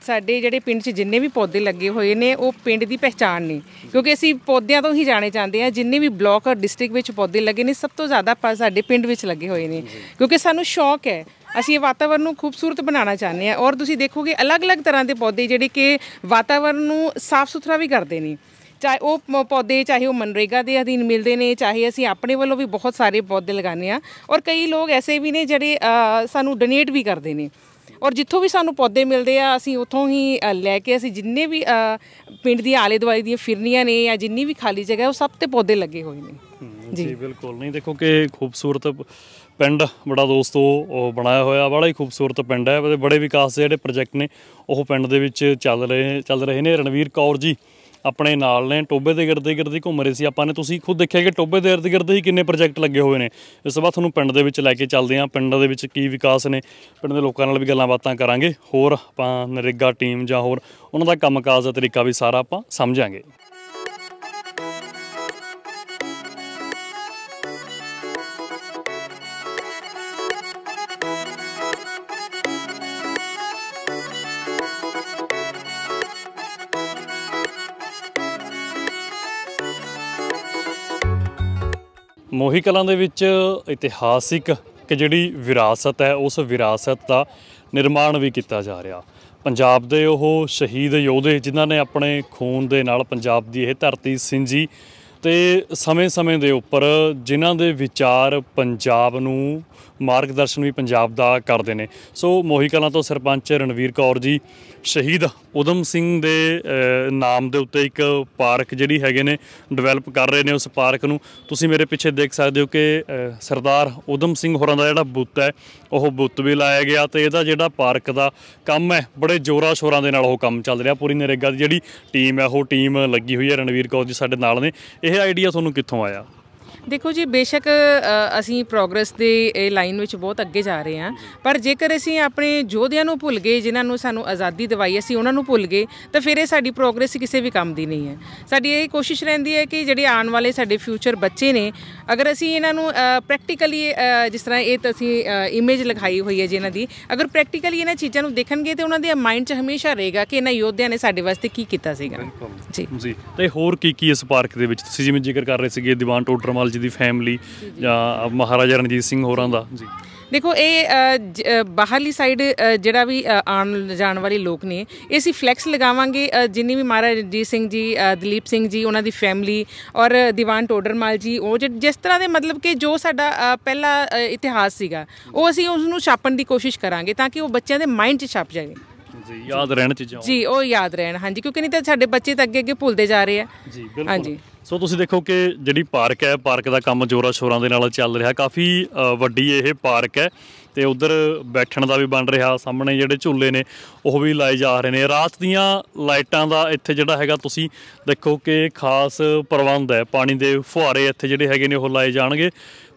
ਸਾਡੇ ਜਿਹੜੇ ਪਿੰਡ 'ਚ ਜਿੰਨੇ ਵੀ ਪੌਦੇ ਲੱਗੇ ਹੋਏ ਨੇ ਉਹ ਪਿੰਡ ਦੀ ਪਹਿਚਾਨ ਨੇ ਕਿਉਂਕਿ ਅਸੀਂ ਪੌਦਿਆਂ ਤੋਂ ਹੀ ਜਾਣੇ ਜਾਂਦੇ ਆ ਜਿੰਨੇ ਵੀ ਬਲਾਕ ਔਰ ਡਿਸਟ੍ਰਿਕਟ ਵਿੱਚ ਪੌਦੇ ਲੱਗੇ ਨੇ ਸਭ ਤੋਂ ਜ਼ਿਆਦਾ ਸਾਡੇ ਪਿੰਡ ਵਿੱਚ ਲੱਗੇ ਹੋਏ ਨੇ ਕਿਉਂਕਿ ਸਾਨੂੰ ਸ਼ੌਕ ਹੈ ਅਸੀਂ ਇਹ ਵਾਤਾਵਰਨ ਨੂੰ ਖੂਬਸੂਰਤ ਬਣਾਉਣਾ ਚਾਹੁੰਦੇ ਆ ਔਰ ਤੁਸੀਂ ਦੇਖੋਗੇ ਅਲੱਗ-ਅਲੱਗ ਤਰ੍ਹਾਂ ਦੇ ਪੌਦੇ ਜਿਹੜੇ ਕਿ ਵਾਤਾਵਰਨ ਨੂੰ ਸਾਫ਼ ਸੁਥਰਾ ਵੀ ਕਰਦੇ ਨੇ ਚਾਹੇ ਉਹ ਪੌਦੇ ਚਾਹੇ ਉਹ ਮਨਰੇਗਾ ਦੇ ਅਧੀਨ ਮਿਲਦੇ ਨੇ ਚਾਹੇ ਅਸੀਂ ਆਪਣੇ ਵੱਲੋਂ ਵੀ ਬਹੁਤ ਸਾਰੇ ਪੌਦੇ ਲਗਾਉਂਦੇ ਆ ਔਰ ਕਈ ਲੋਕ ਐਸੇ ਵੀ ਨੇ ਜਿਹੜੇ ਸਾਨੂੰ ਡੋਨੇਟ ਵੀ ਕਰਦੇ ਨੇ ਔਰ ਜਿੱਥੋਂ ਵੀ ਸਾਨੂੰ ਪੌਦੇ ਮਿਲਦੇ ਆ ਅਸੀਂ ਉੱਥੋਂ ਹੀ ਲੈ ਕੇ ਅਸੀਂ ਜਿੰਨੇ ਵੀ ਪਿੰਡ ਦੀ ਆਲੇ ਦੁਆਲੇ ਦੀਆਂ ਫਿਰਨੀਆਂ ਨੇ ਜਾਂ ਜਿੰਨੀ ਵੀ ਖਾਲੀ ਜਗ੍ਹਾ ਉਹ ਸਭ ਤੇ ਪੌਦੇ ਲੱਗੇ ਹੋਏ ਨੇ ਜੀ ਬਿਲਕੁਲ ਨਹੀਂ ਦੇਖੋ ਕਿ ਖੂਬਸੂਰਤ ਪਿੰਡ ਬੜਾ ਦੋਸਤੋ ਬਣਾਇਆ ਹੋਇਆ ਬੜਾ ਹੀ ਖੂਬਸੂਰਤ ਪਿੰਡ ਹੈ ਬੜੇ ਵਿਕਾਸ ਦੇ ਜਿਹੜੇ ਪ੍ਰੋਜੈਕਟ ਨੇ ਉਹ ਪਿੰਡ ਦੇ ਵਿੱਚ ਚੱਲ ਰਹੇ ਚੱਲ ਰਹੇ ਨੇ ਰਣਵੀਰ ਕੌਰ ਜੀ ਆਪਣੇ ਨਾਲ ਨੇ ਟੋਬੇ ਦੇ ਗਿਰਦੇ ਗਿਰਦੇ ਘੁੰਮ ਰਹੇ ਸੀ ਆਪਾਂ ਨੇ ਤੁਸੀਂ ਖੁਦ ਦੇਖਿਆ ਕਿ ਟੋਬੇ ਦੇ ਗਿਰਦੇ ਗਿਰਦੇ ਹੀ ਕਿੰਨੇ ਪ੍ਰੋਜੈਕਟ ਲੱਗੇ ਹੋਏ ਨੇ ਇਸ ਤੋਂ ਬਾਅਦ ਤੁਹਾਨੂੰ ਪਿੰਡ ਦੇ ਵਿੱਚ ਲੈ ਕੇ ਚੱਲਦੇ ਆਂ ਪਿੰਡ ਦੇ ਵਿੱਚ ਕੀ ਵਿਕਾਸ ਨੇ ਪਿੰਡ ਦੇ ਲੋਕਾਂ ਨਾਲ ਵੀ ਗੱਲਾਂ ਬਾਤਾਂ ਕਰਾਂਗੇ ਹੋਰ ਆਪਾਂ ਨਰੇਗਾ ਟੀਮ ਜਾਂ ਹੋਰ ਉਹਨਾਂ ਦਾ ਕੰਮਕਾਜ ਦਾ ਤਰੀਕਾ ਵੀ ਸਾਰਾ ਆਪਾਂ ਸਮਝਾਂਗੇ ਮੋਹੀ ਕਲਾਂ ਦੇ ਵਿੱਚ ਇਤਿਹਾਸਿਕ ਕਿ ਜਿਹੜੀ ਵਿਰਾਸਤ ਹੈ ਉਸ ਵਿਰਾਸਤ ਦਾ ਨਿਰਮਾਣ ਵੀ ਕੀਤਾ ਜਾ ਰਿਹਾ ਪੰਜਾਬ ਦੇ ਉਹ ਸ਼ਹੀਦ ਯੋਧੇ ਜਿਨ੍ਹਾਂ ਨੇ ਆਪਣੇ ਖੂਨ ਦੇ ਨਾਲ ਪੰਜਾਬ ਦੀ ਇਹ ਧਰਤੀ ਸਿੰਜੀ ਤੇ ਸਮੇਂ-ਸਮੇਂ ਦੇ ਉੱਪਰ ਜਿਨ੍ਹਾਂ ਦੇ ਵਿਚਾਰ ਪੰਜਾਬ ਨੂੰ ਮਾਰਗਦਰਸ਼ਨ ਵੀ ਪੰਜਾਬ ਦਾ ਕਰਦੇ ਨੇ ਸੋ ਮੋਹੀ ਕਲਾਂ ਤੋਂ ਸਰਪੰਚ ਰਣਵੀਰ ਕੌਰ ਜੀ ਸ਼ਹੀਦ ਉਦਮ ਸਿੰਘ ਦੇ ਨਾਮ ਦੇ ਉੱਤੇ ਇੱਕ ਪਾਰਕ ਜਿਹੜੀ ਹੈਗੇ ਨੇ ਡਿਵੈਲਪ ਕਰ ਰਹੇ ਨੇ ਉਸ ਪਾਰਕ ਨੂੰ ਤੁਸੀਂ ਮੇਰੇ ਪਿੱਛੇ ਦੇਖ ਸਕਦੇ ਹੋ ਕਿ ਸਰਦਾਰ ਉਦਮ ਸਿੰਘ ਹੋਰਾਂ ਦਾ ਜਿਹੜਾ ਬੁੱਤ ਹੈ ਉਹ ਬੁੱਤ ਵੀ ਲਾਇਆ ਗਿਆ ਤੇ ਇਹਦਾ ਜਿਹੜਾ ਪਾਰਕ ਦਾ ਕੰਮ ਹੈ ਬੜੇ ਜ਼ੋਰਾਂ ਸ਼ੋਰਾਂ ਦੇ ਨਾਲ ਉਹ ਕੰਮ ਚੱਲ ਰਿਹਾ ਪੂਰੀ ਨਰੇਗਾ ਦੀ ਜਿਹੜੀ ਟੀਮ ਹੈ ਉਹ ਟੀਮ ਲੱਗੀ ਹੋਈ ਹੈ ਰਣਵੀਰ ਕੌਰ ਜੀ ਸਾਡੇ ਨਾਲ ਨੇ ਇਹ ਆਈਡੀਆ ਤੁਹਾਨੂੰ ਕਿੱਥੋਂ ਆਇਆ ਦੇਖੋ ਜੀ ਬੇਸ਼ੱਕ ਅਸੀਂ ਪ੍ਰੋਗਰੈਸ ਦੇ ਇਹ ਲਾਈਨ ਵਿੱਚ ਬਹੁਤ ਅੱਗੇ ਜਾ ਰਹੇ ਹਾਂ ਪਰ ਜੇਕਰ ਅਸੀਂ ਆਪਣੇ ਯੋਧਿਆਂ ਨੂੰ ਭੁੱਲ ਗਏ ਜਿਨ੍ਹਾਂ ਨੂੰ ਸਾਨੂੰ ਆਜ਼ਾਦੀ ਦਿਵਾਈ ਅਸੀਂ ਉਹਨਾਂ ਨੂੰ ਭੁੱਲ ਗਏ ਤਾਂ ਫਿਰ ਇਹ ਸਾਡੀ ਪ੍ਰੋਗਰੈਸ ਕਿਸੇ ਵੀ ਕੰਮ ਦੀ ਨਹੀਂ ਹੈ ਸਾਡੀ ਇਹ ਕੋਸ਼ਿਸ਼ ਰਹਿੰਦੀ ਹੈ ਕਿ ਜਿਹੜੇ ਆਉਣ ਵਾਲੇ ਸਾਡੇ ਫਿਊਚਰ ਬੱਚੇ ਨੇ ਅਗਰ ਅਸੀਂ ਇਹਨਾਂ ਨੂੰ ਪ੍ਰੈਕਟੀਕਲੀ ਜਿਸ ਤਰ੍ਹਾਂ ਇਹ ਤੁਸੀਂ ਅਸੀਂ ਇਮੇਜ ਲਗਾਈ ਹੋਈ ਹੈ ਜਿਨ੍ਹਾਂ ਦੀ ਅਗਰ ਪ੍ਰੈਕਟੀਕਲੀ ਇਹਨਾਂ ਚੀਜ਼ਾਂ ਨੂੰ ਦੇਖਣਗੇ ਤੇ ਉਹਨਾਂ ਦੇ ਮਾਈਂਡ 'ਚ ਹਮੇਸ਼ਾ ਰਹੇਗਾ ਕਿ ਇਹਨਾਂ ਯੋਧਿਆਂ ਨੇ ਸਾਡੇ ਵਾਸਤੇ ਕੀ ਕੀਤਾ ਸੀਗਾ ਜੀ ਜੀ ਤੇ ਹੋਰ ਕੀ ਕੀ ਇਸ ਪਾਰਕ ਦੇ ਵਿੱਚ ਤੁਸੀਂ ਜਿਵੇਂ ਜ਼ਿਕਰ ਕਰ ਰਹੇ ਸੀਗੇ ਦੀਵਾਨ ਟੋਡਰਮਾਲ ਜੀ ਦੀ ਫੈਮਿਲੀ ਜਾਂ ਮਹਾਰਾਜਾ ਰਣਜੀਤ ਸਿੰਘ ਹੋਰਾਂ ਦਾ ਜੀ ਦੇਖੋ ਇਹ ਬਾਹਰਲੀ ਸਾਈਡ ਜਿਹੜਾ ਵੀ ਆਉਣ ਜਾਣ ਵਾਲੇ ਲੋਕ ਨੇ ਇਹ ਅਸੀਂ ਫਲੈਕਸ ਲਗਾਵਾਂਗੇ ਜਿੰਨੀ ਵੀ ਮਹਾਰਾਜ ਰਣਜੀਤ ਸਿੰਘ ਜੀ ਦਲੀਪ ਸਿੰਘ ਜੀ ਉਹਨਾਂ ਦੀ ਫੈਮਿਲੀ ਔਰ ਦੀਵਾਨ ਟੋਡਰਮਾਲ ਜੀ ਉਹ ਜਿਸ ਤਰ੍ਹਾਂ ਦੇ ਮਤਲਬ ਕਿ ਜੋ ਸਾਡਾ ਪਹਿਲਾ ਇਤਿਹਾਸ ਸੀਗਾ ਉਹ ਅਸੀਂ ਉਸ ਨੂੰ ਛਾਪਣ ਦੀ ਕੋਸ਼ਿਸ਼ ਕਰਾਂਗੇ ਤਾਂ ਕਿ ਉਹ ਬੱਚਿਆਂ ਦੇ ਮਾਈਂਡ 'ਚ ਛਪ ਜਾਵੇ ਜੀ ਯਾਦ ਰਹਿਣ ਜਾਓ ਜੀ ਉਹ ਯਾਦ ਰਹਿਣ ਹਾਂਜੀ ਕਿਉਂਕਿ ਨਹੀਂ ਤਾਂ ਸਾਡੇ ਬੱਚੇ ਤਾਂ ਅੱਗੇ ਅੱਗੇ ਭੁੱਲਦੇ ਜਾ ਰਹੇ ਆ ਜੀ ਬਿਲਕੁਲ ਹਾਂਜੀ ਸੋ ਤੁਸੀਂ ਦੇਖੋ ਕਿ ਜਿਹੜੀ ਪਾਰਕ ਹੈ ਪਾਰਕ ਦਾ ਕੰਮ ਜੋਰਾ ਸ਼ੋਰਾਂ ਦੇ ਨਾਲ ਚੱਲ ਰਿਹਾ ਕਾਫੀ ਵੱਡੀ ਇਹ ਪਾਰਕ ਹੈ ਤੇ ਉਧਰ ਬੈਠਣ ਦਾ ਵੀ ਬਣ ਰਿਹਾ ਸਾਹਮਣੇ ਜਿਹੜੇ ਝੂਲੇ ਨੇ ਉਹ ਵੀ ਲਾਏ ਜਾ ਰਹੇ ਨੇ ਰਾਤ ਦੀਆਂ ਲਾਈਟਾਂ ਦਾ ਇੱਥੇ ਜਿਹੜਾ ਹੈਗਾ ਤੁਸੀਂ ਦੇਖੋ ਕਿ ਖਾਸ ਪ੍ਰਬੰਧ ਹੈ ਪਾਣੀ ਦੇ ਫੁਹਾਰੇ ਇੱਥੇ ਜਿਹੜੇ ਹੈਗੇ ਨੇ ਉਹ ਲਾਏ ਜਾਣਗੇ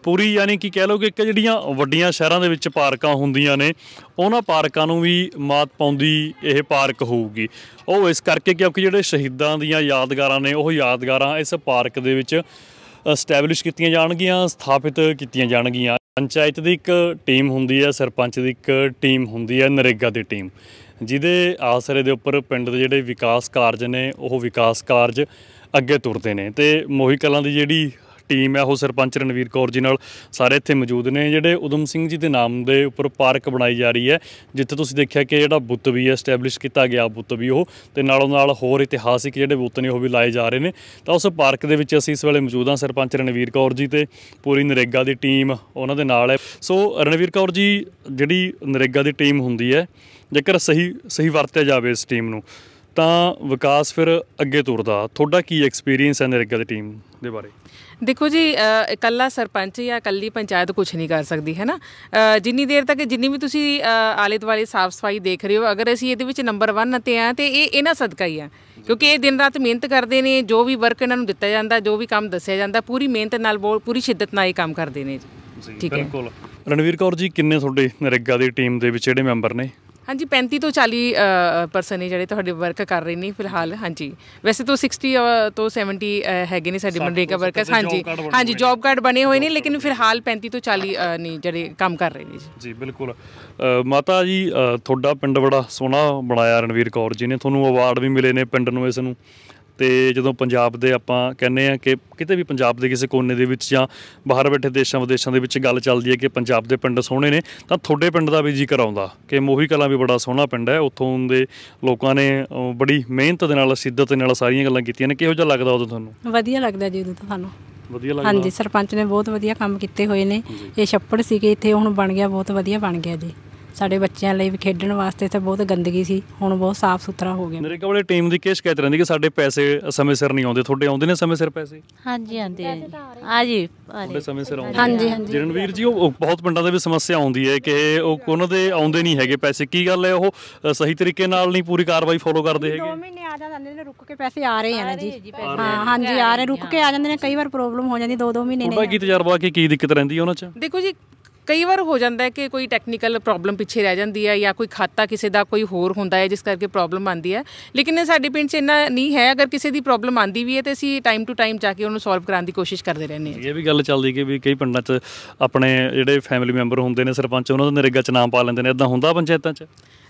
ਪੂਰੀ ਯਾਨੀ ਕਿ ਕਹਿ ਲਓ ਕਿ ਜਿਹੜੀਆਂ ਵੱਡੀਆਂ ਸ਼ਹਿਰਾਂ ਦੇ ਵਿੱਚ ਪਾਰਕਾਂ ਹੁੰਦੀਆਂ ਨੇ ਉਹਨਾਂ ਪਾਰਕਾਂ ਨੂੰ ਵੀ ਮਾਤ ਪਾਉਂਦੀ ਇਹ ਪਾਰਕ ਹੋਊਗੀ ਉਹ ਇਸ ਕਰਕੇ ਕਿਉਂਕਿ ਜਿਹੜੇ ਸ਼ਹੀਦਾਂ ਦੀਆਂ ਯਾਦਗਾਰਾਂ ਨੇ ਉਹ ਯਾਦਗਾਰਾਂ ਇਸ ਪਾਰਕ ਦੇ ਵਿੱਚ ਸਟੈਬਲਿਸ਼ ਕੀਤੀਆਂ ਜਾਣਗੀਆਂ ਸਥਾਪਿਤ ਕੀਤੀਆਂ ਜਾਣਗੀਆਂ ਪੰਚਾਇਤ ਦੀ ਇੱਕ ਟੀਮ ਹੁੰਦੀ ਹੈ ਸਰਪੰਚ ਦੀ ਇੱਕ ਟੀਮ ਹੁੰਦੀ ਹੈ ਨਰੇਗਾ ਦੀ ਟੀਮ ਜਿਹਦੇ ਆਸਰੇ ਦੇ ਉੱਪਰ ਪਿੰਡ ਦੇ ਜਿਹੜੇ ਵਿਕਾਸ ਕਾਰਜ ਨੇ ਉਹ ਵਿਕਾਸ ਕਾਰਜ ਅੱਗੇ ਤੁਰਦੇ ਨੇ ਤੇ ਮੋਹੀ ਕਲਾਂ ਦੀ ਜਿਹੜੀ ਟੀਮ ਹੈ ਉਹ ਸਰਪੰਚ ਰਣਵੀਰ ਕੌਰ ਜੀ ਨਾਲ ਸਾਰੇ ਇੱਥੇ ਮੌਜੂਦ ਨੇ ਜਿਹੜੇ ਉਦਮ ਸਿੰਘ ਜੀ ਦੇ ਨਾਮ ਦੇ ਉੱਪਰ ਪਾਰਕ ਬਣਾਈ ਜਾ ਰਹੀ ਹੈ ਜਿੱਥੇ ਤੁਸੀਂ ਦੇਖਿਆ ਕਿ ਜਿਹੜਾ ਬੁੱਤ ਵੀ ਐਸਟੈਬਲਿਸ਼ ਕੀਤਾ ਗਿਆ ਬੁੱਤ ਵੀ ਉਹ ਤੇ ਨਾਲੋਂ ਨਾਲ ਹੋਰ ਇਤਿਹਾਸਿਕ ਜਿਹੜੇ ਬੁੱਤ ਨੇ ਉਹ ਵੀ ਲਾਏ ਜਾ ਰਹੇ ਨੇ ਤਾਂ ਉਸ ਪਾਰਕ ਦੇ ਵਿੱਚ ਅਸੀਂ ਇਸ ਵੇਲੇ ਮੌਜੂਦ ਹਾਂ ਸਰਪੰਚ ਰਣਵੀਰ ਕੌਰ ਜੀ ਤੇ ਪੂਰੀ ਨਰੇਗਾ ਦੀ ਟੀਮ ਉਹਨਾਂ ਦੇ ਨਾਲ ਹੈ ਸੋ ਰਣਵੀਰ ਕੌਰ ਜੀ ਜਿਹੜੀ ਨਰੇਗਾ ਦੀ ਟੀਮ ਹੁੰਦੀ ਹੈ ਜੇਕਰ ਸਹੀ ਸਹੀ ਵਰਤਿਆ ਜਾਵੇ ਇਸ ਟੀਮ ਨੂੰ ਤਾਂ ਵਿਕਾਸ ਫਿਰ ਅੱਗੇ ਤੁਰਦਾ ਤੁਹਾਡਾ ਕੀ ਐਕਸਪੀਰੀਅੰਸ ਹੈ ਨਰੇਗਾ ਦੀ ਟੀਮ ਦੇ ਬਾਰੇ ਦੇਖੋ ਜੀ ਇਕੱਲਾ ਸਰਪੰਚ ਜਾਂ ਇਕੱਲੀ ਪੰਚਾਇਤ ਕੁਝ ਨਹੀਂ ਕਰ ਸਕਦੀ ਹੈ ਨਾ ਜਿੰਨੀ ਦੇਰ ਤੱਕ ਜਿੰਨੀ ਵੀ ਤੁਸੀਂ ਆਲੇ ਦੁਆਲੇ ਸਾਫ਼ ਸਫਾਈ ਦੇਖ ਰਹੇ ਹੋ ਅਗਰ ਅਸੀਂ ਇਹਦੇ ਵਿੱਚ ਨੰਬਰ 1 ਤੇ ਆ ਤੇ ਇਹ ਇਹਨਾਂ ਸਦਕਾ ਹੀ ਆ ਕਿਉਂਕਿ ਇਹ ਦਿਨ ਰਾਤ ਮਿਹਨਤ ਕਰਦੇ ਨੇ ਜੋ ਵੀ ਵਰਕ ਇਹਨਾਂ ਨੂੰ ਦਿੱਤਾ ਜਾਂਦਾ ਜੋ ਵੀ ਕੰਮ ਦੱਸਿਆ ਜਾਂਦਾ ਪੂਰੀ ਮਿਹਨਤ ਨਾਲ ਪੂਰੀ ਸ਼ਿੱਦਤ ਨਾਲ ਇਹ ਕੰਮ ਕਰਦੇ ਨੇ ਜੀ ਠੀਕ ਹੈ ਬਿਲਕੁਲ ਰਣਵੀਰ ਕੌਰ ਜੀ ਕਿੰਨੇ ਤੁਹਾਡੇ ਨਰੇਗਾ ਦੀ ਟੀਮ ਦੇ ਵਿੱਚ ਜਿਹੜੇ ਮੈਂਬਰ ਨੇ ਹਾਂਜੀ 35 ਤੋਂ 40 ਪਰਸਨ ਨੇ ਜਿਹੜੇ ਤੁਹਾਡੇ ਵਰਕ ਕਰ ਰਹੇ ਨੇ ਫਿਲਹਾਲ ਹਾਂਜੀ ਵੈਸੇ ਤੋਂ 60 ਤੋਂ 70 ਹੈਗੇ ਨੇ ਸਾਡੇ ਮੰਡੇ ਮਨਰੇਗਾ ਵਰਕਰਸ ਹਾਂਜੀ ਹਾਂਜੀ ਜੌਬ ਕਾਰਡ ਬਣੇ ਹੋਏ ਨੇ ਲੇਕਿਨ ਫਿਲਹਾਲ 35 ਤੋਂ 40 ਨੇ ਜਿਹੜੇ ਕੰਮ ਕਰ ਰਹੇ ਨੇ ਜੀ ਬਿਲਕੁਲ ਮਾਤਾ ਜੀ ਤੁਹਾਡਾ ਪਿੰਡ ਬੜਾ ਸੋਹਣਾ ਬਣਾਇਆ ਰਣਵੀਰ ਕੌਰ ਜੀ ਨੇ ਤੁਹਾਨੂੰ ਅਵਾਰਡ ਵੀ ਮਿਲੇ ਨੇ ਪਿੰਡ ਨੂੰ ਇਸ ਨੂੰ ਤੇ ਜਦੋਂ ਪੰਜਾਬ ਦੇ ਆਪਾਂ ਕਹਿੰਦੇ ਆ ਕਿ ਕਿਤੇ ਵੀ ਪੰਜਾਬ ਦੇ ਕਿਸੇ ਕੋਨੇ ਦੇ ਵਿੱਚ ਜਾਂ ਬਾਹਰ ਬੈਠੇ ਦੇਸ਼ਾਂ ਵਿਦੇਸ਼ਾਂ ਦੇ ਵਿੱਚ ਗੱਲ ਚੱਲਦੀ ਹੈ ਕਿ ਪੰਜਾਬ ਦੇ ਪਿੰਡ ਸੋਹਣੇ ਨੇ ਤਾਂ ਤੁਹਾਡੇ ਪਿੰਡ ਦਾ ਵੀ ਜ਼ਿਕਰ ਆਉਂਦਾ ਕਿ ਮੋਹੀ ਕਲਾਂ ਵੀ ਬੜਾ ਸੋਹਣਾ ਪਿੰਡ ਹੈ ਉੱਥੋਂ ਦੇ ਲੋਕਾਂ ਨੇ ਬੜੀ ਮਿਹਨਤ ਦੇ ਨਾਲ ਸਿੱਧਤ ਨਾਲ ਸਾਰੀਆਂ ਗੱਲਾਂ ਕੀਤੀਆਂ ਨੇ ਕਿਹੋ ਜਿਹਾ ਲੱਗਦਾ ਉਦੋਂ ਤੁਹਾਨੂੰ ਵਧੀਆ ਲੱਗਦਾ ਜੀ ਉਦੋਂ ਤੁਹਾਨੂੰ ਵਧੀਆ ਲੱਗਦਾ ਹਾਂਜੀ ਸਰਪੰਚ ਨੇ ਬਹੁਤ ਵਧੀਆ ਕੰਮ ਕੀਤੇ ਹੋਏ ਨੇ ਇਹ ਛੱਪੜ ਸੀਗੇ ਇੱਥੇ ਹੁਣ ਬਣ ਗਿਆ ਬਹੁਤ ਵਧੀਆ ਬਣ ਗਿਆ ਜੀ ਸਾਡੇ ਬੱਚਿਆਂ ਲਈ ਵੀ ਖੇਡਣ ਵਾਸਤੇ ਤਾਂ ਬਹੁਤ ਗੰਦਗੀ ਸੀ ਹੁਣ ਬਹੁਤ ਸਾਫ਼ ਸੁਥਰਾ ਹੋ ਗਿਆ ਮੇਰੇ ਕੋਲੇ ਟੀਮ ਦੀ ਕੀ ਸ਼ਿਕਾਇਤ ਰਹਿੰਦੀ ਕਿ ਸਾਡੇ ਪੈਸੇ ਸਮੇਂ ਸਿਰ ਨਹੀਂ ਆਉਂਦੇ ਤੁਹਾਡੇ ਆਉਂਦੇ ਨੇ ਸਮੇਂ ਸਿਰ ਪੈਸੇ ਹਾਂਜੀ ਆਉਂਦੇ ਆ ਜੀ ਤੁਹਾਡੇ ਸਮੇਂ ਸਿਰ ਆਉਂਦੇ ਹਾਂਜੀ ਹਾਂਜੀ ਜਰਨਵੀਰ ਜੀ ਉਹ ਬਹੁਤ ਪਿੰਡਾਂ ਦੇ ਵੀ ਸਮੱਸਿਆ ਆਉਂਦੀ ਹੈ ਕਿ ਉਹ ਉਹਨਾਂ ਦੇ ਆਉਂਦੇ ਨਹੀਂ ਹੈਗੇ ਪੈਸੇ ਕੀ ਗੱਲ ਹੈ ਉਹ ਸਹੀ ਤਰੀਕੇ ਨਾਲ ਨਹੀਂ ਪੂਰੀ ਕਾਰਵਾਈ ਫੋਲੋ ਕਰਦੇ ਹੈਗੇ 2 ਮਹੀਨੇ ਆ ਜਾਂਦੇ ਨੇ ਰੁੱਕ ਕੇ ਪੈਸੇ ਆ ਰਹੇ ਆ ਜੀ ਹਾਂ ਹਾਂਜੀ ਆ ਰਹੇ ਰੁੱਕ ਕੇ ਆ ਜਾਂਦੇ ਨੇ ਕਈ ਵਾਰ ਪ੍ਰੋਬਲਮ ਹੋ ਜਾਂਦੀ 2-2 ਮਹੀਨੇ ਨੇ ਬਾਕੀ ਕੀ ਤਜਰਬਾ ਕੀ ਕੀ ਦਿੱਕਤ ਰਹਿੰਦੀ ਹੈ ਉਹਨਾਂ 'ਚ ਦੇਖੋ ਜੀ ਕਈ ਵਾਰ ਹੋ ਜਾਂਦਾ ਹੈ ਕਿ ਕੋਈ ਟੈਕਨੀਕਲ ਪ੍ਰੋਬਲਮ ਪਿੱਛੇ ਰਹਿ ਜਾਂਦੀ ਹੈ ਜਾਂ ਕੋਈ ਖਾਤਾ ਕਿਸੇ ਦਾ ਕੋਈ ਹੋਰ ਹੁੰਦਾ ਹੈ ਜਿਸ ਕਰਕੇ ਪ੍ਰੋਬਲਮ ਆਂਦੀ ਹੈ ਲੇਕਿਨ ਸਾਡੇ ਪਿੰਡ 'ਚ ਇੰਨਾ ਨਹੀਂ ਹੈ ਅਗਰ ਕਿਸੇ ਦੀ ਪ੍ਰੋਬਲਮ ਆਂਦੀ ਵੀ ਹੈ ਤੇ ਅਸੀਂ ਟਾਈਮ ਟੂ ਟਾਈਮ ਜਾ ਕੇ ਉਹਨੂੰ ਸੋਲਵ ਕਰਨ ਦੀ ਕੋਸ਼ਿਸ਼ ਕਰਦੇ ਰਹਿੰਦੇ ਹਾਂ ਇਹ ਵੀ ਗੱਲ ਚੱਲਦੀ ਕਿ ਵੀ ਕਈ ਪਿੰਡਾਂ 'ਚ ਆਪਣੇ ਜਿਹੜੇ ਫੈਮਿਲੀ ਮੈਂਬਰ ਹੁੰਦੇ ਨੇ ਸਰਪੰਚ ਉਹਨਾਂ ਦਾ ਨਰੇਗਾ 'ਚ ਨਾਮ ਪਾ ਲੈਂਦੇ ਨੇ ਇਦਾਂ ਹੁੰਦਾ ਪੰਚਾਇਤਾਂ 'ਚ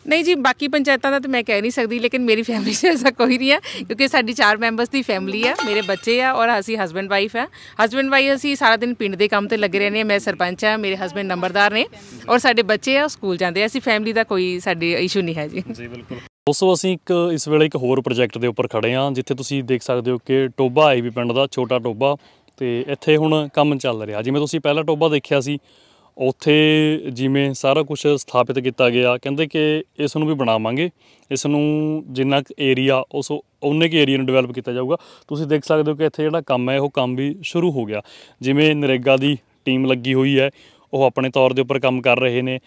ਨਹੀਂ ਜੀ ਬਾਕੀ ਪੰਚਾਇਤਾਂ ਦਾ ਤਾਂ ਮੈਂ ਕਹਿ ਨਹੀਂ ਸਕਦੀ ਲੇਕਿਨ ਮੇਰੀ ਫੈਮਿਲੀ 'ਚ ਐਸਾ ਕੋਈ ਨਹੀਂ ਹੈ ਕਿਉਂਕਿ ਸਾਡੀ ਚਾਰ ਮੈਂਬਰਸ ਦੀ ਫੈਮਿਲੀ ਆ ਮੇਰੇ ਬੱਚੇ ਆ ਔਰ ਅਸੀਂ ਹਸਬੰਡ ਵਾਈਫ ਆ ਹਸਬੰਡ ਵਾਈਫ ਅਸੀਂ ਸਾਰਾ ਦਿਨ ਪਿੰਡ ਦੇ ਕੰਮ ਤੇ ਲੱਗੇ ਰਹਿੰਦੇ ਆ ਮੈਂ ਸਰਪੰਚ ਆ ਮੇਰੇ ਹਸਬੰਡ ਨੰਬਰਦਾਰ ਨੇ ਔਰ ਸਾਡੇ ਬੱਚੇ ਆ ਸਕੂਲ ਜਾਂਦੇ ਆ ਅਸੀਂ ਫੈਮਿਲੀ ਦਾ ਕੋਈ ਸਾਡੇ ਇਸ਼ੂ ਨਹੀਂ ਹੈ ਜੀ ਜੀ ਬਿਲਕੁਲ ਦੋਸਤੋ ਅਸੀਂ ਇੱਕ ਇਸ ਵੇਲੇ ਇੱਕ ਹੋਰ ਪ੍ਰੋਜੈਕਟ ਦੇ ਉੱਪਰ ਖੜੇ ਆ ਜਿੱਥੇ ਤੁਸੀਂ ਦੇਖ ਸਕਦੇ ਹੋ ਕਿ ਟੋਬਾ ਆਈ ਵੀ ਪਿੰਡ ਦਾ ਛੋਟਾ ਟੋਬਾ ਤੇ ਇੱਥੇ ਹੁਣ ਕੰਮ ਚੱਲ ਰਿਹਾ ਜਿਵੇਂ ਤੁਸੀਂ ਪਹਿਲਾ ਟੋਬਾ ਦੇਖਿਆ ਸੀ ਉੱਥੇ ਜਿਵੇਂ ਸਾਰਾ ਕੁਝ ਸਥਾਪਿਤ ਕੀਤਾ ਗਿਆ ਕਹਿੰਦੇ ਕਿ ਇਸ ਨੂੰ ਵੀ ਬਣਾਵਾਂਗੇ ਇਸ ਨੂੰ ਜਿੰਨਾ ਕ ਏਰੀਆ ਉਸ ਉਹਨੇ ਕ ਏਰੀਆ ਨੂੰ ਡਿਵੈਲਪ ਕੀਤਾ ਜਾਊਗਾ ਤੁਸੀਂ ਦੇਖ ਸਕਦੇ ਹੋ ਕਿ ਇੱਥੇ ਜਿਹੜਾ ਕੰਮ ਹੈ ਉਹ ਕੰਮ ਵੀ ਸ਼ੁਰੂ ਹੋ ਗਿਆ ਜਿਵੇਂ ਨਰੇਗਾ ਦੀ ਟੀਮ ਲੱਗੀ ਹੋਈ ਹੈ ਉਹ ਆਪਣੇ ਤੌਰ ਦੇ ਉੱਪਰ ਕੰਮ ਕਰ ਰਹੇ ਨੇ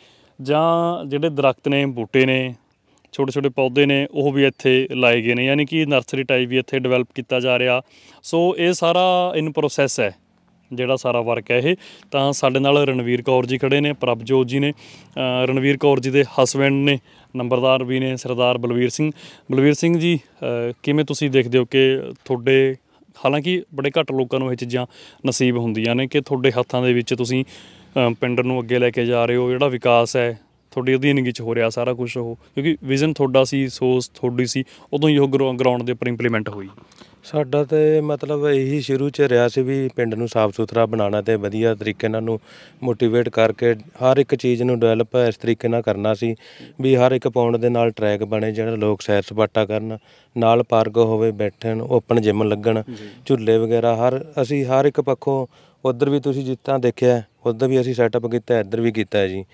ਜਾਂ ਜਿਹੜੇ ਦਰਖਤ ਨੇ ਬੂਟੇ ਨੇ ਛੋਟੇ ਛੋਟੇ ਪੌਦੇ ਨੇ ਉਹ ਵੀ ਇੱਥੇ ਲਾਏ ਗਏ ਨੇ ਯਾਨੀ ਕਿ ਨਰਸਰੀ ਟਾਈਪ ਵੀ ਇੱਥੇ ਡਿਵੈਲਪ ਕੀਤਾ ਜਾ ਰਿਹਾ ਸੋ ਇਹ ਸਾਰਾ ਇਨ ਪ੍ਰੋਸੈਸ ਹੈ ਜਿਹੜਾ ਸਾਰਾ ਵਰਕ ਹੈ ਇਹ ਤਾਂ ਸਾਡੇ ਨਾਲ ਰਣਵੀਰ ਕੌਰ ਜੀ ਖੜੇ ਨੇ ਪ੍ਰਭਜੋਤ ਜੀ ਨੇ ਰਣਵੀਰ ਕੌਰ ਜੀ ਦੇ ਹਸਬੰਡ ਨੇ ਨੰਬਰਦਾਰ ਵੀ ਨੇ ਸਰਦਾਰ ਬਲਵੀਰ ਸਿੰਘ ਬਲਵੀਰ ਸਿੰਘ ਜੀ ਕਿਵੇਂ ਤੁਸੀਂ ਦੇਖਦੇ ਹੋ ਕਿ ਤੁਹਾਡੇ ਹਾਲਾਂਕਿ ਬੜੇ ਘੱਟ ਲੋਕਾਂ ਨੂੰ ਇਹ ਚੀਜ਼ਾਂ ਨਸੀਬ ਹੁੰਦੀਆਂ ਨੇ ਕਿ ਤੁਹਾਡੇ ਹੱਥਾਂ ਦੇ ਵਿੱਚ ਤੁਸੀਂ ਪਿੰਡ ਨੂੰ ਅੱਗੇ ਲੈ ਕੇ ਜਾ ਰਹੇ ਹੋ ਜਿਹੜਾ ਵਿਕਾਸ ਹੈ ਤੁਹਾਡੀ ਅਧੀਨਗੀ ਚ ਹੋ ਰਿਹਾ ਸਾਰਾ ਕੁਝ ਉਹ ਕਿਉਂਕਿ ਵਿਜ਼ਨ ਤੁਹਾਡਾ ਸੀ ਸੋਚ ਤੁਹਾਡੀ ਸੀ ਉਦੋਂ ਹੀ ਉਹ ਗਰਾਊਂਡ ਦੇ ਉੱਪਰ ਇੰਪਲੀਮੈਂਟ ਹੋਈ ਸਾਡਾ ਤੇ ਮਤਲਬ ਇਹੀ ਸ਼ੁਰੂ ਚ ਰਿਹਾ ਸੀ ਵੀ ਪਿੰਡ ਨੂੰ ਸਾਫ਼ ਸੁਥਰਾ ਬਣਾਉਣਾ ਤੇ ਵਧੀਆ ਤਰੀਕੇ ਨਾਲ ਨੂੰ ਮੋਟੀਵੇਟ ਕਰਕੇ ਹਰ ਇੱਕ ਚੀਜ਼ ਨੂੰ ਡਵੈਲਪ ਇਸ ਤਰੀਕੇ ਨਾਲ ਕਰਨਾ ਸੀ ਵੀ ਹਰ ਇੱਕ ਪੌਂਡ ਦੇ ਨਾਲ ਟਰੈਕ ਬਣੇ ਜਿਹੜਾ ਲੋਕ ਸੈਰ ਸਪਾਟਾ ਕਰਨ ਨਾਲ ਪਾਰਕ ਹੋਵੇ ਬੈਠਣ ਓਪਨ ਜਿਮ ਲੱਗਣ ਝੁੱਲੇ ਵਗੈਰਾ ਹਰ ਅਸੀਂ ਹਰ ਇੱਕ ਪੱਖੋਂ ਉਧਰ ਵੀ ਤੁਸੀਂ ਜਿੱਤਾਂ ਦੇਖਿਆ ਉਦੋਂ ਵੀ ਅਸੀਂ ਸੈਟਅਪ ਕੀਤਾ ਇੱਧਰ ਵੀ ਕੀਤਾ ਜੀ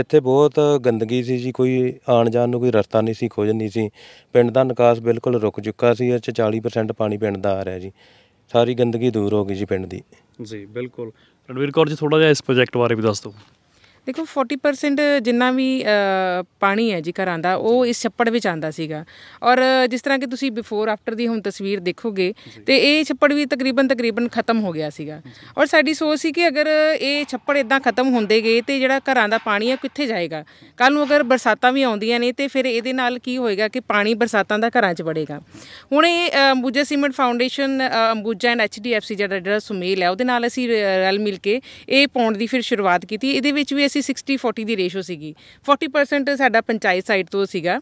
ਇੱਥੇ ਬਹੁਤ ਗੰਦਗੀ ਸੀ ਜੀ ਕੋਈ ਆਣ ਜਾਣ ਨੂੰ ਕੋਈ ਰਸਤਾ ਨਹੀਂ ਸੀ ਖੋਜ ਨਹੀਂ ਸੀ ਪਿੰਡ ਦਾ ਨਿਕਾਸ ਬਿਲਕੁਲ ਰੁਕ ਚੁੱਕਾ ਸੀ ਇਹ 'ਚ 40% ਪਾਣੀ ਪਿੰਡ ਦਾ ਆ ਰਿਹਾ ਜੀ ਸਾਰੀ ਗੰਦਗੀ ਦੂਰ ਹੋ ਗਈ ਜੀ ਪਿੰਡ ਦੀ ਜੀ ਬਿਲਕੁਲ ਰਣਵੀਰ ਕੌਰ ਜੀ ਥੋੜਾ ਜਿਹਾ ਇਸ ਪ੍ਰੋਜੈਕਟ ਬਾਰੇ ਵੀ ਦੱਸ ਦਿਓ ਦੇਖੋ 40% ਜਿੰਨਾ ਵੀ ਪਾਣੀ ਹੈ ਜੀ ਘਰਾਂ ਦਾ ਉਹ ਇਸ ਛੱਪੜ ਵਿੱਚ ਆਂਦਾ ਸੀਗਾ ਔਰ ਜਿਸ ਤਰ੍ਹਾਂ ਕਿ ਤੁਸੀਂ ਬਿਫੋਰ ਆਫਟਰ ਦੀ ਹੁਣ ਤਸਵੀਰ ਦੇਖੋਗੇ ਤੇ ਇਹ ਛੱਪੜ ਵੀ ਤਕਰੀਬਨ ਤਕਰੀਬਨ ਖਤਮ ਹੋ ਗਿਆ ਸੀਗਾ ਔਰ ਸਾਡੀ ਸੋਚ ਸੀ ਕਿ ਅਗਰ ਇਹ ਛੱਪੜ ਇਦਾਂ ਖਤਮ ਹੁੰਦੇ ਗਏ ਤੇ ਜਿਹੜਾ ਘਰਾਂ ਦਾ ਪਾਣੀ ਹੈ ਕਿੱਥੇ ਜਾਏਗਾ ਕੱਲ ਨੂੰ ਅਗਰ ਬਰਸਾਤਾਂ ਵੀ ਆਉਂਦੀਆਂ ਨੇ ਤੇ ਫਿਰ ਇਹਦੇ ਨਾਲ ਕੀ ਹੋਏਗਾ ਕਿ ਪਾਣੀ ਬਰਸਾਤਾਂ ਦਾ ਘਰਾਂ 'ਚ ਵੜੇਗਾ ਹੁਣ ਇਹ Ambuja cement foundation Ambuja and HDFC ਜਿਹੜਾ ਜਿਹੜਾ ਸੁਮੇਲ ਹੈ ਉਹਦੇ ਨਾਲ ਅਸੀਂ ਰਲ ਮਿਲ ਕੇ ਇਹ ਪੌਂਡ ਦੀ ਫਿਰ ਸ਼ੁਰੂਆਤ ਕੀਤੀ ਇਹਦੇ ਵਿੱਚ ਵੀ ਸੀ 60 40 ਦੀ ਰੇਸ਼ੋ ਸੀਗੀ 40% ਸਾਡਾ ਪੰਚਾਇਤ ਸਾਈਡ ਤੋਂ ਸੀਗਾ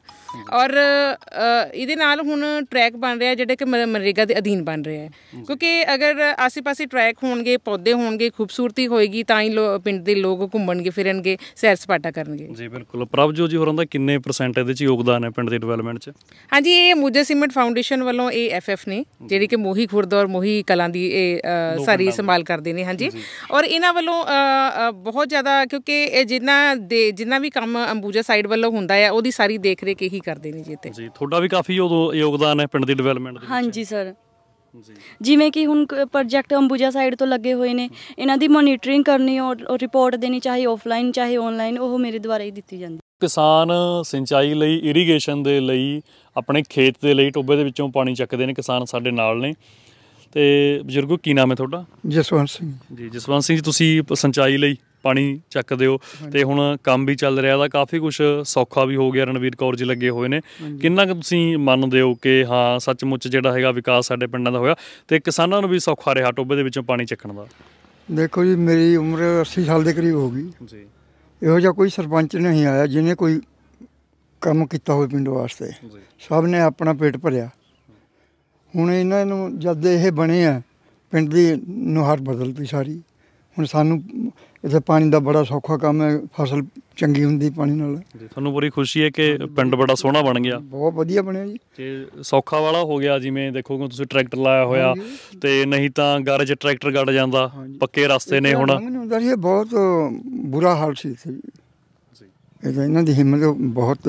ਔਰ ਇਹਦੇ ਨਾਲ ਹੁਣ ਟਰੈਕ ਬਣ ਰਿਹਾ ਜਿਹੜੇ ਕਿ ਮਨਰੇਗਾ ਦੇ ਅਧੀਨ ਬਣ ਰਿਹਾ ਹੈ ਕਿਉਂਕਿ ਅਗਰ ਆਸ ਪਾਸੇ ਟਰੈਕ ਹੋਣਗੇ ਪੌਦੇ ਹੋਣਗੇ ਖੂਬਸੂਰਤੀ ਹੋਏਗੀ ਤਾਂ ਹੀ ਪਿੰਡ ਦੇ ਲੋਕ ਘੁੰਮਣਗੇ ਫਿਰਨਗੇ ਸੈਰ ਸਪਾਟਾ ਕਰਨਗੇ ਜੀ ਬਿਲਕੁਲ ਪ੍ਰਭਜੋ ਜੀ ਹੋਰਾਂ ਦਾ ਕਿੰਨੇ ਪਰਸੈਂਟ ਇਹਦੇ ਚ ਯੋਗਦਾਨ ਹੈ ਪਿੰਡ ਦੇ ਡਿਵੈਲਪਮੈਂਟ ਚ ਹਾਂਜੀ ਇਹ ਮੁਜੇ ਸੀਮੈਂਟ ਫਾਊਂਡੇਸ਼ਨ ਵੱਲੋਂ ਇਹ ਐਫਐਫ ਨੇ ਜਿਹੜੀ ਕਿ ਮੋਹੀ ਖੁਰਦ ਔਰ ਮੋਹੀ ਕਲਾਂ ਦੀ ਇਹ ਸਾਰੀ ਸੰਭਾਲ ਕਰਦੇ ਨੇ ਹਾਂਜੀ ਔਰ ਇਹਨਾਂ ਵੱਲੋਂ ਬਹੁਤ ਜ਼ਿਆਦਾ ਕਿਉਂਕਿ ਇਹ ਜਿੰਨਾ ਦੇ ਜਿੰਨਾ ਵੀ ਕੰਮ ਅੰਬੂਜਾ ਸਾਈਡ ਵੱਲੋਂ ਹੁੰਦਾ ਹੈ ਉਹਦੀ ਸਾਰੀ ਦੇਖ ਰੇਖ ਇਹੀ ਕਰਦੇ ਨੇ ਜੀ ਇੱਥੇ ਜੀ ਤੁਹਾਡਾ ਵੀ ਕਾਫੀ ਯੋਗਦਾਨ ਹੈ ਪਿੰਡ ਦੀ ਡਿਵੈਲਪਮੈਂਟ ਦੇ ਵਿੱਚ ਹਾਂਜੀ ਸਰ ਜਿਵੇਂ ਕਿ ਹੁਣ ਪ੍ਰੋਜੈਕਟ ਅੰਬੂਜਾ ਸਾਈਡ ਤੋਂ ਲੱਗੇ ਹੋਏ ਨੇ ਇਹਨਾਂ ਦੀ ਮੋਨੀਟਰਿੰਗ ਕਰਨੀ ਔਰ ਰਿਪੋਰਟ ਦੇਣੀ ਚਾਹੀ ਆਫਲਾਈਨ ਚਾਹੀ ਆਨਲਾਈਨ ਉਹ ਮੇਰੇ ਦੁਆਰਾ ਹੀ ਦਿੱਤੀ ਜਾਂਦੀ ਕਿਸਾਨ ਸਿੰਚਾਈ ਲਈ ਇਰੀਗੇਸ਼ਨ ਦੇ ਲਈ ਆਪਣੇ ਖੇਤ ਦੇ ਲਈ ਟੋਬੇ ਦੇ ਵਿੱਚੋਂ ਪਾਣੀ ਚੱਕਦੇ ਨੇ ਕਿਸਾਨ ਸਾਡੇ ਨਾਲ ਨੇ ਤੇ ਬਜ਼ੁਰਗੋ ਕੀ ਨਾਮ ਹੈ ਤੁਹਾਡਾ ਜਸਵੰਤ ਸਿੰਘ ਜੀ ਜਸਵੰਤ ਸਿੰਘ ਜੀ ਤੁਸੀਂ ਸਿੰਚਾਈ ਲਈ ਪਾਣੀ ਚੱਕਦੇ ਹੋ ਤੇ ਹੁਣ ਕੰਮ ਵੀ ਚੱਲ ਰਿਹਾ ਦਾ ਕਾਫੀ ਕੁਝ ਸੌਖਾ ਵੀ ਹੋ ਗਿਆ ਰਣਵੀਰ ਕੌਰ ਜੀ ਲੱਗੇ ਹੋਏ ਨੇ ਕਿੰਨਾ ਕੁ ਤੁਸੀਂ ਮੰਨਦੇ ਹੋ ਕਿ ਹਾਂ ਸੱਚਮੁੱਚ ਜਿਹੜਾ ਹੈਗਾ ਵਿਕਾਸ ਸਾਡੇ ਪਿੰਡਾਂ ਦਾ ਹੋਇਆ ਤੇ ਕਿਸਾਨਾਂ ਨੂੰ ਵੀ ਸੌਖਾ ਰਿਹਾ ਟੋਬੇ ਦੇ ਵਿੱਚੋਂ ਪਾਣੀ ਚੱਕਣ ਦਾ ਦੇਖੋ ਜੀ ਮੇਰੀ ਉਮਰ 80 ਸਾਲ ਦੇ ਕਰੀਬ ਹੋ ਗਈ ਜੀ ਇਹੋ ਜਿਹਾ ਕੋਈ ਸਰਪੰਚ ਨਹੀਂ ਆਇਆ ਜਿਹਨੇ ਕੋਈ ਕੰਮ ਕੀਤਾ ਹੋਵੇ ਪਿੰਡ ਵਾਸਤੇ ਸਭ ਨੇ ਆਪਣਾ ਪੇਟ ਭਰਿਆ ਹੁਣ ਇਹਨਾਂ ਨੂੰ ਜਦ ਇਹ ਬਣੇ ਆ ਪਿੰਡ ਦੀ ਨੁਹਾਰ ਬਦਲਤੀ ਸਾਰੀ ਹੁਣ ਸਾਨੂੰ ਇੱਥੇ ਪਾਣੀ ਦਾ ਬੜਾ ਸੌਖਾ ਕੰਮ ਹੈ ਫਸਲ ਚੰਗੀ ਹੁੰਦੀ ਪਾਣੀ ਨਾਲ ਜੀ ਤੁਹਾਨੂੰ ਬੜੀ ਖੁਸ਼ੀ ਹੈ ਕਿ ਪਿੰਡ ਬੜਾ ਸੋਹਣਾ ਬਣ ਗਿਆ ਬਹੁਤ ਵਧੀਆ ਬਣਿਆ ਜੀ ਤੇ ਸੌਖਾ ਵਾਲਾ ਹੋ ਗਿਆ ਜਿਵੇਂ ਦੇਖੋਗੇ ਤੁਸੀਂ ਟਰੈਕਟਰ ਲਾਇਆ ਹੋਇਆ ਤੇ ਨਹੀਂ ਤਾਂ ਗਾਰਜ ਟਰੈਕਟਰ ਗੜ ਜਾਂਦਾ ਪੱਕੇ ਰਸਤੇ ਨੇ ਹੁਣ ਬਹੁਤ ਬੁਰਾ ਹਾਲ ਸੀ ਇੱਥੇ ਇਹਨਾਂ ਦੀ ਹਿੰਮਤ ਬਹੁਤ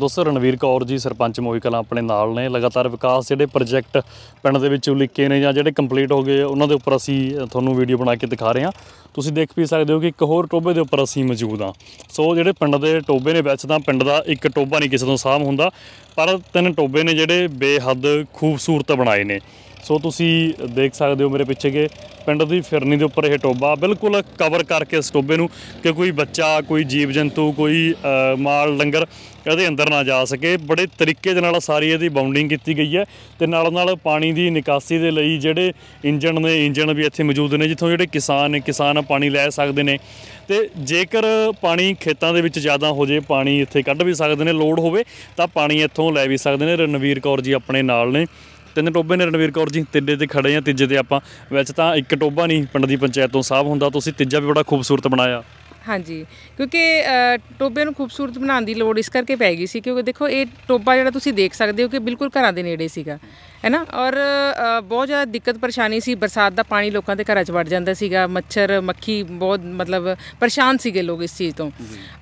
ਦੋਸਤੋ ਰਣਵੀਰ ਕੌਰ ਜੀ ਸਰਪੰਚ ਮੋਈ ਕਲਾਂ ਆਪਣੇ ਨਾਲ ਨੇ ਲਗਾਤਾਰ ਵਿਕਾਸ ਜਿਹੜੇ ਪ੍ਰੋਜੈਕਟ ਪਿੰਡ ਦੇ ਵਿੱਚ ਉਲੀਕੇ ਨੇ ਜਾਂ ਜਿਹੜੇ ਕੰਪਲੀਟ ਹੋ ਗਏ ਉਹਨਾਂ ਦੇ ਉੱਪਰ ਅਸੀਂ ਤੁਹਾਨੂੰ ਵੀਡੀਓ ਬਣਾ ਕੇ ਦਿਖਾ ਰਹੇ ਹਾਂ ਤੁਸੀਂ ਦੇਖ ਵੀ ਸਕਦੇ ਹੋ ਕਿ ਇੱਕ ਹੋਰ ਟੋਬੇ ਦੇ ਉੱਪਰ ਅਸੀਂ ਮੌਜੂਦ ਹਾਂ ਸੋ ਜਿਹੜੇ ਪਿੰਡ ਦੇ ਟੋਬੇ ਨੇ ਵਿੱਚ ਤਾਂ ਪਿੰਡ ਦਾ ਇੱਕ ਟੋਬਾ ਨਹੀਂ ਕਿਸੇ ਤੋਂ ਸਾਹਮ ਹੁੰਦਾ ਪਰ ਤਿੰਨ ਟੋਬੇ ਨੇ ਜਿਹੜੇ ਬੇਹੱਦ ਖੂਬਸੂਰਤ ਬਣਾਏ ਨੇ ਸੋ ਤੁਸੀਂ ਦੇਖ ਸਕਦੇ ਹੋ ਮੇਰੇ ਪਿੱਛੇ ਕੇ ਪਿੰਡ ਦੀ ਫਿਰਨੀ ਦੇ ਉੱਪਰ ਇਹ ਟੋਬਾ ਬਿਲਕੁਲ ਕਵਰ ਕਰਕੇ ਇਸ ਟੋਬੇ ਨੂੰ ਕਿ ਕੋਈ ਬੱਚਾ ਕੋਈ ਜੀਵ ਜੰਤੂ ਕੋਈ ਮਾਲ ਲੰਗਰ ਇਹਦੇ ਅੰਦਰ ਨਾ ਜਾ ਸਕੇ ਬੜੇ ਤਰੀਕੇ ਦੇ ਨਾਲ ਸਾਰੀ ਇਹਦੀ ਬਾਉਂਡਿੰਗ ਕੀਤੀ ਗਈ ਹੈ ਤੇ ਨਾਲ ਨਾਲ ਪਾਣੀ ਦੀ ਨਿਕਾਸੀ ਦੇ ਲਈ ਜਿਹੜੇ ਇੰਜਣ ਨੇ ਇੰਜਣ ਵੀ ਇੱਥੇ ਮੌਜੂਦ ਨੇ ਜਿੱਥੋਂ ਜਿਹੜੇ ਕਿਸਾਨ ਨੇ ਕਿਸਾਨ ਪਾਣੀ ਲੈ ਸਕਦੇ ਨੇ ਤੇ ਜੇਕਰ ਪਾਣੀ ਖੇਤਾਂ ਦੇ ਵਿੱਚ ਜ਼ਿਆਦਾ ਹੋ ਜੇ ਪਾਣੀ ਇੱਥੇ ਕੱਢ ਵੀ ਸਕਦੇ ਨੇ ਲੋਡ ਹੋਵੇ ਤਾਂ ਪਾਣੀ ਇੱਥੋਂ ਲੈ ਵੀ ਸਕਦੇ ਨੇ ਰਣਵੀਰ ਕੌਰ ਜੀ ਆਪਣੇ ਨਾਲ ਨੇ ਤਿੰਨ ਟੋਬੇ ਨੇ ਰਣਵੀਰ ਕੌਰ ਜੀ ਤਿੰਨੇ ਤੇ ਖੜੇ ਆ ਤੀਜੇ ਤੇ ਆਪਾਂ ਵਿੱਚ ਤਾਂ ਇੱਕ ਟੋਬਾ ਨਹੀਂ ਪਿੰਡ ਦੀ ਪੰਚਾਇਤ ਤੋਂ ਸਾਫ ਹੁੰਦਾ ਤੁਸੀਂ ਤੀਜਾ ਵੀ ਬੜਾ ਖੂਬਸੂਰਤ ਬਣਾਇਆ ਹਾਂਜੀ ਕਿਉਂਕਿ ਟੋਬੇ ਨੂੰ ਖੂਬਸੂਰਤ ਬਣਾਉਣ ਦੀ ਲੋੜ ਇਸ ਕਰਕੇ ਪੈ ਗਈ ਸੀ ਕਿਉਂਕਿ ਦੇਖੋ ਇਹ ਟੋਬਾ ਜਿਹੜਾ ਤੁਸੀਂ ਦੇਖ ਸਕਦੇ ਹੋ ਕਿ ਬਿਲਕੁਲ ਘਰਾਂ ਦੇ ਨੇੜੇ ਸੀਗਾ ਹੈ ਨਾ ਔਰ ਬਹੁਤ ਜ਼ਿਆਦਾ ਦਿੱਕਤ ਪਰੇਸ਼ਾਨੀ ਸੀ ਬਰਸਾਤ ਦਾ ਪਾਣੀ ਲੋਕਾਂ ਦੇ ਘਰਾਂ 'ਚ ਵੜ ਜਾਂਦਾ ਸੀਗਾ ਮੱਛਰ ਮੱਖੀ ਬਹੁਤ ਮਤਲਬ ਪਰੇਸ਼ਾਨ ਸੀਗੇ ਲੋਕ ਇਸ ਚੀਜ਼ ਤੋਂ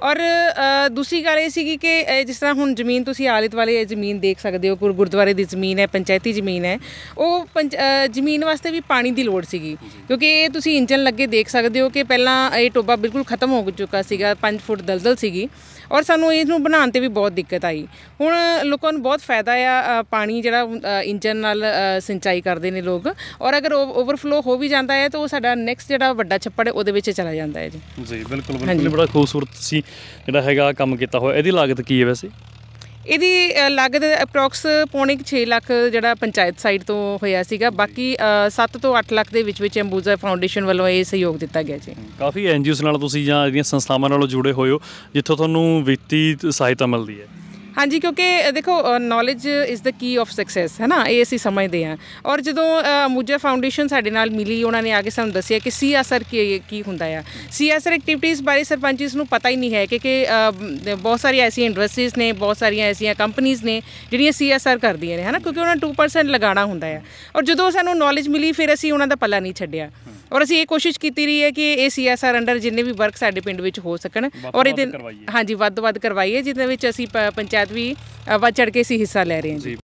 ਔਰ ਦੂਸਰੀ ਗੱਲ ਇਹ ਸੀਗੀ ਕਿ ਜਿਸ ਤਰ੍ਹਾਂ ਹੁਣ ਜ਼ਮੀਨ ਤੁਸੀਂ ਆਲੇ ਵਾਲੇ ਜ਼ਮੀਨ ਦੇਖ ਸਕਦੇ ਹੋ ਗੁਰਦੁਆਰੇ ਦੀ ਜ਼ਮੀਨ ਹੈ ਪੰਚਾਇਤੀ ਜ਼ਮੀਨ ਹੈ ਉਹ ਜ਼ਮੀਨ ਵਾਸਤੇ ਵੀ ਪਾਣੀ ਦੀ ਲੋੜ ਸੀਗੀ ਕਿਉਂਕਿ ਇਹ ਤੁਸੀਂ ਇੰਜਨ ਲੱਗੇ ਦੇਖ ਸਕਦੇ ਹੋ ਕਿ ਪਹਿਲਾਂ ਇਹ ਟੋਬਾ ਬਿਲਕੁਲ ਖਤਮ ਹੋ ਚੁੱਕਾ ਸੀਗਾ 5 ਫੁੱਟ ਦਲਦਲ ਸੀਗੀ ਔਰ ਸਾਨੂੰ ਇਸ ਨੂੰ ਬਣਾਉਣ ਤੇ ਵੀ ਬਹੁਤ ਦਿੱਕਤ ਆਈ ਹੁਣ ਲੋਕਾਂ ਨੂੰ ਬਹੁਤ ਫਾਇਦਾ ਆ ਪਾਣੀ ਜਿਹੜਾ ਇੰਜਨ ਨਾਲ ਸਿੰਚਾਈ ਕਰਦੇ ਨੇ ਲੋਕ ਔਰ ਅਗਰ ਓਵਰਫਲੋ ਹੋ ਵੀ ਜਾਂਦਾ ਹੈ ਤਾਂ ਉਹ ਸਾਡਾ ਨੈਕਸਟ ਜਿਹੜਾ ਵੱਡਾ ਛੱਪੜ ਹੈ ਉਹਦੇ ਵਿੱਚ ਚਲਾ ਜਾਂਦਾ ਹੈ ਜੀ ਜੀ ਬਿਲਕੁਲ ਬਿਲਕੁਲ ਬੜਾ ਖੂਬਸੂਰਤ ਸੀ ਜਿਹੜਾ ਹੈਗਾ ਕੰਮ ਕੀਤਾ ਹੋਇਆ ਇਹਦੀ ਲਾਗਤ ਕੀ ਹੈ ਵੈਸੇ ਇਹਦੀ ਲਾਗਤ ਅਪਰੋਕਸ ਪੌਣੀ 6 ਲੱਖ ਜਿਹੜਾ ਪੰਚਾਇਤ ਸਾਈਡ ਤੋਂ ਹੋਇਆ ਸੀਗਾ ਬਾਕੀ 7 ਤੋਂ 8 ਲੱਖ ਦੇ ਵਿੱਚ ਵਿੱਚ ਅੰਬੂਜਾ ਫਾਊਂਡੇਸ਼ਨ ਵੱਲੋਂ ਇਹ ਸਹਿਯੋਗ ਦਿੱਤਾ ਗਿਆ ਜੀ ਕਾਫੀ ਐਨਜੀਓਸ ਨਾਲ ਤੁਸੀਂ ਜਾਂ ਜਿਹੜੀਆਂ ਸੰਸਥਾਵਾਂ ਨਾਲ ਜੁੜੇ ਹੋਏ ਹੋ ਜਿੱਥੋਂ ਤੁਹਾਨੂੰ ਵਿੱਤੀ ਸਹਾਇਤਾ ਮਿਲਦੀ ਹੈ ਹਾਂਜੀ ਕਿਉਂਕਿ ਦੇਖੋ knowledge is the key of success ਹੈ ਨਾ ਇਹ ਅਸੀਂ ਸਮਝਦੇ ਹਾਂ ਔਰ ਜਦੋਂ ਮੁਜਾ ਫਾਊਂਡੇਸ਼ਨ ਸਾਡੇ ਨਾਲ ਮਿਲੀ ਉਹਨਾਂ ਨੇ ਆਗੇ ਸਾਨੂੰ ਦੱਸਿਆ ਕਿ ਸੀਐਸਆਰ ਕੀ ਕੀ ਹੁੰਦਾ ਆ ਸੀਐਸਆਰ ਐਕਟੀਵਿਟੀਜ਼ ਬਾਰੇ ਸਰਪੰਚਿਸ ਨੂੰ ਪਤਾ ਹੀ ਨਹੀਂ ਹੈ ਕਿ ਕਿ ਬਹੁਤ ਸਾਰੀਆਂ ਐਸੀ ਇੰਡਸਟਰੀਜ਼ ਨੇ ਬਹੁਤ ਸਾਰੀਆਂ ਐਸੀਆਂ ਕੰਪਨੀਆਂ ਨੇ ਜਿਹੜੀਆਂ ਸੀਐਸਆਰ ਕਰਦੀਆਂ ਨੇ ਹੈ ਨਾ ਕਿਉਂਕਿ ਉਹਨਾਂ 2% ਲਗਾਣਾ ਹੁੰਦਾ ਆ ਔਰ ਜਦੋਂ ਸਾਨੂੰ ਨੋਲਿਜ ਮਿਲੀ ਫਿਰ ਅਸੀਂ ਉਹਨਾਂ ਦਾ ਪੱਲਾ ਨਹੀਂ ਛੱਡਿਆ ਔਰ ਅਸੀਂ ਇਹ ਕੋਸ਼ਿਸ਼ ਕੀਤੀ ਰਹੀ ਹੈ ਕਿ ਇਹ ਸੀਐਸਆਰ ਅੰਡਰ ਜਿੰਨੇ ਵੀ ਵਰਕ ਸਾਡੇ ਪਿੰਡ ਵਿੱਚ ਹੋ ਸਕਣ ਔਰ ਇਹਦੇ ਹਾਂਜੀ ਵੱਧ ਵੱਧ ਕਰਵਾਈਏ ਦੇ ਵਿੱਚ ਅਸੀਂ ਪੰਚਾਇਤ साथ ਵੀ बढ़ ਚੜ ਕੇ ਸੀ ਹਿੱਸਾ ਲੈ ਰਹੇ ਹਾਂ ਜੀ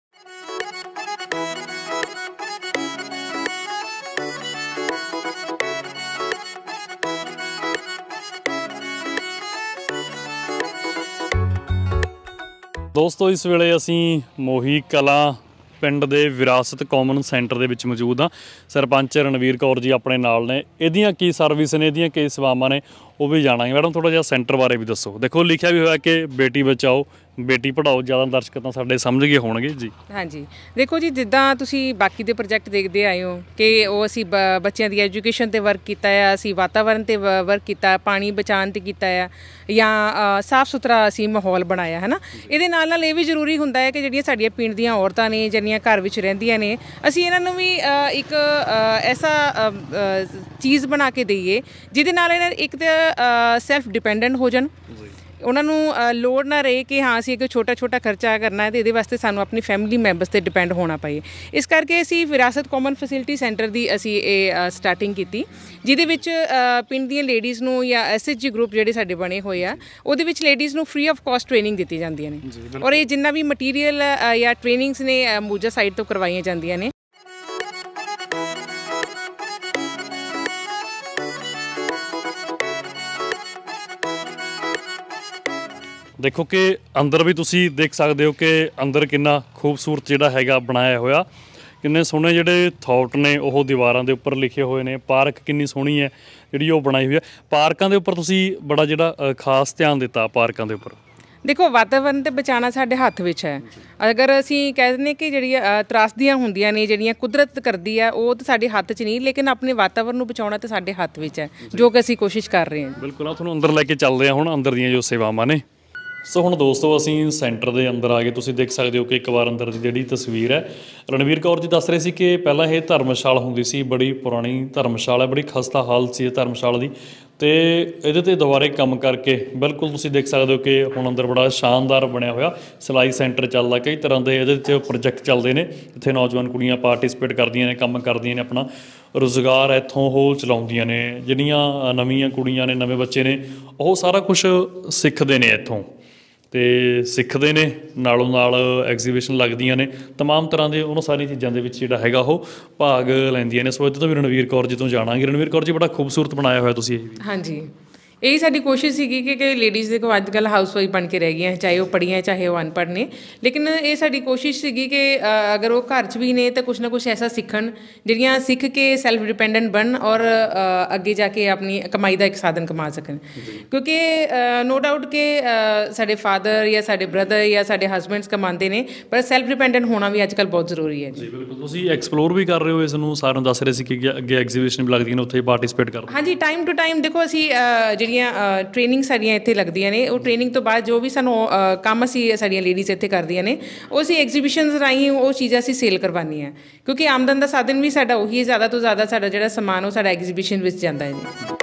ਦੋਸਤੋ ਇਸ ਵੇਲੇ ਅਸੀਂ ਮੋਹੀ ਕਲਾ ਪਿੰਡ ਦੇ ਵਿਰਾਸਤ ਕਾਮਨ ਸੈਂਟਰ ਦੇ ਵਿੱਚ ਮੌਜੂਦ ਆ ਸਰਪੰਚ ਰਣਵੀਰ ਕੌਰ ਜੀ ਆਪਣੇ ਨਾਲ ਨੇ ਇਹਦੀਆਂ ਕੀ ਸਰਵਿਸ ਨੇ ਇਹਦੀਆਂ ਕੀ ਸੇਵਾਵਾਂ ਨੇ ਉਹ ਵੀ ਜਾਣਾਂਗੇ ਮੈਡਮ ਥੋੜਾ ਜਿਹਾ ਸੈਂਟਰ ਬਾਰੇ ਵੀ ਦੱਸੋ ਦੇਖੋ ਲਿਖਿਆ ਵੀ ਹੋਇਆ ਕਿ ਬੇਟੀ ਬਚਾਓ ਬੇਟੀ ਪੜਾਓ ਜ਼ਿਆਦਾ ਦਰਸ਼ਕ ਤਾਂ ਸਾਡੇ ਸਮਝ ਗਏ ਹੋਣਗੇ ਜੀ ਹਾਂਜੀ ਦੇਖੋ ਜੀ ਜਿੱਦਾਂ ਤੁਸੀਂ ਬਾਕੀ ਦੇ ਪ੍ਰੋਜੈਕਟ ਦੇਖਦੇ ਆਏ ਹੋ ਕਿ ਉਹ ਅਸੀਂ ਬੱਚਿਆਂ ਦੀ ਐਜੂਕੇਸ਼ਨ ਤੇ ਵਰਕ ਕੀਤਾ ਆ ਅਸੀਂ ਵਾਤਾਵਰਣ ਤੇ ਵਰਕ ਕੀਤਾ ਪਾਣੀ ਬਚਾਉਣ ਤੇ ਕੀਤਾ ਆ ਜਾਂ ਸਾਫ਼ ਸੁਥਰਾ ਅਸੀਂ ਮਾਹੌਲ ਬਣਾਇਆ ਹੈ ਨਾ ਇਹਦੇ ਨਾਲ ਨਾਲ ਇਹ ਵੀ ਜ਼ਰੂਰੀ ਹੁੰਦਾ ਹੈ ਕਿ ਜਿਹੜੀਆਂ ਸਾਡੀਆਂ ਪਿੰਡ ਦੀਆਂ ਔਰਤਾਂ ਨੇ ਜਿਹੜੀਆਂ ਘਰ ਵਿੱਚ ਰਹਿੰਦੀਆਂ ਨੇ ਅਸੀਂ ਇਹਨਾਂ ਨੂੰ ਵੀ ਇੱਕ ਐਸਾ ਚੀਜ਼ ਬਣਾ ਕੇ ਦਈਏ ਜਿਹਦੇ ਨਾਲ ਇਹ ਇੱਕ ਤੇ ਸੈਲਫ ਡਿਪੈਂਡੈਂਟ ਹੋ ਜਾਣ ਉਹਨਾਂ ਨੂੰ ਲੋੜ ਨਾ ਰਹੇ ਕਿ ਹਾਂ ਅਸੀਂ ਇੱਕ ਛੋਟਾ ਛੋਟਾ ਖਰਚਾ ਕਰਨਾ ਹੈ ਤੇ ਇਹਦੇ ਵਾਸਤੇ ਸਾਨੂੰ ਆਪਣੀ ਫੈਮਿਲੀ ਮੈਂਬਰਸ ਤੇ ਡਿਪੈਂਡ ਹੋਣਾ ਪਈ ਇਸ ਕਰਕੇ ਅਸੀਂ ਵਿਰਾਸਤ ਕਾਮਨ ਫੈਸਿਲਿਟੀ ਸੈਂਟਰ ਦੀ ਅਸੀਂ ਇਹ ਸਟਾਰਟਿੰਗ ਕੀਤੀ ਜਿਹਦੇ ਵਿੱਚ ਪਿੰਡ ਦੀਆਂ ਲੇਡੀਜ਼ ਨੂੰ ਜਾਂ ਐਸਐਚਜੀ ਗਰੁੱਪ ਜਿਹੜੇ ਸਾਡੇ ਬਣੇ ਹੋਏ ਆ ਉਹਦੇ ਵਿੱਚ ਲੇਡੀਜ਼ ਨੂੰ ਫ੍ਰੀ ਆਫ ਕਾਸਟ ਟ੍ਰੇਨਿੰਗ ਦਿੱਤੀ ਜਾਂਦੀਆਂ ਨੇ ਔਰ ਇਹ ਜਿੰਨਾ ਵੀ ਮਟੀਰੀਅਲ ਜਾਂ ਟ੍ਰੇਨਿੰਗਸ ਨੇ ਮੂਜਾ ਸਾਈਟ ਤੋਂ ਕਰਵਾਈਆਂ ਜਾਂਦੀਆਂ ਨੇ ਦੇਖੋ ਕਿ ਅੰਦਰ ਵੀ ਤੁਸੀਂ ਦੇਖ ਸਕਦੇ ਹੋ ਕਿ ਅੰਦਰ ਕਿੰਨਾ ਖੂਬਸੂਰਤ ਜਿਹੜਾ ਹੈਗਾ ਬਣਾਇਆ ਹੋਇਆ ਕਿੰਨੇ ਸੋਹਣੇ ਜਿਹੜੇ ਥਾਟ ਨੇ ਉਹ ਦੀਵਾਰਾਂ ਦੇ ਉੱਪਰ ਲਿਖੇ ਹੋਏ ਨੇ ਪਾਰਕ ਕਿੰਨੀ ਸੋਹਣੀ ਹੈ ਜਿਹੜੀ ਉਹ ਬਣਾਈ ਹੋਈ ਹੈ ਪਾਰਕਾਂ ਦੇ ਉੱਪਰ ਤੁਸੀਂ ਬੜਾ ਜਿਹੜਾ ਖਾਸ ਧਿਆਨ ਦਿੱਤਾ ਪਾਰਕਾਂ ਦੇ ਉੱਪਰ ਦੇਖੋ ਵਾਤਾਵਰਨ ਤੇ ਬਚਾਣਾ ਸਾਡੇ ਹੱਥ ਵਿੱਚ ਹੈ ਅਗਰ ਅਸੀਂ ਕਹਿ ਨੇ ਕਿ ਜਿਹੜੀਆਂ ਤਰਾਸਦੀਆਂ ਹੁੰਦੀਆਂ ਨੇ ਜਿਹੜੀਆਂ ਕੁਦਰਤ ਕਰਦੀ ਆ ਉਹ ਤਾਂ ਸਾਡੇ ਹੱਥ 'ਚ ਨਹੀਂ ਲੇਕਿਨ ਆਪਣੇ ਵਾਤਾਵਰਨ ਨੂੰ ਬਚਾਉਣਾ ਤਾਂ ਸਾਡੇ ਹੱਥ ਵਿੱਚ ਹੈ ਜੋ ਕਿ ਅਸੀਂ ਕੋਸ਼ਿਸ਼ ਕਰ ਰਹੇ ਹਾਂ ਬਿਲਕੁਲ ਆ ਤੁਹਾਨੂੰ ਅੰਦਰ ਲੈ ਕੇ ਚੱਲਦੇ ਆ ਹੁਣ ਅੰਦਰ ਦੀਆਂ ਜੋ ਸੇਵਾਵਾਂ ਨੇ ਸੋ ਹੁਣ ਦੋਸਤੋ ਅਸੀਂ ਸੈਂਟਰ ਦੇ ਅੰਦਰ ਆ ਗਏ ਤੁਸੀਂ ਦੇਖ ਸਕਦੇ ਹੋ ਕਿ ਇੱਕ ਵਾਰ ਅੰਦਰ ਦੀ ਜਿਹੜੀ ਤਸਵੀਰ ਹੈ ਰਣਵੀਰ ਕੌਰ ਜੀ ਦੱਸ ਰਹੇ ਸੀ ਕਿ ਪਹਿਲਾਂ ਇਹ ਧਰਮਸ਼ਾਲਾ ਹੁੰਦੀ ਸੀ ਬੜੀ ਪੁਰਾਣੀ ਧਰਮਸ਼ਾਲਾ ਬੜੀ ਖਸਤਾ ਹਾਲਤ ਸੀ ਇਹ ਧਰਮਸ਼ਾਲਾ ਦੀ ਤੇ ਇਹਦੇ ਤੇ ਦੁਬਾਰੇ ਕੰਮ ਕਰਕੇ ਬਿਲਕੁਲ ਤੁਸੀਂ ਦੇਖ ਸਕਦੇ ਹੋ ਕਿ ਹੁਣ ਅੰਦਰ ਬੜਾ ਸ਼ਾਨਦਾਰ ਬਣਿਆ ਹੋਇਆ ਸਿਲਾਈ ਸੈਂਟਰ ਚੱਲਦਾ ਕਈ ਤਰ੍ਹਾਂ ਦੇ ਇਹਦੇ ਤੇ ਪ੍ਰੋਜੈਕਟ ਚੱਲਦੇ ਨੇ ਇੱਥੇ ਨੌਜਵਾਨ ਕੁੜੀਆਂ ਪਾਰਟਿਸਿਪੇਟ ਕਰਦੀਆਂ ਨੇ ਕੰਮ ਕਰਦੀਆਂ ਨੇ ਆਪਣਾ ਰੋਜ਼ਗਾਰ ਇੱਥੋਂ ਹੋਲ ਚਲਾਉਂਦੀਆਂ ਨੇ ਜਿਹੜੀਆਂ ਨਵੀਆਂ ਕੁੜੀਆਂ ਨੇ ਨਵੇਂ ਬੱਚੇ ਨੇ ਉਹ ਸਾਰਾ ਕੁਝ ਸਿੱਖਦੇ ਨੇ ਇੱਥੋਂ ਤੇ ਸਿੱਖਦੇ ਨੇ ਨਾਲੋਂ ਨਾਲ ਐਗਜ਼ੀਬਿਸ਼ਨ ਲੱਗਦੀਆਂ ਨੇ तमाम ਤਰ੍ਹਾਂ ਦੇ ਉਹਨਾਂ ਸਾਰੀਆਂ ਚੀਜ਼ਾਂ ਦੇ ਵਿੱਚ ਜਿਹੜਾ ਹੈਗਾ ਉਹ ਭਾਗ ਲੈਂਦੀਆਂ ਨੇ ਸੋ ਇਹ ਤਾਂ ਵੀ ਰਣਵੀਰ ਕੌਰ ਜੀ ਤੋਂ ਜਾਣਾਂਗੇ ਰਣਵੀਰ ਕੌਰ ਜੀ ਬੜਾ ਖੂਬਸੂਰਤ ਬਣਾਇਆ ਹੋਇਆ ਤੁਸੀਂ ਇਹ ਵੀ ਹਾਂਜੀ ਇਹੀ ਸਾਡੀ ਕੋਸ਼ਿਸ਼ ਸੀਗੀ ਕਿ ਕਿ ਲੇਡੀਜ਼ ਦੇਖੋ ਅੱਜਕੱਲ ਹਾਊਸ ਵਾਈਫ ਬਣ ਕੇ ਰਹਿ ਗਈਆਂ ਚਾਹੇ ਉਹ ਪੜੀਆਂ ਚਾਹੇ ਉਹ ਅਨਪੜ੍ਹ ਨੇ ਲੇਕਿਨ ਇਹ ਸਾਡੀ ਕੋਸ਼ਿਸ਼ ਸੀਗੀ ਕਿ ਅਗਰ ਉਹ ਘਰ 'ਚ ਵੀ ਨੇ ਤਾਂ ਕੁਝ ਨਾ ਕੁਝ ਐਸਾ ਸਿੱਖਣ ਜਿਹੜੀਆਂ ਸਿੱਖ ਕੇ ਸੈਲਫ ਡਿਪੈਂਡੈਂਟ ਬਣਨ ਔਰ ਅੱਗੇ ਜਾ ਕੇ ਆਪਣੀ ਕਮਾਈ ਦਾ ਇੱਕ ਸਾਧਨ ਕਮਾ ਸਕਣ ਕਿਉਂਕਿ ਨੋ ਡਾਊਟ ਕਿ ਸਾਡੇ ਫਾਦਰ ਜਾਂ ਸਾਡੇ ਬ੍ਰਦਰ ਜਾਂ ਸਾਡੇ ਹਸਬੰਡਸ ਕਮਾਉਂਦੇ ਨੇ ਪਰ ਸੈਲਫ ਡਿਪੈਂਡੈਂਟ ਹੋਣਾ ਵੀ ਅੱਜਕੱਲ ਬਹੁਤ ਜ਼ਰੂਰੀ ਹੈ ਜੀ ਬਿਲਕੁਲ ਤੁਸੀਂ ਐਕਸਪਲੋਰ ਵੀ ਕਰ ਰਹੇ ਹੋ ਇਸ ਨੂੰ ਸਾਰਿਆਂ ਨੂੰ ਦੱਸ ਰਹੇ ਸੀ ਕਿ ਅੱਗੇ ਐਗਜ਼ੀਬਿਸ਼ਨ ਵੀ ਲੱਗਦੀ ਨੇ ਉੱਥੇ ਪਾਰਟਿਸਿਪੇਟ ਕਰ ਹਾਂਜੀ ਟਾਈਮ ਟੂ ਟਾਈਮ ਦੇਖੋ ਅਸੀਂ ਜਿਹੜੀ ਸਾਡੀਆਂ ਟ੍ਰੇਨਿੰਗ ਸਾਡੀਆਂ ਇੱਥੇ ਲੱਗਦੀਆਂ ਨੇ ਉਹ ਟ੍ਰੇਨਿੰਗ ਤੋਂ ਬਾਅਦ ਜੋ ਵੀ ਸਾਨੂੰ ਕੰਮ ਅਸੀਂ ਸਾਡੀਆਂ ਲੇਡੀਜ਼ ਇੱਥੇ ਕਰਦੀਆਂ ਨੇ ਉਹ ਅਸੀਂ ਐਗਜ਼ੀਬਿਸ਼ਨਸ ਰਾਹੀਂ ਉਹ ਚੀਜ਼ਾਂ ਅਸੀਂ ਸੇਲ ਕਰਵਾਉਂਦੀਆਂ ਕਿਉਂਕਿ ਆਮਦਨ ਦਾ ਸਾਧਨ ਵੀ ਸਾਡਾ ਉਹੀ ਹੈ ਜ਼ਿਆਦਾ ਤੋਂ ਜ਼ਿਆਦਾ ਸਾਡਾ ਜਿਹੜਾ ਸਮਾਨ ਉਹ ਸਾਡਾ ਐਗਜ਼ੀਬਿਸ਼ਨ ਵਿੱਚ ਜਾਂਦਾ ਹੈ ਜੀ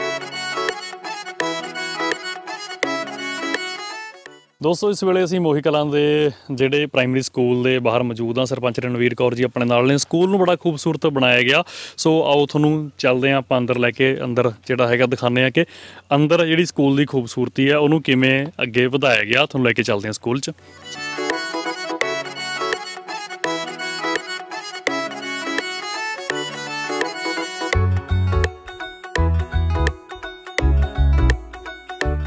ਦੋਸਤੋ ਇਸ ਵੇਲੇ ਅਸੀਂ ਮੋਹੀ ਕਲਾਂ ਦੇ ਜਿਹੜੇ ਪ੍ਰਾਇਮਰੀ ਸਕੂਲ ਦੇ ਬਾਹਰ ਮੌਜੂਦ ਆ ਸਰਪੰਚ ਰਣਵੀਰ ਕੌਰ ਜੀ ਆਪਣੇ ਨਾਲ ਨੇ ਸਕੂਲ ਨੂੰ ਬੜਾ ਖੂਬਸੂਰਤ ਬਣਾਇਆ ਗਿਆ ਸੋ ਆਓ ਤੁਹਾਨੂੰ ਚੱਲਦੇ ਆ ਆਪਾਂ ਅੰਦਰ ਲੈ ਕੇ ਅੰਦਰ ਜਿਹੜਾ ਹੈਗਾ ਦਿਖਾਣੇ ਆ ਕਿ ਅੰਦਰ ਜਿਹੜੀ ਸਕੂਲ ਦੀ ਖੂਬਸੂਰਤੀ ਆ ਉਹਨੂੰ ਕਿਵੇਂ ਅੱਗੇ ਵਧਾਇਆ ਗਿਆ ਤੁਹਾਨੂੰ ਲੈ ਕੇ ਚੱਲਦੇ ਆ ਸਕੂਲ 'ਚ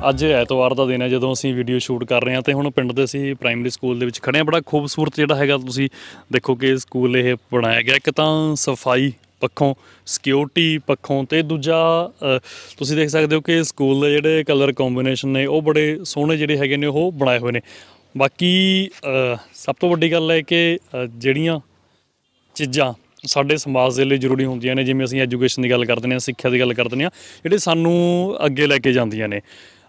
ਅੱਜ ਐਤਵਾਰ ਦਾ ਦਿਨ ਹੈ ਜਦੋਂ ਅਸੀਂ ਵੀਡੀਓ ਸ਼ੂਟ ਕਰ ਰਹੇ ਹਾਂ ਤੇ ਹੁਣ ਪਿੰਡ ਦੇ ਅਸੀਂ ਪ੍ਰਾਇਮਰੀ ਸਕੂਲ ਦੇ ਵਿੱਚ ਖੜੇ ਹਾਂ ਬੜਾ ਖੂਬਸੂਰਤ ਜਿਹੜਾ ਹੈਗਾ ਤੁਸੀਂ ਦੇਖੋ ਕਿ ਸਕੂਲ ਇਹ ਬਣਾਇਆ ਗਿਆ ਇੱਕ ਤਾਂ ਸਫਾਈ ਪੱਖੋਂ ਸਿਕਿਉਰਿਟੀ ਪੱਖੋਂ ਤੇ ਦੂਜਾ ਤੁਸੀਂ ਦੇਖ ਸਕਦੇ ਹੋ ਕਿ ਸਕੂਲ ਦੇ ਜਿਹੜੇ ਕਲਰ ਕੰਬੀਨੇਸ਼ਨ ਨੇ ਉਹ ਬੜੇ ਸੋਹਣੇ ਜਿਹੜੇ ਹੈਗੇ ਨੇ ਉਹ ਬਣਾਏ ਹੋਏ ਨੇ ਬਾਕੀ ਸਭ ਤੋਂ ਵੱਡੀ ਗੱਲ ਹੈ ਕਿ ਜਿਹੜੀਆਂ ਚੀਜ਼ਾਂ ਸਾਡੇ ਸਮਾਜ ਦੇ ਲਈ ਜ਼ਰੂਰੀ ਹੁੰਦੀਆਂ ਨੇ ਜਿਵੇਂ ਅਸੀਂ ਐਜੂਕੇਸ਼ਨ ਦੀ ਗੱਲ ਕਰਦੇ ਨੇ ਸਿੱਖਿਆ ਦੀ ਗੱਲ ਕਰਦੇ ਨੇ ਜਿਹੜੇ ਸਾਨੂੰ ਅੱਗੇ ਲੈ ਕੇ ਜਾਂਦੀਆਂ ਨੇ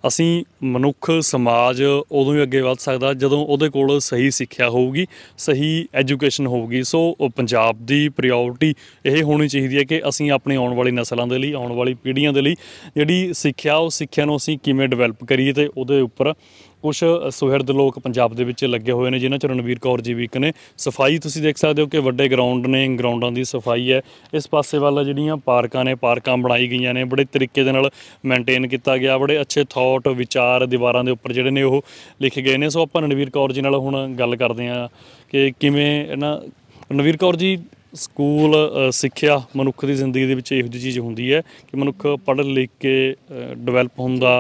ਅਸੀਂ ਮਨੁੱਖ ਸਮਾਜ ਉਦੋਂ ਹੀ ਅੱਗੇ ਵੱਧ ਸਕਦਾ ਜਦੋਂ ਉਹਦੇ ਕੋਲ ਸਹੀ ਸਿੱਖਿਆ ਹੋਊਗੀ ਸਹੀ ਐਜੂਕੇਸ਼ਨ ਹੋਊਗੀ ਸੋ ਪੰਜਾਬ ਦੀ ਪ੍ਰਾਇੋਰਟੀ ਇਹ ਹੋਣੀ ਚਾਹੀਦੀ ਹੈ ਕਿ ਅਸੀਂ ਆਪਣੇ ਆਉਣ ਵਾਲੀ ਨਸਲਾਂ ਦੇ ਲਈ ਆਉਣ ਵਾਲੀ ਪੀੜ੍ਹੀਆਂ ਦੇ ਲਈ ਜਿਹੜੀ ਸਿੱਖਿਆ ਉਹ ਸਿੱਖਿਆ ਨੂੰ ਅਸੀਂ ਕਿਵੇਂ ਡਿਵੈਲਪ ਕਰੀਏ ਤੇ ਉਹਦੇ ਉੱਪਰ ਕੁਝ ਸੁਹਿਰਦ ਲੋਕ ਪੰਜਾਬ ਦੇ ਵਿੱਚ ਲੱਗੇ ਹੋਏ ਨੇ ਜਿਨ੍ਹਾਂ ਚ ਰਣਵੀਰ ਕੌਰ ਜੀ ਵੀ ਇੱਕ ਨੇ ਸਫਾਈ ਤੁਸੀਂ ਦੇਖ ਸਕਦੇ ਹੋ ਕਿ ਵੱਡੇ ਗਰਾਊਂਡ ਨੇ ਗਰਾਊਂਡਾਂ ਦੀ ਸਫਾਈ ਹੈ ਇਸ ਪਾਸੇ ਵੱਲ ਜਿਹੜੀਆਂ ਪਾਰਕਾਂ ਨੇ ਪਾਰਕਾਂ ਬਣਾਈ ਗਈਆਂ ਨੇ ਬੜੇ ਤਰੀਕੇ ਦੇ ਨਾਲ ਮੇਨਟੇਨ ਕੀਤਾ ਗਿਆ ਬੜੇ ਅੱਛੇ ਥਾਟ ਵਿਚਾਰ ਦੀਵਾਰਾਂ ਦੇ ਉੱਪਰ ਜਿਹੜੇ ਨੇ ਉਹ ਲਿਖੇ ਗਏ ਨੇ ਸੋ ਆਪਾਂ ਰਣਵੀਰ ਕੌਰ ਜੀ ਨਾਲ ਹੁਣ ਗੱਲ ਕਰਦੇ ਆ ਕਿ ਕਿਵੇਂ ਇਹਨਾਂ ਰਣਵੀਰ ਕੌਰ ਜੀ ਸਕੂਲ ਸਿੱਖਿਆ ਮਨੁੱਖ ਦੀ ਜ਼ਿੰਦਗੀ ਦੇ ਵਿੱਚ ਇਹੋ ਜਿਹੀ ਚੀਜ਼ ਹੁੰਦੀ ਹੈ ਕਿ ਮਨੁੱਖ ਪੜ੍ਹ ਲਿਖ ਕੇ ਡਿਵੈਲਪ ਹੁੰਦਾ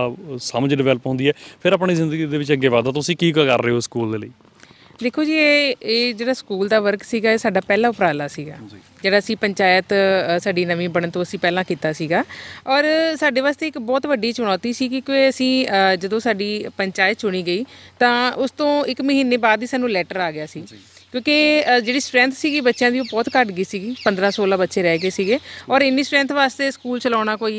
ਸਮਝ ਡਿਵੈਲਪ ਹੁੰਦੀ ਹੈ ਫਿਰ ਆਪਣੀ ਜ਼ਿੰਦਗੀ ਦੇ ਵਿੱਚ ਅੱਗੇ ਵਧਦਾ ਤੁਸੀਂ ਕੀ ਕਰ ਰਹੇ ਹੋ ਸਕੂਲ ਦੇ ਲਈ ਦੇਖੋ ਜੀ ਇਹ ਇਹ ਜਿਹੜਾ ਸਕੂਲ ਦਾ ਵਰਕ ਸੀਗਾ ਇਹ ਸਾਡਾ ਪਹਿਲਾ ਉਪਰਾਲਾ ਸੀਗਾ ਜਿਹੜਾ ਅਸੀਂ ਪੰਚਾਇਤ ਸਾਡੀ ਨਵੀਂ ਬਣਨ ਤੋਂ ਅਸੀਂ ਪਹਿਲਾਂ ਕੀਤਾ ਸੀਗਾ ਔਰ ਸਾਡੇ ਵਾਸਤੇ ਇੱਕ ਬਹੁਤ ਵੱਡੀ ਚੁਣੌਤੀ ਸੀ ਕਿ ਕਿਉਂਕਿ ਅਸੀਂ ਜਦੋਂ ਸਾਡੀ ਪੰਚਾਇਤ ਚੁਣੀ ਗਈ ਤਾਂ ਉਸ ਤੋਂ ਇੱਕ ਮਹੀਨੇ ਬਾਅਦ ਹੀ ਸਾਨੂੰ ਲੈਟਰ ਆ ਗਿਆ ਸੀ ਕਿਉਂਕਿ ਜਿਹੜੀ ਸਟਰੈਂਥ ਸੀਗੀ ਬੱਚਿਆਂ ਦੀ ਉਹ ਬਹੁਤ ਘਟ ਗਈ ਸੀਗੀ 15 16 ਬੱਚੇ ਰਹਿ ਗਏ ਸੀਗੇ ਔਰ ਇੰਨੀ ਸਟਰੈਂਥ ਵਾਸਤੇ ਸਕੂਲ ਚਲਾਉਣਾ ਕੋਈ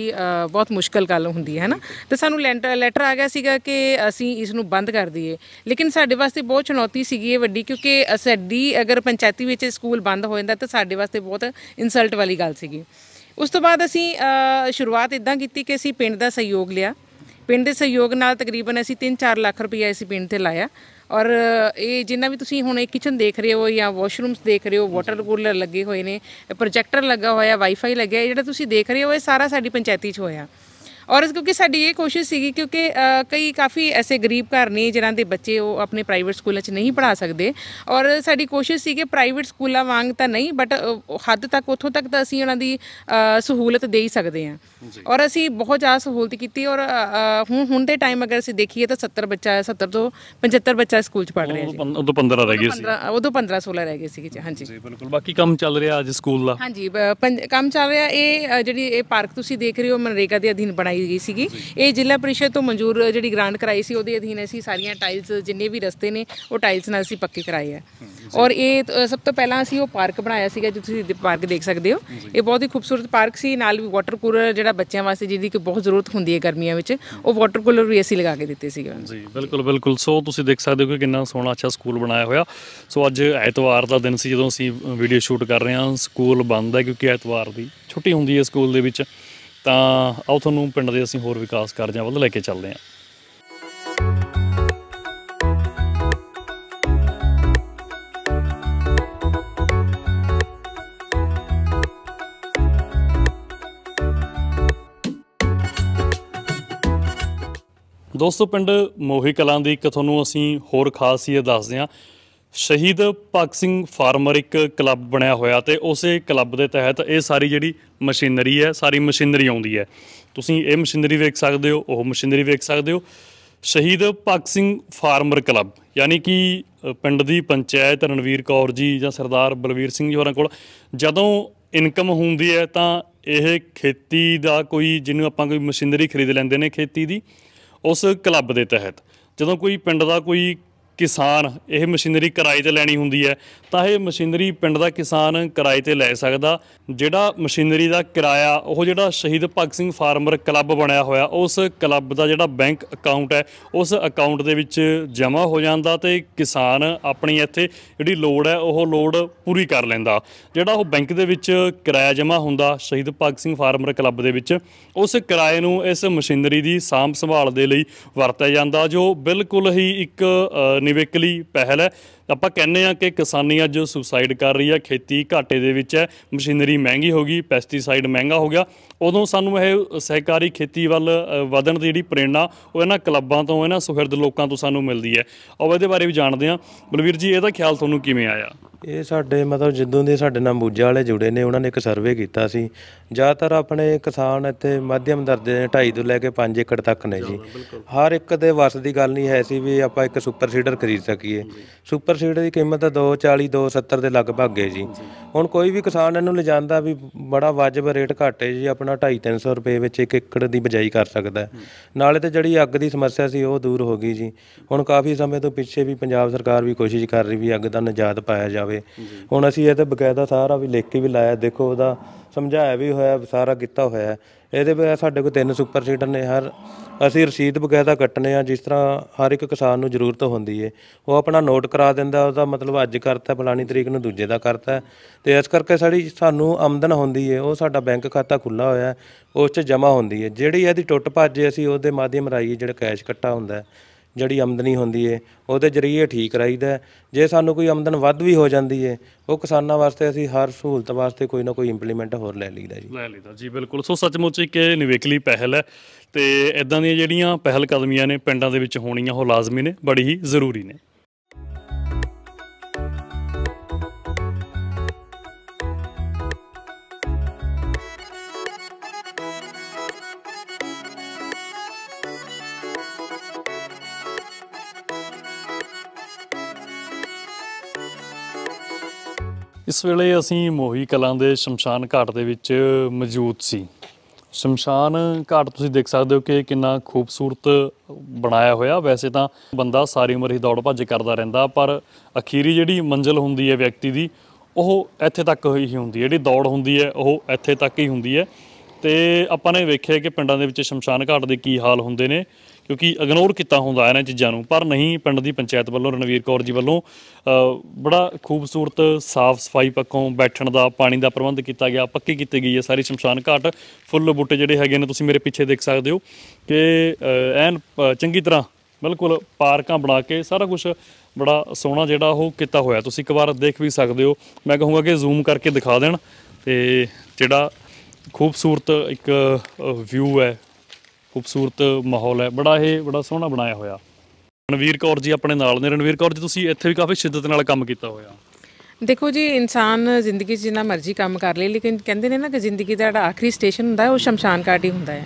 ਬਹੁਤ ਮੁਸ਼ਕਲ ਗੱਲ ਹੁੰਦੀ ਹੈ ਨਾ ਤੇ ਸਾਨੂੰ ਲੈਟਰ ਆ ਗਿਆ ਸੀਗਾ ਕਿ ਅਸੀਂ ਇਸ ਨੂੰ ਬੰਦ ਕਰ ਦਈਏ ਲੇਕਿਨ ਸਾਡੇ ਵਾਸਤੇ ਬਹੁਤ ਚੁਣੌਤੀ ਸੀਗੀ ਇਹ ਵੱਡੀ ਕਿਉਂਕਿ ਸਾਡੀ ਅਗਰ ਪੰਚਾਇਤੀ ਵਿੱਚ ਸਕੂਲ ਬੰਦ ਹੋ ਜਾਂਦਾ ਤਾਂ ਸਾਡੇ ਵਾਸਤੇ ਬਹੁਤ ਇਨਸਲਟ ਵਾਲੀ ਗੱਲ ਸੀਗੀ ਉਸ ਤੋਂ ਬਾਅਦ ਅਸੀਂ ਸ਼ੁਰੂਆਤ ਇਦਾਂ ਕੀਤੀ ਕਿ ਅਸੀਂ ਪਿੰਡ ਦਾ ਸਹਿਯੋਗ ਲਿਆ ਪਿੰਡ ਦੇ ਸਹਿਯੋਗ ਨਾਲ ਤਕਰੀਬਨ ਅਸੀਂ 3-4 ਲੱਖ ਰੁਪਏ ਇਸ ਪਿੰਡ ਤੇ ਲਾਇਆ ਔਰ ਇਹ ਜਿੰਨਾ ਵੀ ਤੁਸੀਂ ਹੁਣ ਇਹ ਕਿਚਨ ਦੇਖ ਰਹੇ ਹੋ ਜਾਂ ਵਾਸ਼ਰੂਮਸ ਦੇਖ ਰਹੇ ਹੋ ਵਾਟਰ ਕੂਲਰ ਲੱਗੇ ਹੋਏ ਨੇ ਪ੍ਰੋਜੈਕਟਰ ਲੱਗਾ ਹੋਇਆ ਵਾਈਫਾਈ ਲੱਗਿਆ ਜਿਹੜਾ ਤੁਸੀਂ ਦੇਖ ਰਹੇ ਹੋ ਇਹ ਸਾਰਾ ਸਾਡੀ ਪੰਚਾਇਤੀ 'ਚ ਹੋਇਆ ਔਰ ਕਿਉਂਕਿ ਸਾਡੀ ਇਹ ਕੋਸ਼ਿਸ਼ ਸੀਗੀ ਕਿਉਂਕਿ ਕਈ ਕਾਫੀ ਐਸੇ ਗਰੀਬ ਘਰ ਨੇ ਜਿਨ੍ਹਾਂ ਦੇ ਬੱਚੇ ਉਹ ਆਪਣੇ ਪ੍ਰਾਈਵੇਟ ਸਕੂਲਾਂ 'ਚ ਨਹੀਂ ਪੜਾ ਸਕਦੇ ਔਰ ਸਾਡੀ ਕੋਸ਼ਿਸ਼ ਸੀ ਕਿ ਪ੍ਰਾਈਵੇਟ ਸਕੂਲਾਂ ਵਾਂਗ ਤਾਂ ਨਹੀਂ ਬਟ ਹੱਦ ਤੱਕ ਉੱਥੋਂ ਤੱਕ ਤਾਂ ਅਸੀਂ ਉਹਨਾਂ ਦੀ ਸਹੂਲਤ ਦੇ ਹੀ ਸਕਦੇ ਹਾਂ ਔਰ ਅਸੀਂ ਬਹੁਤ ਜ਼ਿਆਦਾ ਸਹੂਲਤ ਕੀਤੀ ਔਰ ਹੁਣ ਹੁਣ ਦੇ ਟਾਈਮ ਅਗਰ ਅਸੀਂ ਦੇਖੀਏ ਤਾਂ 70 ਬੱਚਾ 70 ਤੋਂ 75 ਬੱਚਾ ਸਕੂਲ 'ਚ ਪੜ ਰਹੇ ਜੀ ਉਦੋਂ 15 ਰਹਿ ਗਏ ਸੀ ਉਦੋਂ 15 16 ਰਹਿ ਗਏ ਸੀ ਜੀ ਹਾਂਜੀ ਜੀ ਬਿਲਕੁਲ ਬਾਕੀ ਕੰਮ ਚੱਲ ਰਿਹਾ ਅੱਜ ਸਕੂਲ ਦਾ ਹਾਂਜੀ ਕੰਮ ਚੱਲ ਰਿਹਾ ਇਹ ਜਿਹੜੀ ਇਹ ਪਾਰਕ ਤੁਸੀਂ ਦੇਖ ਰਹੇ ਹੋ ਮਨਰੇਗਾ ਦੇ ਅਧੀਨ ਬਣਾਈ ਕਰਾਈ ਗਈ ਸੀਗੀ ਇਹ ਜ਼ਿਲ੍ਹਾ ਪ੍ਰੀਸ਼ਦ ਤੋਂ ਮਨਜ਼ੂਰ ਜਿਹੜੀ ਗ੍ਰਾਂਟ ਕਰਾਈ ਸੀ ਉਹਦੇ ਅਧੀਨ ਅਸੀਂ ਸਾਰੀਆਂ ਟਾਈਲਸ ਜਿੰਨੇ ਵੀ ਰਸਤੇ ਨੇ ਉਹ ਟਾਈਲਸ ਨਾਲ ਅਸੀਂ ਪੱਕੇ ਕਰਾਏ ਆ ਔਰ ਇਹ ਸਭ ਤੋਂ ਪਹਿਲਾਂ ਅਸੀਂ ਉਹ ਪਾਰਕ ਬਣਾਇਆ ਸੀਗਾ ਜਿੱਥੇ ਤੁਸੀਂ ਪਾਰਕ ਦੇਖ ਸਕਦੇ ਹੋ ਇਹ ਬਹੁਤ ਹੀ ਖੂਬਸੂਰਤ ਪਾਰਕ ਸੀ ਨਾਲ ਵੀ ਵਾਟਰ ਕੂਲਰ ਜਿਹੜਾ ਬੱਚਿਆਂ ਵਾਸਤੇ ਜਿਹਦੀ ਕਿ ਬਹੁਤ ਜ਼ਰੂਰਤ ਹੁੰਦੀ ਹੈ ਗਰਮੀਆਂ ਵਿੱਚ ਉਹ ਵਾਟਰ ਕੂਲਰ ਵੀ ਅਸੀਂ ਲਗਾ ਕੇ ਦਿੱਤੇ ਸੀਗੇ ਜੀ ਬਿਲਕੁਲ ਬਿਲਕੁਲ ਸੋ ਤੁਸੀਂ ਦੇਖ ਸਕਦੇ ਹੋ ਕਿ ਕਿੰਨਾ ਸੋਹਣਾ ਅੱਛਾ ਸਕੂਲ ਬਣਾਇਆ ਹੋਇਆ ਸੋ ਅੱਜ ਐਤਵਾਰ ਦਾ ਦਿਨ ਸੀ ਜਦੋਂ ਅਸੀਂ ਵੀਡੀਓ ਸ਼ੂਟ ਕਰ ਰਹੇ ਹਾਂ ਸਕੂਲ ਬੰਦ ਹੈ ਕਿਉਂਕਿ ਐਤਵਾਰ ਦੀ ਛੁੱਟੀ ਹੁੰਦੀ ਹੈ ਸਕੂਲ ਦੇ ਵਿੱਚ ਤਾਂ ਆਓ ਤੁਹਾਨੂੰ ਪਿੰਡ ਦੇ ਅਸੀਂ ਹੋਰ ਵਿਕਾਸ ਕਾਰਜਾਂ ਵੱਲ ਲੈ ਕੇ ਚੱਲਦੇ ਹਾਂ ਦੋਸਤੋ ਪਿੰਡ ਮੋਹੀ ਕਲਾਂ ਦੀ ਇੱਕ ਤੁਹਾਨੂੰ ਅਸੀਂ ਹੋਰ ਖਾਸੀਅਤ ਦੱਸਦੇ ਹਾਂ ਸ਼ਹੀਦ ਭਗਤ ਸਿੰਘ ਫਾਰਮਰ ਇੱਕ ਕਲੱਬ ਬਣਿਆ ਹੋਇਆ ਤੇ ਉਸੇ ਕਲੱਬ ਦੇ ਤਹਿਤ ਇਹ ਸਾਰੀ ਜਿਹੜੀ ਮਸ਼ੀਨਰੀ ਹੈ ਸਾਰੀ ਮਸ਼ੀਨਰੀ ਆਉਂਦੀ ਹੈ ਤੁਸੀਂ ਇਹ ਮਸ਼ੀਨਰੀ ਵੇਖ ਸਕਦੇ ਹੋ ਉਹ ਮਸ਼ੀਨਰੀ ਵੇਖ ਸਕਦੇ ਹੋ ਸ਼ਹੀਦ ਭਗਤ ਸਿੰਘ ਫਾਰਮਰ ਕਲੱਬ ਯਾਨੀ ਕਿ ਪਿੰਡ ਦੀ ਪੰਚਾਇਤ ਰਣਵੀਰ ਕੌਰ ਜੀ ਜਾਂ ਸਰਦਾਰ ਬਲਵੀਰ ਸਿੰਘ ਜੀ ਹੋਰਾਂ ਕੋਲ ਜਦੋਂ ਇਨਕਮ ਹੁੰਦੀ ਹੈ ਤਾਂ ਇਹ ਖੇਤੀ ਦਾ ਕੋਈ ਜਿਹਨੂੰ ਆਪਾਂ ਕੋਈ ਮਸ਼ੀਨਰੀ ਖਰੀਦ ਲੈਂਦੇ ਨੇ ਖੇਤੀ ਦੀ ਉਸ ਕਲੱਬ ਦੇ ਤਹਿਤ ਜਦੋਂ ਕੋਈ ਪਿੰਡ ਦਾ ਕੋਈ ਕਿਸਾਨ ਇਹ ਮਸ਼ੀਨਰੀ ਕਿਰਾਏ ਤੇ ਲੈਣੀ ਹੁੰਦੀ ਹੈ ਤਾਂ ਇਹ ਮਸ਼ੀਨਰੀ ਪਿੰਡ ਦਾ ਕਿਸਾਨ ਕਿਰਾਏ ਤੇ ਲੈ ਸਕਦਾ ਜਿਹੜਾ ਮਸ਼ੀਨਰੀ ਦਾ ਕਿਰਾਇਆ ਉਹ ਜਿਹੜਾ ਸ਼ਹੀਦ ਭਗਤ ਸਿੰਘ ਫਾਰਮਰ ਕਲੱਬ ਬਣਿਆ ਹੋਇਆ ਉਸ ਕਲੱਬ ਦਾ ਜਿਹੜਾ ਬੈਂਕ ਅਕਾਊਂਟ ਹੈ ਉਸ ਅਕਾਊਂਟ ਦੇ ਵਿੱਚ ਜਮ੍ਹਾਂ ਹੋ ਜਾਂਦਾ ਤੇ ਕਿਸਾਨ ਆਪਣੀ ਇੱਥੇ ਜਿਹੜੀ ਲੋੜ ਹੈ ਉਹ ਲੋੜ ਪੂਰੀ ਕਰ ਲੈਂਦਾ ਜਿਹੜਾ ਉਹ ਬੈਂਕ ਦੇ ਵਿੱਚ ਕਿਰਾਇਆ ਜਮ੍ਹਾਂ ਹੁੰਦਾ ਸ਼ਹੀਦ ਭਗਤ ਸਿੰਘ ਫਾਰਮਰ ਕਲੱਬ ਦੇ ਵਿੱਚ ਉਸ ਕਿਰਾਏ ਨੂੰ ਇਸ ਮਸ਼ੀਨਰੀ ਦੀ ਸਾਂਭ ਸੰਭਾਲ ਦੇ ਲਈ ਵਰਤਿਆ ਜਾਂਦਾ ਜੋ ਬਿਲਕੁਲ ਹੀ ਇੱਕ ਨਿਵੇਕਲੀ ਪਹਿਲ ਹੈ ਆਪਾਂ ਕਹਿੰਦੇ ਆ ਕਿ ਕਿਸਾਨੀ ਅੱਜ ਸੁਸਾਈਡ ਕਰ ਰਹੀ ਆ ਖੇਤੀ ਘਾਟੇ ਦੇ ਵਿੱਚ ਹੈ ਮਸ਼ੀਨਰੀ ਮਹਿੰਗੀ ਹੋ ਗਈ ਪੈਸਟੀਸਾਈਡ ਮਹਿੰਗਾ ਹੋ ਗਿਆ ਉਦੋਂ ਸਾਨੂੰ ਇਹ ਸਹਿਕਾਰੀ ਖੇਤੀ ਵੱਲ ਵਧਣ ਦੀ ਜਿਹੜੀ ਪ੍ਰੇਰਣਾ ਉਹ ਇਹਨਾਂ ਕਲੱਬਾਂ ਤੋਂ ਇਹਨਾਂ ਸੁਹਿਰਦ ਲੋਕਾਂ ਤੋਂ ਸਾਨੂੰ ਮਿਲਦੀ ਹੈ ਔਰ ਇਹਦੇ ਬਾਰੇ ਵੀ ਜਾਣਦੇ ਆ ਬਲਵੀਰ ਜੀ ਇਹਦਾ ਖਿਆਲ ਤੁਹਾਨੂੰ ਕਿਵੇਂ ਆਇਆ ਇਹ ਸਾਡੇ ਮਤਲਬ ਜਿੱਦੋਂ ਦੇ ਸਾਡੇ ਨਾਲ ਬੂਜਾ ਵਾਲੇ ਜੁੜੇ ਨੇ ਉਹਨਾਂ ਨੇ ਇੱਕ ਸਰਵੇ ਕੀਤਾ ਸੀ ਜ਼ਿਆਦਾਤਰ ਆਪਣੇ ਕਿਸਾਨ ਇੱਥੇ ਮੱਧਮ ਦਰਜੇ ਦੇ 2.5 ਤੋਂ ਲੈ ਕੇ 5 ਏਕੜ ਤੱਕ ਨੇ ਜੀ ਹਰ ਇੱਕ ਦੇ ਵਸ ਦੀ ਗੱਲ ਨਹੀਂ ਹੈ ਸੀ ਵੀ ਆਪਾਂ ਇੱਕ ਸੁਪਰ ਸੀਡਰ ਖਰੀਦ ਸਕੀਏ ਸੁਪਰ ਸਤਰ ਸੀਟ ਦੀ ਕੀਮਤ 240 270 ਦੇ ਲਗਭਗ ਹੈ ਜੀ ਹੁਣ ਕੋਈ ਵੀ ਕਿਸਾਨ ਇਹਨੂੰ ਲਿਜਾਂਦਾ ਵੀ ਬੜਾ ਵਾਜਬ ਰੇਟ ਘਾਟੇ ਜੀ ਆਪਣਾ 2.5 300 ਰੁਪਏ ਵਿੱਚ ਇੱਕ ਏਕੜ ਦੀ ਬਜਾਈ ਕਰ ਸਕਦਾ ਨਾਲੇ ਤੇ ਜਿਹੜੀ ਅੱਗ ਦੀ ਸਮੱਸਿਆ ਸੀ ਉਹ ਦੂਰ ਹੋ ਗਈ ਜੀ ਹੁਣ ਕਾਫੀ ਸਮੇਂ ਤੋਂ ਪਿੱਛੇ ਵੀ ਪੰਜਾਬ ਸਰਕਾਰ ਵੀ ਕੋਸ਼ਿਸ਼ ਕਰ ਰਹੀ ਵੀ ਅੱਗ ਦਾ ਨਜਾਤ ਪਾਇਆ ਜਾਵੇ ਹੁਣ ਅਸੀਂ ਇਹ ਤੇ ਬਕਾਇਦਾ ਸਾਰਾ ਵੀ ਲਿਖ ਕੇ ਵੀ ਲਾਇਆ ਦੇਖੋ ਉਹਦਾ ਸਮਝਾਇਆ ਵੀ ਹੋਇਆ ਸਾਰਾ ਕੀਤਾ ਹੋਇਆ ਇਹਦੇ ਵਿੱਚ ਸਾਡੇ ਕੋਲ ਤਿੰਨ ਸੁਪਰ ਸੀਡਰ ਨੇ ਹਰ ਅਸੀਂ ਰਸੀਦ ਬਕਾਇਦਾ ਕੱਟਨੇ ਆ ਜਿਸ ਤਰ੍ਹਾਂ ਹਰ ਇੱਕ ਕਿਸਾਨ ਨੂੰ ਜ਼ਰੂਰਤ ਹੁੰਦੀ ਏ ਉਹ ਆਪਣਾ ਨੋਟ ਕਰਾ ਦਿੰਦਾ ਉਹਦਾ ਮਤਲਬ ਅੱਜ ਕਰਤਾ ਫਲਾਣੀ ਤਰੀਕ ਨੂੰ ਦੂਜੇ ਦਾ ਕਰਤਾ ਤੇ ਇਸ ਕਰਕੇ ਸਾਡੀ ਸਾਨੂੰ ਆਮਦਨ ਹੁੰਦੀ ਏ ਉਹ ਸਾਡਾ ਬੈਂਕ ਖਾਤਾ ਖੁੱਲਾ ਹੋਇਆ ਉਸ 'ਚ ਜਮ੍ਹਾਂ ਹੁੰਦੀ ਏ ਜਿਹੜੀ ਇਹਦੀ ਟੁੱਟ ਭੱਜ ਅਸੀਂ ਉਹਦੇ ਮਾਧਿਅਮ ਰਾਈ ਜਿਹੜਾ ਕੈਸ਼ ਕੱਟਾ ਹੁੰਦਾ ਜਿਹੜੀ ਆਮਦਨੀ ਹੁੰਦੀ ਏ ਉਹਦੇ ਜਰੀਏ ਠੀਕ ਰਹੀਦਾ ਜੇ ਸਾਨੂੰ ਕੋਈ ਆਮਦਨ ਵੱਧ ਵੀ ਹੋ ਜਾਂਦੀ ਏ ਉਹ ਕਿਸਾਨਾਂ ਵਾਸਤੇ ਅਸੀਂ ਹਰ ਸਹੂਲਤ ਵਾਸਤੇ ਕੋਈ ਨਾ ਕੋਈ ਇੰਪਲੀਮੈਂਟ ਹੋਰ ਲੈ ਲਈਦਾ ਜੀ ਲੈ ਲਈਦਾ ਜੀ ਬਿਲਕੁਲ ਸੋ ਸੱਚਮੁੱਚ ਇੱਕ ਇਹ ਨਿਵੇਕਲੀ ਪਹਿਲ ਹੈ ਤੇ ਇਦਾਂ ਦੀਆਂ ਜਿਹੜੀਆਂ ਪਹਿਲ ਕਦਮੀਆਂ ਨੇ ਪਿੰਡਾਂ ਦੇ ਵਿੱਚ ਹੋਣੀਆਂ ਉਹ ਲਾਜ਼ਮੀ ਨੇ ਬੜੀ ਹੀ ਜ਼ਰੂਰੀ ਨੇ ਇਸ ਵੇਲੇ ਅਸੀਂ ਮੋਹੀ ਕਲਾਂ ਦੇ ਸ਼ਮਸ਼ਾਨ ਘਾਟ ਦੇ ਵਿੱਚ ਮੌਜੂਦ ਸੀ ਸ਼ਮਸ਼ਾਨ ਘਾਟ ਤੁਸੀਂ ਦੇਖ ਸਕਦੇ ਹੋ ਕਿ ਕਿੰਨਾ ਖੂਬਸੂਰਤ ਬਣਾਇਆ ਹੋਇਆ ਵੈਸੇ ਤਾਂ ਬੰਦਾ ਸਾਰੀ ਉਮਰ ਹੀ ਦੌੜ ਭੱਜ ਕਰਦਾ ਰਹਿੰਦਾ ਪਰ ਅਖੀਰੀ ਜਿਹੜੀ ਮੰਜ਼ਿਲ ਹੁੰਦੀ ਹੈ ਵਿਅਕਤੀ ਦੀ ਉਹ ਇੱਥੇ ਤੱਕ ਹੀ ਹੁੰਦੀ ਹੈ ਜਿਹੜੀ ਦੌੜ ਹੁੰਦੀ ਹੈ ਉਹ ਇੱਥੇ ਤੱਕ ਹੀ ਹੁੰਦੀ ਹੈ ਤੇ ਆਪਾਂ ਨੇ ਵੇਖਿਆ ਕਿ ਪਿੰਡਾਂ ਦੇ ਵਿੱਚ ਸ਼ਮਸ਼ਾਨ ਘਾਟ ਦੇ ਕੀ ਹਾਲ ਹੁੰਦੇ ਨੇ ਕਿਉਂਕਿ ਇਗਨੋਰ ਕੀਤਾ ਹੁੰਦਾ ਇਹਨਾਂ ਚੀਜ਼ਾਂ ਨੂੰ ਪਰ ਨਹੀਂ ਪਿੰਡ ਦੀ ਪੰਚਾਇਤ ਵੱਲੋਂ ਰਣਵੀਰ ਕੌਰ ਜੀ ਵੱਲੋਂ ਬੜਾ ਖੂਬਸੂਰਤ ਸਾਫ਼ ਸਫਾਈ ਪੱਖੋਂ ਬੈਠਣ ਦਾ ਪਾਣੀ ਦਾ ਪ੍ਰਬੰਧ ਕੀਤਾ ਗਿਆ ਪੱਕੀ ਕੀਤੀ ਗਈ ਹੈ ਸਾਰੀ ਸ਼ਮਸ਼ਾਨ ਘਾਟ ਫੁੱਲ ਬੂਟੇ ਜਿਹੜੇ ਹੈਗੇ ਨੇ ਤੁਸੀਂ ਮੇਰੇ ਪਿੱਛੇ ਦੇਖ ਸਕਦੇ ਹੋ ਕਿ ਐਨ ਚੰਗੀ ਤਰ੍ਹਾਂ ਬਿਲਕੁਲ ਪਾਰਕਾਂ ਬਣਾ ਕੇ ਸਾਰਾ ਕੁਝ ਬੜਾ ਸੋਹਣਾ ਜਿਹੜਾ ਉਹ ਕੀਤਾ ਹੋਇਆ ਤੁਸੀਂ ਇੱਕ ਵਾਰ ਦੇਖ ਵੀ ਸਕਦੇ ਹੋ ਮੈਂ ਕਹੂੰਗਾ ਕਿ ਜ਼ੂਮ ਕਰਕੇ ਦਿਖਾ ਦੇਣ ਤੇ ਜਿਹੜਾ ਖੂਬਸੂਰਤ ਇੱਕ ਵਿਊ ਹੈ ਖੂਬਸੂਰਤ ਮਾਹੌਲ ਹੈ ਬੜਾ ਇਹ ਬੜਾ ਸੋਹਣਾ ਬਣਾਇਆ ਹੋਇਆ ਰਣਵੀਰ ਕੌਰ ਜੀ ਆਪਣੇ ਨਾਲ ਨੇ ਰਣਵੀਰ ਕੌਰ ਜੀ ਤੁਸੀਂ ਇੱਥੇ ਵੀ ਕਾਫੀ ਸ਼ਿੱਦਤ ਨਾਲ ਕੰਮ ਕੀਤਾ ਹੋਇਆ ਦੇਖੋ ਜੀ ਇਨਸਾਨ ਜ਼ਿੰਦਗੀ ਜਿੰਨਾ ਮਰਜ਼ੀ ਕੰਮ ਕਰ ਲੇ ਲੇਕਿਨ ਕਹਿੰਦੇ ਨੇ ਨਾ ਕਿ ਜ਼ਿੰਦਗੀ ਦਾ ਜਿਹੜਾ ਆਖਰੀ ਸਟੇਸ਼ਨ ਹੁੰਦਾ ਹੈ ਉਹ ਸ਼ਮਸ਼ਾਨ ਘਾਟ ਹੀ ਹੁੰਦਾ ਹੈ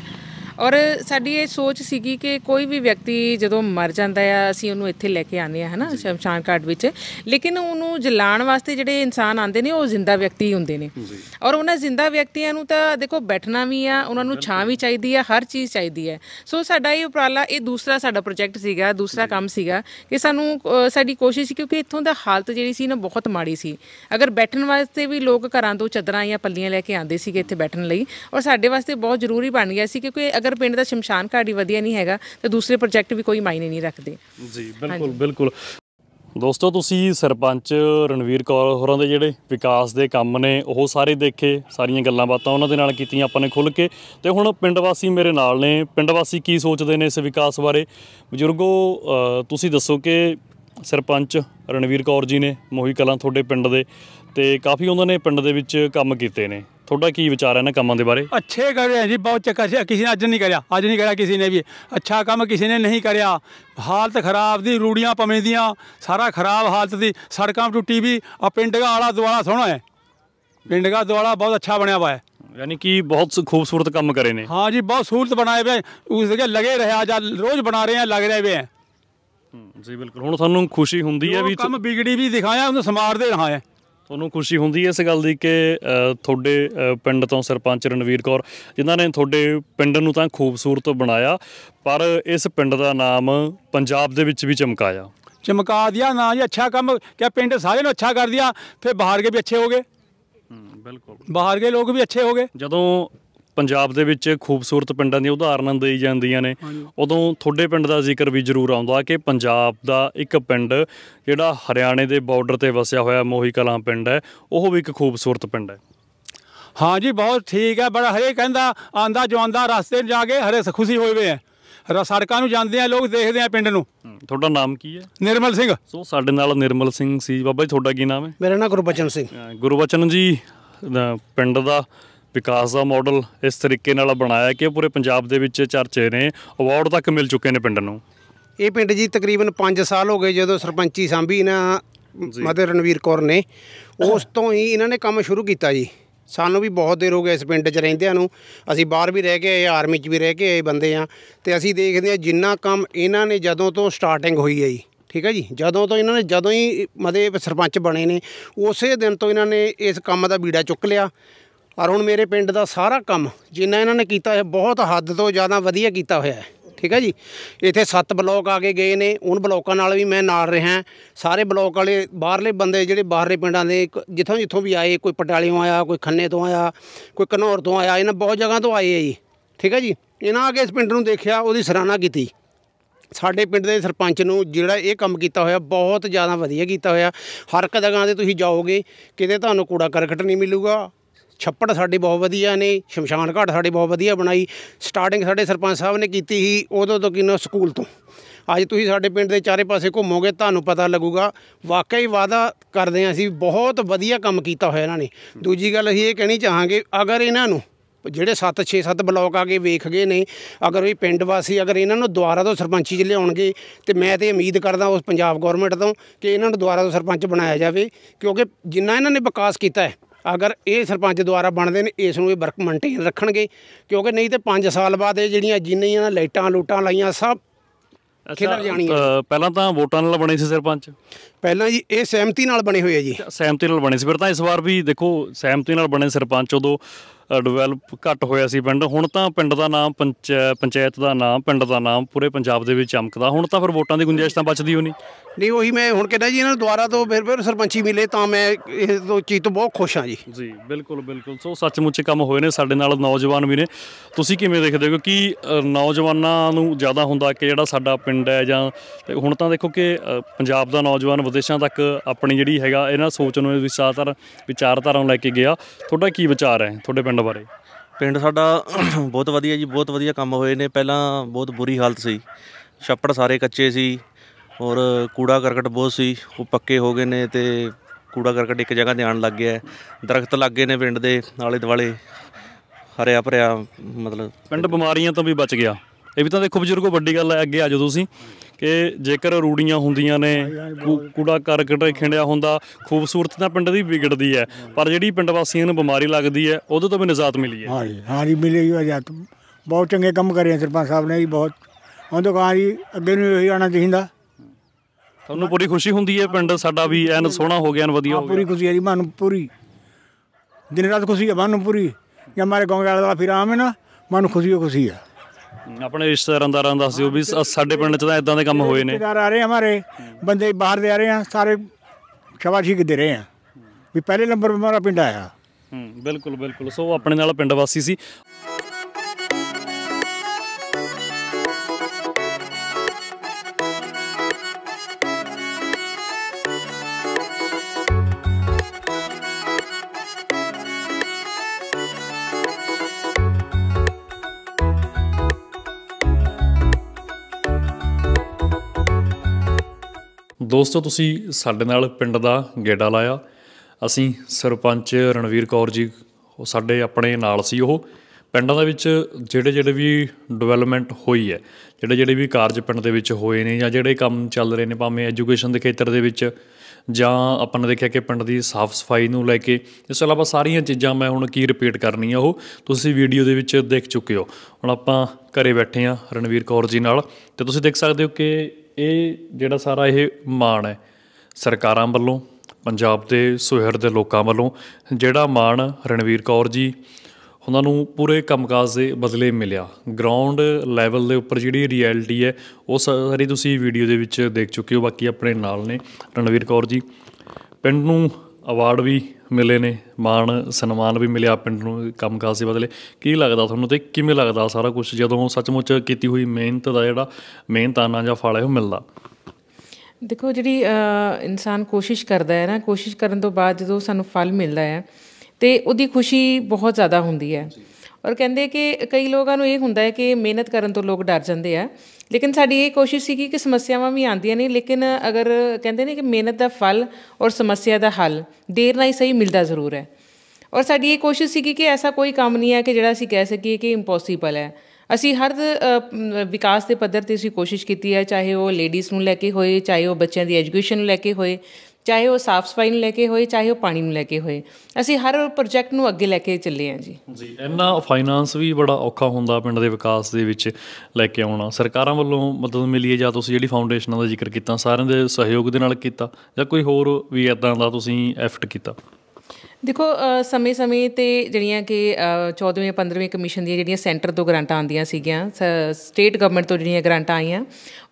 ਔਰ ਸਾਡੀ ਇਹ ਸੋਚ ਸੀਗੀ ਕਿ ਕੋਈ ਵੀ ਵਿਅਕਤੀ ਜਦੋਂ ਮਰ ਜਾਂਦਾ ਆ ਅਸੀਂ ਉਹਨੂੰ ਇੱਥੇ ਲੈ ਕੇ ਆਨੇ ਆ ਹਨਾ ਸ਼ਮਸ਼ਾਨ ਘਾਟ ਵਿੱਚ ਲੇਕਿਨ ਉਹਨੂੰ ਜਲਾਣ ਵਾਸਤੇ ਜਿਹੜੇ ਇਨਸਾਨ ਆਉਂਦੇ ਨੇ ਉਹ ਜ਼ਿੰਦਾ ਵਿਅਕਤੀ ਹੁੰਦੇ ਨੇ ਔਰ ਉਹਨਾਂ ਜ਼ਿੰਦਾ ਵਿਅਕਤੀਆਂ ਨੂੰ ਤਾਂ ਦੇਖੋ ਬੈਠਣਾ ਵੀ ਆ ਉਹਨਾਂ ਨੂੰ ਛਾਂ ਵੀ ਚਾਹੀਦੀ ਆ ਹਰ ਚੀਜ਼ ਚਾਹੀਦੀ ਹੈ ਸੋ ਸਾਡਾ ਇਹ ਉਪਰਾਲਾ ਇਹ ਦੂਸਰਾ ਸਾਡਾ ਪ੍ਰੋਜੈਕਟ ਸੀਗਾ ਦੂਸਰਾ ਕੰਮ ਸੀਗਾ ਕਿ ਸਾਨੂੰ ਸਾਡੀ ਕੋਸ਼ਿਸ਼ ਸੀ ਕਿਉਂਕਿ ਇੱਥੋਂ ਦਾ ਹਾਲਤ ਜਿਹੜੀ ਸੀ ਨਾ ਬਹੁਤ ਮਾੜੀ ਸੀ ਅਗਰ ਬੈਠਣ ਵਾਸਤੇ ਵੀ ਲੋਕ ਘਰਾਂ ਤੋਂ ਚਦਰਾਂ ਜਾਂ ਪੱਲੀਆਂ ਲੈ ਕੇ ਆਉਂਦੇ ਸੀਗੇ ਇੱਥੇ ਬੈਠਣ ਲਈ ਔਰ ਸਾਡੇ ਵਾਸਤੇ ਬਹੁਤ ਜ਼ਰੂਰੀ ਬਣ ਗਿਆ ਸੀ ਕਿਉਂਕਿ ਅਗਰ ਜੇਕਰ ਪਿੰਡ ਦਾ ਸ਼ਮਸ਼ਾਨ ਘਾੜੀ ਵਧੀਆ ਨਹੀਂ ਹੈਗਾ ਤੇ ਦੂਸਰੇ ਪ੍ਰੋਜੈਕਟ ਵੀ ਕੋਈ ਮਾਇਨੇ ਨਹੀਂ ਰੱਖਦੇ ਜੀ ਬਿਲਕੁਲ ਬਿਲਕੁਲ ਦੋਸਤੋ ਤੁਸੀਂ ਸਰਪੰਚ ਰਣਵੀਰ ਕੌਰ ਹੋਰਾਂ ਦੇ ਜਿਹੜੇ ਵਿਕਾਸ ਦੇ ਕੰਮ ਨੇ ਉਹ ਸਾਰੇ ਦੇਖੇ ਸਾਰੀਆਂ ਗੱਲਾਂ ਬਾਤਾਂ ਉਹਨਾਂ ਦੇ ਨਾਲ ਕੀਤੀਆਂ ਆਪਾਂ ਨੇ ਖੁੱਲ ਕੇ ਤੇ ਹੁਣ ਪਿੰਡ ਵਾਸੀ ਮੇਰੇ ਨਾਲ ਨੇ ਪਿੰਡ ਵਾਸੀ ਕੀ ਸੋਚਦੇ ਨੇ ਇਸ ਵਿਕਾਸ ਬਾਰੇ ਬਜ਼ੁਰਗੋ ਤੁਸੀਂ ਦੱਸੋ ਕਿ ਸਰਪੰਚ ਰਣਵੀਰ ਕੌਰ ਜੀ ਨੇ ਮੋਹੀ ਕਲਾਂ ਤੁਹਾਡੇ ਪਿੰਡ ਦੇ ਤੇ ਕਾਫੀ ਉਹਨਾਂ ਨੇ ਪਿੰਡ ਦੇ ਵਿੱਚ ਕੰਮ ਕੀਤੇ ਨੇ ਤੁਹਾਡਾ ਕੀ ਵਿਚਾਰ ਹੈ ਇਹਨਾਂ ਕੰਮਾਂ ਦੇ ਬਾਰੇ ਅੱਛੇ ਕਰਿਆ ਜੀ ਬਹੁਤ ਚੱਕਰ ਸੀ ਕਿਸੇ ਨੇ ਅੱਜ ਨਹੀਂ ਕਰਿਆ ਅੱਜ ਨਹੀਂ ਕਰਿਆ ਕਿਸੇ ਨੇ ਵੀ ਅੱਛਾ ਕੰਮ ਕਿਸੇ ਨੇ ਨਹੀਂ ਕਰਿਆ ਹਾਲਤ ਖਰਾਬ ਦੀ ਰੂੜੀਆਂ ਪਵੇਂ ਦੀਆਂ ਸਾਰਾ ਖਰਾਬ ਹਾਲਤ ਦੀ ਸੜਕਾਂ ਟੁੱਟੀ ਵੀ ਆ ਪਿੰਡਗਾ ਆਲਾ ਦੁਆਲਾ ਸੋਹਣਾ ਹੈ ਪਿੰਡਗਾ ਦੁਆਲਾ ਬਹੁਤ ਅੱਛਾ ਬਣਿਆ ਹੋਇਆ ਹੈ ਯਾਨੀ ਕਿ ਬਹੁਤ ਖੂਬਸੂਰਤ ਕੰਮ ਕਰੇ ਨੇ ਹਾਂ ਜੀ ਬਹੁਤ ਸਹੂਲਤ ਬਣਾਏ ਹੋਏ ਉਸ ਜਗ੍ਹਾ ਲਗੇ ਰਹੇ ਜਾਂ ਰੋਜ਼ ਬਣਾ ਰਹੇ ਆ ਲੱਗ ਰਹੇ ਵੇ ਜੀ ਬਿਲਕੁਲ ਹੁਣ ਸਾਨੂੰ ਖੁਸ਼ੀ ਹੁੰਦੀ ਹੈ ਵੀ ਕੰਮ ਵਿਗੜੀ ਵੀ ਦਿਖਾਇਆ ਉਹਨੂੰ ਸਮਾਰਦੇ ਰਹਾ ਹੈ ਤੁਹਾਨੂੰ ਖੁਸ਼ੀ ਹੁੰਦੀ ਹੈ ਇਸ ਗੱਲ ਦੀ ਕਿ ਤੁਹਾਡੇ ਪਿੰਡ ਤੋਂ ਸਰਪੰਚ ਰਣਵੀਰ ਕੌਰ ਜਿਨ੍ਹਾਂ ਨੇ ਤੁਹਾਡੇ ਪਿੰਡ ਨੂੰ ਤਾਂ ਖੂਬਸੂਰਤ ਬਣਾਇਆ ਪਰ ਇਸ ਪਿੰਡ ਦਾ ਨਾਮ ਪੰਜਾਬ ਦੇ ਵਿੱਚ ਵੀ ਚਮਕਾਇਆ ਚਮਕਾ ਦਿਆ ਨਾ ਜੀ ਅੱਛਾ ਕੰਮ ਕਿ ਪਿੰਡ ਸਾਰੇ ਨੂੰ ਅੱਛਾ ਕਰ ਦਿਆ ਫਿਰ ਬਾਹਰ ਕੇ ਵੀ ਅੱਛੇ ਹੋ ਗਏ ਬਿਲਕੁਲ ਬਾਹਰ ਕੇ ਲੋਕ ਵੀ ਅੱਛੇ ਹੋ ਗਏ ਜਦੋਂ ਪੰਜਾਬ ਦੇ ਵਿੱਚ ਖੂਬਸੂਰਤ ਪਿੰਡਾਂ ਦੀਆਂ ਉਦਾਹਰਨਾਂ ਦੇਈ ਜਾਂਦੀਆਂ ਨੇ ਉਦੋਂ ਤੁਹਾਡੇ ਪਿੰਡ ਦਾ ਜ਼ਿਕਰ ਵੀ ਜ਼ਰੂਰ ਆਉਂਦਾ ਕਿ ਪੰਜਾਬ ਦਾ ਇੱਕ ਪਿੰਡ ਜਿਹੜਾ ਹਰਿਆਣੇ ਦੇ ਬਾਰਡਰ ਤੇ ਵਸਿਆ ਹੋਇਆ ਮੋਹੀ ਕਲਾਂ ਪਿੰਡ ਹੈ ਉਹ ਵੀ ਇੱਕ ਖੂਬਸੂਰਤ ਪਿੰਡ ਹੈ ਹਾਂ ਜੀ ਬਹੁਤ ਠੀਕ ਹੈ ਬੜਾ ਹਰੇ ਕਹਿੰਦਾ ਆਂਦਾ ਜਵਾਂਦਾ ਰਸਤੇ ਜਾ ਕੇ ਹਰੇ ਖੁਸ਼ੀ ਹੋਏ ਹੋਏ ਆ ਸੜਕਾਂ ਨੂੰ ਜਾਂਦੇ ਆ ਲੋਕ ਦੇਖਦੇ ਆ ਪਿੰਡ ਨੂੰ ਤੁਹਾਡਾ ਨਾਮ ਕੀ ਹੈ ਨਿਰਮਲ ਸਿੰਘ ਸੋ ਸਾਡੇ ਨਾਲ ਨਿਰਮਲ ਸਿੰਘ ਸੀ ਬਾਬਾ ਜੀ ਤੁਹਾਡਾ ਕੀ ਨਾਮ ਹੈ ਮੇਰਾ ਨਾਮ ਗੁਰਬਚਨ ਸਿੰਘ ਗੁਰਬਚਨ ਜੀ ਪਿੰਡ ਦਾ ਵਿਕਾਸ ਦਾ ਮਾਡਲ ਇਸ ਤਰੀਕੇ ਨਾਲ ਬਣਾਇਆ ਕਿ ਪੂਰੇ ਪੰਜਾਬ ਦੇ ਵਿੱਚ ਚਰਚੇ ਨੇ ਅਵਾਰਡ ਤੱਕ ਮਿਲ ਚੁੱਕੇ ਨੇ ਪਿੰਡ ਨੂੰ ਇਹ ਪਿੰਡ ਜੀ ਤਕਰੀਬਨ 5 ਸਾਲ ਹੋ ਗਏ ਜਦੋਂ ਸਰਪੰਚੀ ਸਾਂਭੀ ਨਾ ਮਦਰ ਰਣਵੀਰ ਕੌਰ ਨੇ ਉਸ ਤੋਂ ਹੀ ਇਹਨਾਂ ਨੇ ਕੰਮ ਸ਼ੁਰੂ ਕੀਤਾ ਜੀ ਸਾਨੂੰ ਵੀ ਬਹੁਤ ਦੇਰ ਹੋ ਗਿਆ ਇਸ ਪਿੰਡ 'ਚ ਰਹਿੰਦਿਆਂ ਨੂੰ ਅਸੀਂ ਬਾਹਰ ਵੀ ਰਹਿ ਕੇ ਆਏ ਆਰਮੀ 'ਚ ਵੀ ਰਹਿ ਕੇ ਆਏ ਬੰਦੇ ਆ ਤੇ ਅਸੀਂ ਦੇਖਦੇ ਆ ਜਿੰਨਾ ਕੰਮ ਇਹਨਾਂ ਨੇ ਜਦੋਂ ਤੋਂ ਸਟਾਰਟਿੰਗ ਹੋਈ ਹੈ ਜੀ ਠੀਕ ਹੈ ਜੀ ਜਦੋਂ ਤੋਂ ਇਹਨਾਂ ਨੇ ਜਦੋਂ ਹੀ ਮਦੇ ਸਰਪੰਚ ਬਣੇ ਨੇ ਉਸੇ ਦਿਨ ਤੋਂ ਇਹਨਾਂ ਨੇ ਇਸ ਕੰਮ ਦਾ ਬੀੜਾ ਚੁੱਕ ਲਿਆ ਔਰ ਹੁਣ ਮੇਰੇ ਪਿੰਡ ਦਾ ਸਾਰਾ ਕੰਮ ਜਿੰਨਾ ਇਹਨਾਂ ਨੇ ਕੀਤਾ ਹੈ ਬਹੁਤ ਹੱਦ ਤੋਂ ਜ਼ਿਆਦਾ ਵਧੀਆ ਕੀਤਾ ਹੋਇਆ ਹੈ ਠੀਕ ਹੈ ਜੀ ਇੱਥੇ ਸੱਤ ਬਲੌਕ ਆ ਕੇ ਗਏ ਨੇ ਉਹਨਾਂ ਬਲੌਕਾਂ ਨਾਲ ਵੀ ਮੈਂ ਨਾਲ ਰਿਹਾ ਸਾਰੇ ਬਲੌਕ ਵਾਲੇ ਬਾਹਰਲੇ ਬੰਦੇ ਜਿਹੜੇ ਬਾਹਰਲੇ ਪਿੰਡਾਂ ਦੇ ਜਿੱਥੋਂ ਜਿੱਥੋਂ ਵੀ ਆਏ ਕੋਈ ਪਟਾਲਿਓਂ ਆਇਆ ਕੋਈ ਖੰਨੇ ਤੋਂ ਆਇਆ ਕੋਈ ਘਨੌਰ ਤੋਂ ਆਇਆ ਇਹਨਾਂ ਬਹੁਤ ਜਗ੍ਹਾ ਤੋਂ ਆਏ ਆ ਜੀ ਠੀਕ ਹੈ ਜੀ ਇਹਨਾਂ ਆ ਕੇ ਇਸ ਪਿੰਡ ਨੂੰ ਦੇਖਿਆ ਉਹਦੀ ਸਰਾਹਨਾ ਕੀਤੀ ਸਾਡੇ ਪਿੰਡ ਦੇ ਸਰਪੰਚ ਨੂੰ ਜਿਹੜਾ ਇਹ ਕੰਮ ਕੀਤਾ ਹੋਇਆ ਬਹੁਤ ਜ਼ਿਆਦਾ ਵਧੀਆ ਕੀਤਾ ਹੋਇਆ ਹਰ ਕਦਗਾਂ ਦੇ ਤੇ ਤੁਸੀਂ ਜਾਓਗੇ ਕਿਤੇ ਤੁਹਾਨੂੰ ਕੂੜਾ ਕਰਕਟ ਨਹੀਂ ਮਿਲੂਗਾ ਛੱਪੜ ਸਾਡੇ ਬਹੁਤ ਵਧੀਆ ਨੇ ਸ਼ਮਸ਼ਾਨ ਘਾਟ ਸਾਡੇ ਬਹੁਤ ਵਧੀਆ ਬਣਾਈ ਸਟਾਰਟਿੰਗ ਸਾਡੇ ਸਰਪੰਚ ਸਾਹਿਬ ਨੇ ਕੀਤੀ ਸੀ ਉਦੋਂ ਤੋਂ ਕਿੰਨਾ ਸਕੂਲ ਤੋਂ ਅੱਜ ਤੁਸੀਂ ਸਾਡੇ ਪਿੰਡ ਦੇ ਚਾਰੇ ਪਾਸੇ ਘੁੰਮੋਗੇ ਤੁਹਾਨੂੰ ਪਤਾ ਲੱਗੂਗਾ ਵਾਕਈ ਵਾਦਾ ਕਰਦੇ ਆਂ ਅਸੀਂ ਬਹੁਤ ਵਧੀਆ ਕੰਮ ਕੀਤਾ ਹੋਇਆ ਇਹਨਾਂ ਨੇ ਦੂਜੀ ਗੱਲ ਅਸੀਂ ਇਹ ਕਹਿਣੀ ਚਾਹਾਂਗੇ ਅਗਰ ਇਹਨਾਂ ਨੂੰ ਜਿਹੜੇ 7 6 7 ਬਲਾਕ ਆ ਕੇ ਵੇਖ ਗਏ ਨੇ ਅਗਰ ਇਹ ਪਿੰਡ ਵਾਸੀ ਅਗਰ ਇਹਨਾਂ ਨੂੰ ਦੁਆਰਾ ਤੋਂ ਸਰਪੰਚੀ 'ਚ ਲਿਆਉਣਗੇ ਤੇ ਮੈਂ ਤੇ ਉਮੀਦ ਕਰਦਾ ਉਸ ਪੰਜਾਬ ਗਵਰਨਮੈਂਟ ਤੋਂ ਕਿ ਇਹਨਾਂ ਨੂੰ ਦੁਆਰਾ ਤੋਂ ਸਰਪੰਚ ਬਣਾਇਆ ਜਾਵੇ ਕਿਉਂਕਿ ਜਿੰਨਾ ਇਹਨਾਂ ਨੇ ਵਿਕਾਸ ਕੀਤਾ ਹੈ ਅਗਰ ਇਹ ਸਰਪੰਚ ਦੁਆਰਾ ਬਣਦੇ ਨੇ ਇਸ ਨੂੰ ਇਹ ਵਰਕ ਮੇਨਟੇਨ ਰੱਖਣਗੇ ਕਿਉਂਕਿ ਨਹੀਂ ਤੇ 5 ਸਾਲ ਬਾਅਦ ਇਹ ਜਿਹੜੀਆਂ ਜਿੰਨੀਆਂ ਲਾਈਟਾਂ ਲੂਟਾਂ ਲਾਈਆਂ ਸਭ ਖਿਲਰ ਜਾਣੀਆਂ ਪਹਿਲਾਂ ਤਾਂ ਵੋਟਾਂ ਨਾਲ ਬਣੇ ਸੀ ਸਰਪੰਚ ਪਹਿਲਾਂ ਜੀ ਇਹ ਸਹਿਮਤੀ ਨਾਲ ਬਣੇ ਹੋਏ ਆ ਜੀ ਸਹਿਮਤੀ ਨਾਲ ਬਣੇ ਸੀ ਫਿਰ ਤਾਂ ਇਸ ਵਾਰ ਵੀ ਦੇਖੋ ਸਹਿਮਤੀ ਨਾਲ ਬਣੇ ਸਰਪੰਚ ਉਦੋਂ ਡਿਵੈਲਪ ਘੱਟ ਹੋਇਆ ਸੀ ਪਿੰਡ ਹੁਣ ਤਾਂ ਪਿੰਡ ਦਾ ਨਾਮ ਪੰਚਾਇਤ ਦਾ ਨਾਮ ਪਿੰਡ ਦਾ ਨਾਮ ਪੂਰੇ ਪੰਜਾਬ ਦੇ ਵਿੱਚ ਚਮਕਦਾ ਹੁਣ ਤਾਂ ਫਿਰ ਵੋਟਾਂ ਦੀ ਗੁੰਜਾਇਸ਼ ਤਾਂ ਬਚਦੀ ਹੋਣੀ ਨਹੀਂ ਉਹੀ ਮੈਂ ਹੁਣ ਕਹਿੰਦਾ ਜੀ ਇਹਨਾਂ ਨੂੰ ਦੁਆਰਾ ਤੋਂ ਫਿਰ ਫਿਰ ਸਰਪੰਚੀ ਮਿਲੇ ਤਾਂ ਮੈਂ ਇਹ ਤੋਂ ਚੀਜ਼ ਤੋਂ ਬਹੁਤ ਖੁਸ਼ ਹਾਂ ਜੀ ਜੀ ਬਿਲਕੁਲ ਬਿਲਕੁਲ ਸੋ ਸੱਚਮੁੱਚ ਕੰਮ ਹੋਏ ਨੇ ਸਾਡੇ ਨਾਲ ਨੌਜਵਾਨ ਵੀ ਨੇ ਤੁਸੀਂ ਕਿਵੇਂ ਦੇਖਦੇ ਹੋ ਕਿ ਨੌਜਵਾਨਾਂ ਨੂੰ ਜ਼ਿਆਦਾ ਹੁੰਦਾ ਕਿ ਜਿਹੜਾ ਸਾਡਾ ਪਿੰਡ ਹੈ ਜਾਂ ਹੁਣ ਤਾਂ ਦੇਖੋ ਕਿ ਪੰਜਾਬ ਦਾ ਨੌਜਵਾਨ ਵਿਦੇਸ਼ਾਂ ਤੱਕ ਆਪਣੀ ਜਿਹੜੀ ਹੈਗਾ ਇਹਨਾਂ ਸੋਚ ਨੂੰ ਵਿਚਾਰਧਾਰਾ ਵਿਚਾਰਧਾਰਾ ਨੂੰ ਲੈ ਕੇ ਗਿਆ ਤੁਹਾਡਾ ਕੀ ਵਿਚਾਰ ਹੈ ਤੁਹਾਡੇ ਪਿੰਡ ਪਿੰਡ ਬਾਰੇ ਪਿੰਡ ਸਾਡਾ ਬਹੁਤ ਵਧੀਆ ਜੀ ਬਹੁਤ ਵਧੀਆ ਕੰਮ ਹੋਏ ਨੇ ਪਹਿਲਾਂ ਬਹੁਤ ਬੁਰੀ ਹਾਲਤ ਸੀ ਛੱਪੜ ਸਾਰੇ ਕੱਚੇ ਸੀ ਔਰ ਕੂੜਾ ਕਰਕਟ ਬਹੁਤ ਸੀ ਉਹ ਪੱਕੇ ਹੋ ਗਏ ਨੇ ਤੇ ਕੂੜਾ ਕਰਕਟ ਇੱਕ ਜਗ੍ਹਾ ਤੇ ਆਣ ਲੱਗ ਗਿਆ ਦਰਖਤ ਲੱਗ ਗਏ ਨੇ ਪਿੰਡ ਦੇ ਆਲੇ ਦੁਆਲੇ ਹਰਿਆ ਭਰਿਆ ਮਤਲਬ ਪਿੰਡ ਬਿਮਾਰੀਆਂ ਤੋਂ ਵੀ ਬਚ ਗਿਆ ਇਹ ਵੀ ਤਾਂ ਦੇਖੋ ਬਜ਼ੁਰਗੋ ਵੱਡੀ ਗੱਲ ਹੈ ਅੱਗੇ ਆ ਜਾਓ ਤੁਸੀਂ ਕਿ ਜੇਕਰ ਰੂੜੀਆਂ ਹੁੰਦੀਆਂ ਨੇ ਕੂੜਾ ਕਰਕਟ ਖਿੰਡਿਆ ਹੁੰਦਾ ਖੂਬਸੂਰਤ ਤਾਂ ਪਿੰਡ ਦੀ ਵਿਗੜਦੀ ਹੈ ਪਰ ਜਿਹੜੀ ਪਿੰਡ ਵਾਸੀਆਂ ਨੂੰ ਬਿਮਾਰੀ ਲੱਗਦੀ ਹੈ ਉਹਦੇ ਤੋਂ ਵੀ ਨਜ਼ਾਤ ਮਿਲੀ ਹੈ ਹਾਂਜੀ ਹਾਂਜੀ ਮਿਲੀ ਹੈ ਆਜ਼ਾਦ ਬਹੁਤ ਚੰਗੇ ਕੰਮ ਕਰੇ ਸਰਪੰਚ ਸਾਹਿਬ ਨੇ ਜੀ ਬਹੁਤ ਹੁਣ ਤਾਂ ਜੀ ਅੱਗੇ ਨੂੰ ਇਹੀ ਆਣਾ ਚਾਹੀਦਾ ਤੁਹਾਨੂੰ ਪੂਰੀ ਖੁਸ਼ੀ ਹੁੰਦੀ ਹੈ ਪਿੰਡ ਸਾਡਾ ਵੀ ਐਨ ਸੋਹਣਾ ਹੋ ਗਿਆ ਐਨ ਵਧੀਆ ਹੋ ਗਿਆ ਪੂਰੀ ਖੁਸ਼ੀ ਹੈ ਜੀ ਮਨ ਪੂਰੀ ਦਿਨ ਰਾਤ ਖੁਸ਼ੀ ਹੈ ਮਨ ਪੂਰੀ ਜੇ ਮਾਰੇ ਗਾਉਂ ਵਾਲਾ ਫਿਰ ਆਵੇਂ ਨਾ ਮਨ ਖੁਸ਼ੀ ਹੋ ਖੁਸ਼ੀ ਹੈ ਆਪਣੇ ਰਿਸ਼ਤੇਦਾਰਾਂ ਦਾ ਦਿਓ ਵੀ ਸਾਡੇ ਪਿੰਡ ਚ ਤਾਂ ਇਦਾਂ ਦੇ ਕੰਮ ਹੋਏ ਨੇ ਰਿਸ਼ਤੇਦਾਰ ਆ ਰਹੇ ਹਮਾਰੇ ਬੰਦੇ ਬਾਹਰ ਦੇ ਆ ਰਹੇ ਆ ਸਾਰੇ ਸ਼ਾਬਾਸ਼ੀ ਦੇ ਰਹੇ ਆ ਵੀ ਪਹਿਲੇ ਨੰਬਰ ਪਰ ਮੇਰਾ ਪਿੰਡ ਆਇਆ ਹੂੰ ਬਿਲਕੁਲ ਬਿਲਕੁਲ ਸੋ ਆਪਣੇ ਨਾਲ ਪਿੰਡ ਵਾਸੀ ਸੀ ਦੋਸਤੋ ਤੁਸੀਂ ਸਾਡੇ ਨਾਲ ਪਿੰਡ ਦਾ ਗੇੜਾ ਲਾਇਆ ਅਸੀਂ ਸਰਪੰਚ ਰਣਵੀਰ ਕੌਰ ਜੀ ਉਹ ਸਾਡੇ ਆਪਣੇ ਨਾਲ ਸੀ ਉਹ ਪਿੰਡਾਂ ਦੇ ਵਿੱਚ ਜਿਹੜੇ ਜਿਹੜੇ ਵੀ ਡਿਵੈਲਪਮੈਂਟ ਹੋਈ ਹੈ ਜਿਹੜੇ ਜਿਹੜੇ ਵੀ ਕਾਰਜ ਪਿੰਡ ਦੇ ਵਿੱਚ ਹੋਏ ਨੇ ਜਾਂ ਜਿਹੜੇ ਕੰਮ ਚੱਲ ਰਹੇ ਨੇ ਭਾਵੇਂ ਐਜੂਕੇਸ਼ਨ ਦੇ ਖੇਤਰ ਦੇ ਵਿੱਚ ਜਾਂ ਆਪਾਂ ਨੇ ਦੇਖਿਆ ਕਿ ਪਿੰਡ ਦੀ ਸਾਫ਼ ਸਫਾਈ ਨੂੰ ਲੈ ਕੇ ਇਸ ਤੋਂ ਇਲਾਵਾ ਸਾਰੀਆਂ ਚੀਜ਼ਾਂ ਮੈਂ ਹੁਣ ਕੀ ਰਿਪੀਟ ਕਰਨੀ ਆ ਉਹ ਤੁਸੀਂ ਵੀਡੀਓ ਦੇ ਵਿੱਚ ਦੇਖ ਚੁੱਕੇ ਹੋ ਹੁਣ ਆਪਾਂ ਘਰੇ ਬੈਠੇ ਆ ਰਣਵੀਰ ਕੌਰ ਜੀ ਨਾਲ ਤੇ ਤੁਸੀਂ ਦੇਖ ਸਕਦੇ ਹੋ ਕਿ ਇਹ ਜਿਹੜਾ ਸਾਰਾ ਇਹ ਮਾਣ ਹੈ ਸਰਕਾਰਾਂ ਵੱਲੋਂ ਪੰਜਾਬ ਦੇ ਸੁਹਿਰਦ ਲੋਕਾਂ ਵੱਲੋਂ ਜਿਹੜਾ ਮਾਣ ਰਣਵੀਰ ਕੌਰ ਜੀ ਉਹਨਾਂ ਨੂੰ ਪੂਰੇ ਕੰਮਕਾਜ ਦੇ ਬਦਲੇ ਮਿਲਿਆ ਗਰਾਊਂਡ ਲੈਵਲ ਦੇ ਉੱਪਰ ਜਿਹੜੀ ਰਿਐਲਿਟੀ ਹੈ ਉਹ ਸਾਰੀ ਤੁਸੀਂ ਵੀਡੀਓ ਦੇ ਵਿੱਚ ਦੇਖ ਚੁੱਕੇ ਹੋ ਬਾਕੀ ਆਪਣੇ ਨਾਲ ਨੇ ਰਣਵੀਰ ਕੌਰ ਜੀ ਪਿੰਡ ਨੂੰ ਅਵਾਰਡ ਵੀ ਮਿਲੇ ਨੇ ਮਾਣ ਸਨਮਾਨ ਵੀ ਮਿਲਿਆ ਪਿੰਡ ਨੂੰ ਕੰਮਕਾਜ ਦੇ ਬਦਲੇ ਕੀ ਲੱਗਦਾ ਤੁਹਾਨੂੰ ਤੇ ਕਿਵੇਂ ਲੱਗਦਾ ਸਾਰਾ ਕੁਝ ਜਦੋਂ ਸੱਚਮੁੱਚ ਕੀਤੀ ਹੋਈ ਮਿਹਨਤ ਦਾ ਜਿਹੜਾ ਮਿਹਨਤਾਨਾ ਜਾਂ ਫਲ ਹੈ ਉਹ ਮਿਲਦਾ ਦੇਖੋ ਜਿਹੜੀ ਇਨਸਾਨ ਕੋਸ਼ਿਸ਼ ਕਰਦਾ ਹੈ ਨਾ ਕੋਸ਼ਿਸ਼ ਕਰਨ ਤੋਂ ਬਾਅਦ ਜਦੋਂ ਸਾਨੂੰ ਫਲ ਮਿਲਦਾ ਹੈ ਤੇ ਉਹਦੀ ਖੁਸ਼ੀ ਬਹੁਤ ਜ਼ਿਆਦਾ ਹੁੰਦੀ ਹੈ ਔਰ ਕਹਿੰਦੇ ਕਿ ਕਈ ਲੋਕਾਂ ਨੂੰ ਇਹ ਹੁੰਦਾ ਹੈ ਕਿ ਮਿਹਨਤ ਕਰਨ ਤੋਂ ਲੋਕ ਡਰ ਜਾਂਦੇ ਆ ਲੇਕਿਨ ਸਾਡੀ ਇਹ ਕੋਸ਼ਿਸ਼ ਸੀ ਕਿ ਸਮੱਸਿਆਵਾਂ ਵੀ ਆਉਂਦੀਆਂ ਨੇ ਲੇਕਿਨ ਅਗਰ ਕਹਿੰਦੇ ਨੇ ਕਿ ਮਿਹਨਤ ਦਾ ਫਲ ਔਰ ਸਮੱਸਿਆ ਦਾ ਹੱਲ ਦੇਰ ਨਾਲ ਹੀ ਸਹੀ ਮਿਲਦਾ ਜ਼ਰੂਰ ਹੈ ਔਰ ਸਾਡੀ ਇਹ ਕੋਸ਼ਿਸ਼ ਸੀ ਕਿ ਐਸਾ ਕੋਈ ਕੰਮ ਨਹੀਂ ਹੈ ਕਿ ਜਿਹੜਾ ਅਸੀਂ ਕਹਿ ਸਕੀਏ ਕਿ ਇੰਪੋਸੀਬਲ ਹੈ ਅਸੀਂ ਹਰ ਵਿਕਾਸ ਦੇ ਪੱਧਰ ਤੇ ਅਸੀਂ ਕੋਸ਼ਿਸ਼ ਕੀਤੀ ਹੈ ਚਾਹੇ ਉਹ ਲੇਡੀਜ਼ ਨੂੰ ਲੈ ਕੇ ਹੋਏ ਚਾਹੇ ਉਹ ਬੱਚਿਆਂ ਦੀ ਐਜੂਕੇਸ਼ਨ ਨੂੰ ਲੈ ਕੇ ਹੋਏ ਚਾਹੇ ਉਹ ਸਾਫ਼ ਸਫਾਈ ਨੂੰ ਲੈ ਕੇ ਹੋਏ ਚਾਹੇ ਉਹ ਪਾਣੀ ਨੂੰ ਲੈ ਕੇ ਹੋਏ ਅਸੀਂ ਹਰ ਪ੍ਰੋਜੈਕਟ ਨੂੰ ਅੱਗੇ ਲੈ ਕੇ ਚੱਲੇ ਆਂ ਜੀ ਜੀ ਇੰਨਾ ਫਾਈਨਾਂਸ ਵੀ ਬੜਾ ਔਖਾ ਹੁੰਦਾ ਪਿੰਡ ਦੇ ਵਿਕਾਸ ਦੇ ਵਿੱਚ ਲੈ ਕੇ ਆਉਣਾ ਸਰਕਾਰਾਂ ਵੱਲੋਂ ਮਦਦ ਮਿਲੀ ਹੈ ਜਾਂ ਤੁਸੀਂ ਜਿਹੜੀ ਫਾਊਂਡੇਸ਼ਨਾਂ ਦਾ ਜ਼ਿਕਰ ਕੀਤਾ ਸਾਰਿਆਂ ਦੇ ਸਹਿਯੋਗ ਦੇ ਨਾਲ ਕੀਤਾ ਜਾਂ ਕੋਈ ਹੋਰ ਵੀ ਇਦਾਂ ਦਾ ਤੁਸੀਂ ਐਫਰਟ ਕੀਤਾ ਦੇਖੋ ਸਮੇਂ-ਸਮੇਂ ਤੇ ਜਿਹੜੀਆਂ ਕਿ 14ਵੇਂ 15ਵੇਂ ਕਮਿਸ਼ਨ ਦੀਆਂ ਜਿਹੜੀਆਂ ਸੈਂਟਰ ਤੋਂ ਗ੍ਰਾਂਟਾਂ ਆਉਂਦੀਆਂ ਸੀਗੀਆਂ ਸਟੇਟ ਗਵਰਨਮੈਂਟ ਤੋਂ ਜਿਹੜੀਆਂ ਗ੍ਰਾਂਟਾਂ ਆਈਆਂ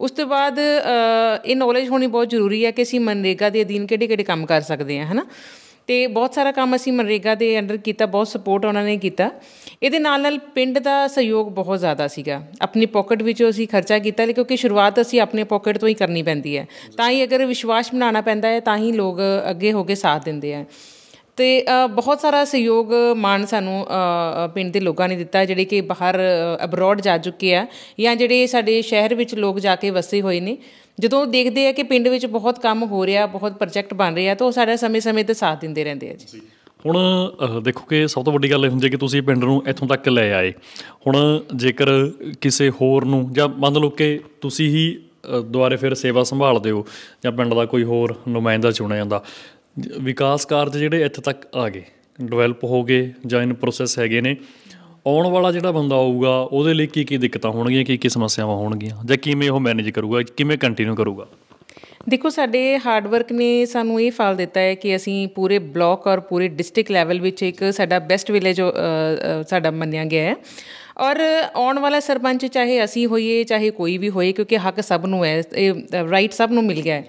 ਉਸ ਤੋਂ ਬਾਅਦ ਇਹ ਨੌਲੇਜ ਹੋਣੀ ਬਹੁਤ ਜ਼ਰੂਰੀ ਹੈ ਕਿ ਅਸੀਂ ਮਨਰੇਗਾ ਦੇ ਅਧੀਨ ਕਿਹੜੇ-ਕਿਹੜੇ ਕੰਮ ਕਰ ਸਕਦੇ ਹਾਂ ਹਨਾ ਤੇ ਬਹੁਤ ਸਾਰਾ ਕੰਮ ਅਸੀਂ ਮਨਰੇਗਾ ਦੇ ਅੰਡਰ ਕੀਤਾ ਬਹੁਤ ਸਪੋਰਟ ਉਹਨਾਂ ਨੇ ਕੀਤਾ ਇਹਦੇ ਨਾਲ ਨਾਲ ਪਿੰਡ ਦਾ ਸਹਿਯੋਗ ਬਹੁਤ ਜ਼ਿਆਦਾ ਸੀਗਾ ਆਪਣੀ ਪਾਕਟ ਵਿੱਚੋਂ ਅਸੀਂ ਖਰਚਾ ਕੀਤਾ ਕਿਉਂਕਿ ਸ਼ੁਰੂਆਤ ਅਸੀਂ ਆਪਣੇ ਪਾਕਟ ਤੋਂ ਹੀ ਕਰਨੀ ਪੈਂਦੀ ਹੈ ਤਾਂ ਹੀ ਅਗਰ ਵਿਸ਼ਵਾਸ ਬਣਾਉਣਾ ਪੈਂਦਾ ਹੈ ਤਾਂ ਹੀ ਲੋਕ ਅੱਗੇ ਹੋ ਕੇ ਸਾਥ ਦਿੰਦੇ ਆ ਤੇ ਬਹੁਤ ਸਾਰਾ ਸਹਿਯੋਗ ਮਾਨ ਸਾਨੂੰ ਪਿੰਡ ਦੇ ਲੋਕਾਂ ਨੇ ਦਿੱਤਾ ਜਿਹੜੇ ਕਿ ਬਾਹਰ ਅਬਰੋਡ ਜਾ ਚੁੱਕੇ ਆ ਜਾਂ ਜਿਹੜੇ ਸਾਡੇ ਸ਼ਹਿਰ ਵਿੱਚ ਲੋਕ ਜਾ ਕੇ ਵਸੇ ਹੋਏ ਨੇ ਜਦੋਂ ਦੇਖਦੇ ਆ ਕਿ ਪਿੰਡ ਵਿੱਚ ਬਹੁਤ ਕੰਮ ਹੋ ਰਿਹਾ ਬਹੁਤ ਪ੍ਰੋਜੈਕਟ ਬਣ ਰਿਹਾ ਤਾਂ ਉਹ ਸਾਡਾ ਸਮੇਂ-ਸਮੇਂ ਤੇ ਸਾਥ ਦਿੰਦੇ ਰਹਿੰਦੇ ਆ ਜੀ ਹੁਣ ਦੇਖੋ ਕਿ ਸਭ ਤੋਂ ਵੱਡੀ ਗੱਲ ਇਹ ਹੁੰਦੀ ਹੈ ਕਿ ਤੁਸੀਂ ਪਿੰਡ ਨੂੰ ਇੱਥੋਂ ਤੱਕ ਲੈ ਆਏ ਹੁਣ ਜੇਕਰ ਕਿਸੇ ਹੋਰ ਨੂੰ ਜਾਂ ਮੰਨ ਲਓ ਕਿ ਤੁਸੀਂ ਹੀ ਦੁਆਰੇ ਫਿਰ ਸੇਵਾ ਸੰਭਾਲਦੇ ਹੋ ਜਾਂ ਪਿੰਡ ਦਾ ਕੋਈ ਹੋਰ ਨੁਮਾਇੰਦਾ ਚੁਣਿਆ ਜਾਂਦਾ ਵਿਕਾਸ ਕਾਰਜ ਜਿਹੜੇ ਇੱਥੇ ਤੱਕ ਆ ਗਏ ਡਿਵੈਲਪ ਹੋ ਗਏ ਜਾਂ ਇਨ ਪ੍ਰੋਸੈਸ ਹੈਗੇ ਨੇ ਆਉਣ ਵਾਲਾ ਜਿਹੜਾ ਬੰਦਾ ਆਊਗਾ ਉਹਦੇ ਲਈ ਕੀ ਕੀ ਦਿੱਕਤਾਂ ਹੋਣਗੀਆਂ ਕੀ ਕੀ ਸਮੱਸਿਆਵਾਂ ਹੋਣਗੀਆਂ ਜਾਂ ਕਿਵੇਂ ਉਹ ਮੈਨੇਜ ਕਰੂਗਾ ਕਿਵੇਂ ਕੰਟੀਨਿਊ ਕਰੂਗਾ ਦੇਖੋ ਸਾਡੇ ਹਾਰਡ ਵਰਕ ਨੇ ਸਾਨੂੰ ਇਹ ਫਲ ਦਿੱਤਾ ਹੈ ਕਿ ਅਸੀਂ ਪੂਰੇ ਬਲਾਕ ਔਰ ਪੂਰੇ ਡਿਸਟ੍ਰਿਕਟ ਲੈਵਲ ਵਿੱਚ ਇੱਕ ਸਾਡਾ ਬੈਸਟ ਵਿਲੇਜ ਸਾਡਾ ਮੰਨਿਆ ਗਿਆ ਹੈ ਔਰ ਆਉਣ ਵਾਲਾ ਸਰਪੰਚ ਚਾਹੇ ਅਸੀਂ ਹੋਈਏ ਚਾਹੇ ਕੋਈ ਵੀ ਹੋਏ ਕਿਉਂਕਿ ਹੱਕ ਸਭ ਨੂੰ ਹੈ ਇਹ ਰਾਈਟ ਸਭ ਨੂੰ ਮਿਲ ਗਿਆ ਹੈ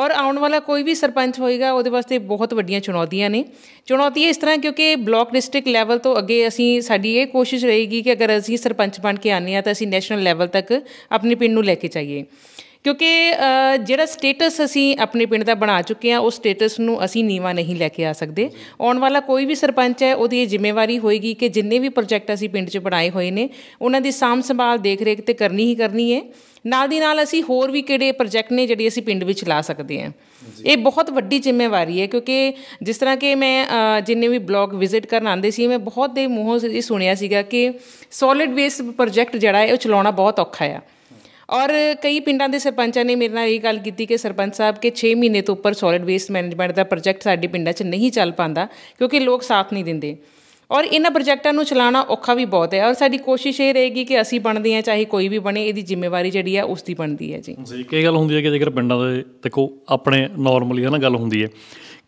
ਔਰ ਆਉਣ ਵਾਲਾ ਕੋਈ ਵੀ ਸਰਪੰਚ ਹੋਏਗਾ ਉਹਦੇ ਵਾਸਤੇ ਬਹੁਤ ਵੱਡੀਆਂ ਚੁਣੌਤੀਆਂ ਨੇ ਚੁਣੌਤੀ ਇਸ ਤਰ੍ਹਾਂ ਕਿਉਂਕਿ ਬਲਾਕ ਡਿਸਟ੍ਰਿਕਟ ਲੈਵਲ ਤੋਂ ਅੱਗੇ ਅਸੀਂ ਸਾਡੀ ਇਹ ਕੋਸ਼ਿਸ਼ ਰਹੇਗੀ ਕਿ ਅਗਰ ਅਸੀਂ ਸਰਪੰਚ ਬਣ ਕੇ ਆਨੇ ਆ ਤਾਂ ਅਸੀਂ ਨੈਸ਼ਨਲ ਲੈਵਲ ਤੱਕ ਆਪਣੇ ਪਿੰਡ ਨੂੰ ਲੈ ਕੇ ਜਾਈਏ ਕਿਉਂਕਿ ਜਿਹੜਾ ਸਟੇਟਸ ਅਸੀਂ ਆਪਣੇ ਪਿੰਡ ਦਾ ਬਣਾ ਚੁੱਕੇ ਆ ਉਸ ਸਟੇਟਸ ਨੂੰ ਅਸੀਂ ਨੀਵਾ ਨਹੀਂ ਲੈ ਕੇ ਆ ਸਕਦੇ ਆਉਣ ਵਾਲਾ ਕੋਈ ਵੀ ਸਰਪੰਚ ਹੈ ਉਹਦੀ ਇਹ ਜ਼ਿੰਮੇਵਾਰੀ ਹੋਏਗੀ ਕਿ ਜਿੰਨੇ ਵੀ ਪ੍ਰੋਜੈਕਟ ਅਸੀਂ ਪਿੰਡ 'ਚ ਬਣਾਏ ਹੋਏ ਨੇ ਉਹਨਾਂ ਦੀ ਸਾਂਭ ਸੰਭਾਲ ਦੇਖ ਰੇਖ ਤੇ ਕਰਨੀ ਹੀ ਕਰਨੀ ਹੈ ਨਾਲ ਦੀ ਨਾਲ ਅਸੀਂ ਹੋਰ ਵੀ ਕਿਹੜੇ ਪ੍ਰੋਜੈਕਟ ਨੇ ਜਿਹੜੇ ਅਸੀਂ ਪਿੰਡ ਵਿੱਚ ਲਾ ਸਕਦੇ ਹਾਂ ਇਹ ਬਹੁਤ ਵੱਡੀ ਜ਼ਿੰਮੇਵਾਰੀ ਹੈ ਕਿਉਂਕਿ ਜਿਸ ਤਰ੍ਹਾਂ ਕਿ ਮੈਂ ਜਿੰਨੇ ਵੀ ਬਲੌਗ ਵਿਜ਼ਿਟ ਕਰਨ ਆਉਂਦੇ ਸੀ ਮੈਂ ਬਹੁਤ ਦੇ ਮੂੰਹੋਂ ਇਹ ਸੁਣਿਆ ਸੀਗਾ ਕਿ ਸੋਲਿਡ ਵੇਸਟ ਪ੍ਰੋਜੈਕਟ ਜਿਹੜਾ ਹੈ ਉਹ ਚਲਾਉਣਾ ਬਹੁਤ ਔਖਾ ਹੈ ਔਰ ਕਈ ਪਿੰਡਾਂ ਦੇ ਸਰਪੰਚਾਂ ਨੇ ਮੇਰੇ ਨਾਲ ਇਹ ਗੱਲ ਕੀਤੀ ਕਿ ਸਰਪੰਚ ਸਾਹਿਬ ਕੇ 6 ਮਹੀਨੇ ਤੋਂ ਉੱਪਰ ਸੋਲਿਡ ਵੇਸਟ ਮੈਨੇਜਮੈਂਟ ਦਾ ਪ੍ਰੋਜੈਕਟ ਸਾਡੇ ਪਿੰਡਾਂ 'ਚ ਨਹੀਂ ਚੱਲ ਪਾਂਦਾ ਕਿਉਂਕਿ ਲੋਕ ਸਾਥ ਨਹੀਂ ਦਿੰਦੇ ਔਰ ਇਹਨਾਂ ਪ੍ਰੋਜੈਕਟਾਂ ਨੂੰ ਚਲਾਉਣਾ ਔਖਾ ਵੀ ਬਹੁਤ ਹੈ ਔਰ ਸਾਡੀ ਕੋਸ਼ਿਸ਼ ਇਹ ਰਹੇਗੀ ਕਿ ਅਸੀਂ ਬਣਦੇ ਹਾਂ ਚਾਹੇ ਕੋਈ ਵੀ ਬਣੇ ਇਹਦੀ ਜ਼ਿੰਮੇਵਾਰੀ ਜਿਹੜੀ ਹੈ ਉਸ ਦੀ ਬਣਦੀ ਹੈ ਜੀ ਜੀ ਕੀ ਗੱਲ ਹੁੰਦੀ ਹੈ ਕਿ ਜੇਕਰ ਪਿੰਡਾਂ ਦੇ ਦੇਖੋ ਆਪਣੇ ਨਾਰਮਲੀ ਹਨਾ ਗੱਲ ਹੁੰਦੀ ਹੈ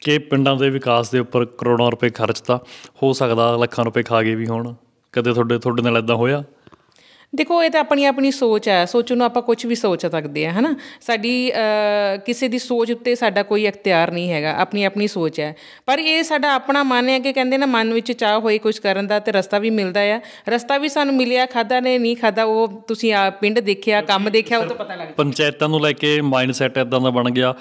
ਕਿ ਪਿੰਡਾਂ ਦੇ ਵਿਕਾਸ ਦੇ ਉੱਪਰ ਕਰੋੜਾਂ ਰੁਪਏ ਖਰਚਤਾ ਹੋ ਸਕਦਾ ਲੱਖਾਂ ਰੁਪਏ ਖਾ ਗਏ ਵੀ ਹੋਣ ਕਦੇ ਤੁਹਾਡੇ ਤੁਹਾਡੇ ਨਾਲ ਇਦਾਂ ਹੋਇਆ ਦੇਖੋ ਇਹ ਤਾਂ ਆਪਣੀ ਆਪਣੀ ਸੋਚ ਹੈ ਸੋਚ ਨੂੰ ਆਪਾਂ ਕੁਝ ਵੀ ਸੋਚ ਸਕਦੇ ਆ ਹਨਾ ਸਾਡੀ ਕਿਸੇ ਦੀ ਸੋਚ ਉੱਤੇ ਸਾਡਾ ਕੋਈ ਇਖਤਿਆਰ ਨਹੀਂ ਹੈਗਾ ਆਪਣੀ ਆਪਣੀ ਸੋਚ ਹੈ ਪਰ ਇਹ ਸਾਡਾ ਆਪਣਾ ਮਨ ਹੈ ਕਿ ਕਹਿੰਦੇ ਨਾ ਮਨ ਵਿੱਚ ਚਾਹ ਹੋਈ ਕੁਝ ਕਰਨ ਦਾ ਤੇ ਰਸਤਾ ਵੀ ਮਿਲਦਾ ਆ ਰਸਤਾ ਵੀ ਸਾਨੂੰ ਮਿਲਿਆ ਖਾਦਾ ਨੇ ਨਹੀਂ ਖਾਦਾ ਉਹ ਤੁਸੀਂ ਆ ਪਿੰਡ ਦੇਖਿਆ ਕੰਮ ਦੇਖਿਆ ਉਹ ਤਾਂ ਪਤਾ ਲੱਗ ਪੰਚਾਇਤਾਂ ਨੂੰ ਲੈ ਕੇ ਮਾਈਂਡਸੈਟ ਇਦਾਂ ਦਾ ਬਣ ਗਿਆ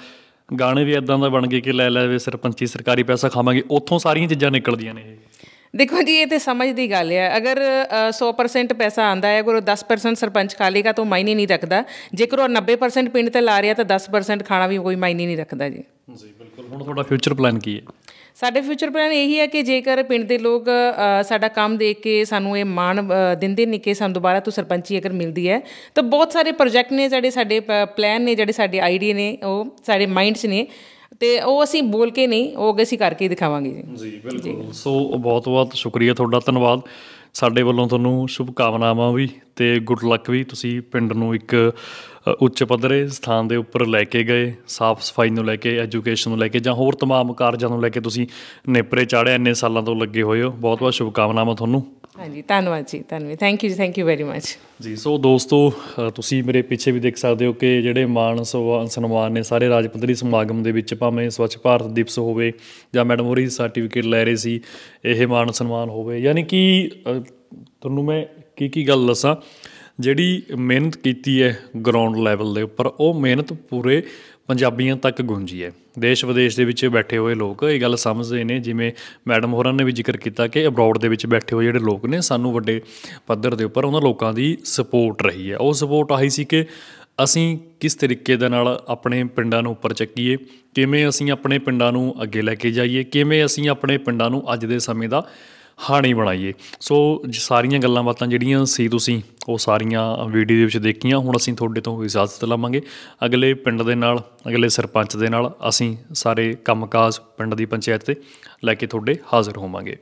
ਗਾਣੇ ਵੀ ਇਦਾਂ ਦਾ ਬਣ ਗਏ ਕਿ ਲੈ ਲੈ ਵੇ ਸਰਪੰਚੀ ਸਰਕਾਰੀ ਪੈਸਾ ਖਾਵਾਂਗੇ ਉੱਥੋਂ ਸਾਰੀਆਂ ਚੀਜ਼ਾਂ ਨਿਕਲਦੀਆਂ ਨੇ ਇਹ ਦੇਖੋ ਜੀ ਇਹ ਤੇ ਸਮਝ ਦੀ ਗੱਲ ਹੈ ਅਗਰ 100% ਪੈਸਾ ਆਂਦਾ ਹੈ ਅਗਰ 10% ਸਰਪੰਚ ਖਾ ਲੇਗਾ ਤਾਂ ਮਾਇਨੇ ਨਹੀਂ ਰੱਖਦਾ ਜੇਕਰ ਉਹ 90% ਪਿੰਡ ਤੇ ਲਾ ਰਿਹਾ ਤਾਂ 10% ਖਾਣਾ ਵੀ ਕੋਈ ਮਾਇਨੇ ਨਹੀਂ ਰੱਖਦਾ ਜੀ ਜੀ ਬਿਲਕੁਲ ਹੁਣ ਤੁਹਾਡਾ ਫਿਊਚਰ ਪਲਾਨ ਕੀ ਹੈ ਸਾਡੇ ਫਿਊਚਰ ਪਲਾਨ ਇਹੀ ਹੈ ਕਿ ਜੇਕਰ ਪਿੰਡ ਦੇ ਲੋਕ ਸਾਡਾ ਕੰਮ ਦੇਖ ਕੇ ਸਾਨੂੰ ਇਹ ਮਾਣ ਦਿੰਦੇ ਨੇ ਕਿ ਸਾਨੂੰ ਦੁਬਾਰਾ ਤੋਂ ਸਰਪੰਚੀ ਅਗਰ ਮਿਲਦੀ ਹੈ ਤਾਂ ਬਹੁਤ ਸਾਰੇ ਪ੍ਰੋਜੈਕਟ ਨੇ ਜਿਹੜੇ ਸਾਡੇ ਪਲਾਨ ਨੇ ਜਿਹੜੇ ਸਾਡੇ ਆਈਡੀਆ ਨੇ ਉਹ ਸਾਡੇ ਮਾਈਂਡਸ ਨੇ ਤੇ ਉਹ ਅਸੀਂ ਬੋਲ ਕੇ ਨਹੀਂ ਉਹ ਅਸੀਂ ਕਰਕੇ ਦਿਖਾਵਾਂਗੇ ਜੀ ਜੀ ਬਿਲਕੁਲ ਸੋ ਬਹੁਤ ਬਹੁਤ ਸ਼ੁਕਰੀਆ ਤੁਹਾਡਾ ਧੰਨਵਾਦ ਸਾਡੇ ਵੱਲੋਂ ਤੁਹਾਨੂੰ ਸ਼ੁਭ ਕਾਮਨਾਵਾਂ ਵੀ ਤੇ ਗੁੱਡ ਲੱਕ ਵੀ ਤੁਸੀਂ ਪਿੰਡ ਨੂੰ ਇੱਕ ਉੱਚ ਪੱਧਰੇ ਸਥਾਨ ਦੇ ਉੱਪਰ ਲੈ ਕੇ ਗਏ ਸਾਫ਼ ਸਫਾਈ ਨੂੰ ਲੈ ਕੇ ਐਜੂਕੇਸ਼ਨ ਨੂੰ ਲੈ ਕੇ ਜਾਂ ਹੋਰ ਤਮਾਮ ਕਾਰਜਾਂ ਨੂੰ ਲੈ ਕੇ ਤੁਸੀਂ ਨੇਪਰੇ ਚਾੜਿਆ ਇੰਨੇ ਸਾਲਾਂ ਤੋਂ ਲੱਗੇ ਹੋਏ ਹੋ ਬਹੁਤ ਬਹੁਤ ਸ਼ੁਭ ਕਾਮਨਾਵਾਂ ਤੁਹਾਨੂੰ ਹਾਂਜੀ ਧੰਨਵਾਦ ਜੀ ਧੰਨਵਾਦ thank you thank you very much ਜੀ ਸੋ ਦੋਸਤੋ ਤੁਸੀਂ ਮੇਰੇ ਪਿੱਛੇ ਵੀ ਦੇਖ ਸਕਦੇ ਹੋ ਕਿ ਜਿਹੜੇ ਮਾਨ ਸਨਮਾਨ ਨੇ ਸਾਰੇ ਰਾਜ ਪੱਧਰੀ ਸਮਾਗਮ ਦੇ ਵਿੱਚ ਭਾਵੇਂ ਸਵੱਛ ਭਾਰਤ ਦਿਵਸ ਹੋਵੇ ਜਾਂ ਮੈਡਮ ਹੋਰੀ ਸਰਟੀਫਿਕੇਟ ਲੈ ਰਹੇ ਸੀ ਇਹ ਮਾਨ ਸਨਮਾਨ ਹੋਵੇ ਯਾਨੀ ਕਿ ਤੁਹਾਨੂੰ ਮੈਂ ਕੀ ਕੀ ਗੱਲ ਦੱਸਾਂ ਜਿਹੜੀ ਮਿਹਨਤ ਕੀਤੀ ਹੈ ਗਰਾਊਂਡ ਲੈਵਲ ਦੇ ਉੱਪਰ ਉਹ ਮਿਹਨਤ ਪੂਰੇ ਪੰਜਾਬੀਆਂ ਤੱਕ ਗੁੰਜੀ ਹੈ ਦੇਸ਼ ਵਿਦੇਸ਼ ਦੇ ਵਿੱਚ ਬੈਠੇ ਹੋਏ ਲੋਕ ਇਹ ਗੱਲ ਸਮਝਦੇ ਨੇ ਜਿਵੇਂ ਮੈਡਮ ਹੋਰਾਂ ਨੇ ਵੀ ਜ਼ਿਕਰ ਕੀਤਾ ਕਿ ਅਬਰੋਡ ਦੇ ਵਿੱਚ ਬੈਠੇ ਹੋਏ ਜਿਹੜੇ ਲੋਕ ਨੇ ਸਾਨੂੰ ਵੱਡੇ ਪੱਧਰ ਦੇ ਉੱਪਰ ਉਹਨਾਂ ਲੋਕਾਂ ਦੀ ਸਪੋਰਟ ਰਹੀ ਹੈ ਉਹ ਸਪੋਰਟ ਆਹੀ ਸੀ ਕਿ ਅਸੀਂ ਕਿਸ ਤਰੀਕੇ ਦੇ ਨਾਲ ਆਪਣੇ ਪਿੰਡਾਂ ਨੂੰ ਉੱਪਰ ਚੱਕੀਏ ਕਿਵੇਂ ਅਸੀਂ ਆਪਣੇ ਪਿੰਡਾਂ ਨੂੰ ਅੱਗੇ ਲੈ ਕੇ ਜਾਈਏ ਕਿਵੇਂ ਅਸੀਂ ਆਪਣੇ ਪਿੰਡਾਂ ਨੂੰ ਅੱਜ ਦੇ ਸਮੇਂ ਦਾ ਹਾਣੀ ਬਣਾਈਏ ਸੋ ਸਾਰੀਆਂ ਗੱਲਾਂ ਬਾਤਾਂ ਜਿਹੜੀਆਂ ਸੀ ਤੁਸੀਂ ਉਹ ਸਾਰੀਆਂ ਵੀਡੀਓ ਦੇ ਵਿੱਚ ਦੇਖੀਆਂ ਹੁਣ ਅਸੀਂ ਤੁਹਾਡੇ ਤੋਂ ਇਜਾਜ਼ਤ ਲਵਾਂਗੇ ਅਗਲੇ ਪਿੰਡ ਦੇ ਨਾਲ ਅਗਲੇ ਸਰਪੰਚ ਦੇ ਨਾਲ ਅਸੀਂ ਸਾਰੇ ਕੰਮਕਾਜ ਪਿੰਡ ਦੀ ਪੰਚਾਇਤ ਤੇ ਲੈ ਕੇ ਤੁਹਾਡੇ ਹਾਜ਼ਰ ਹੋਵਾਂਗੇ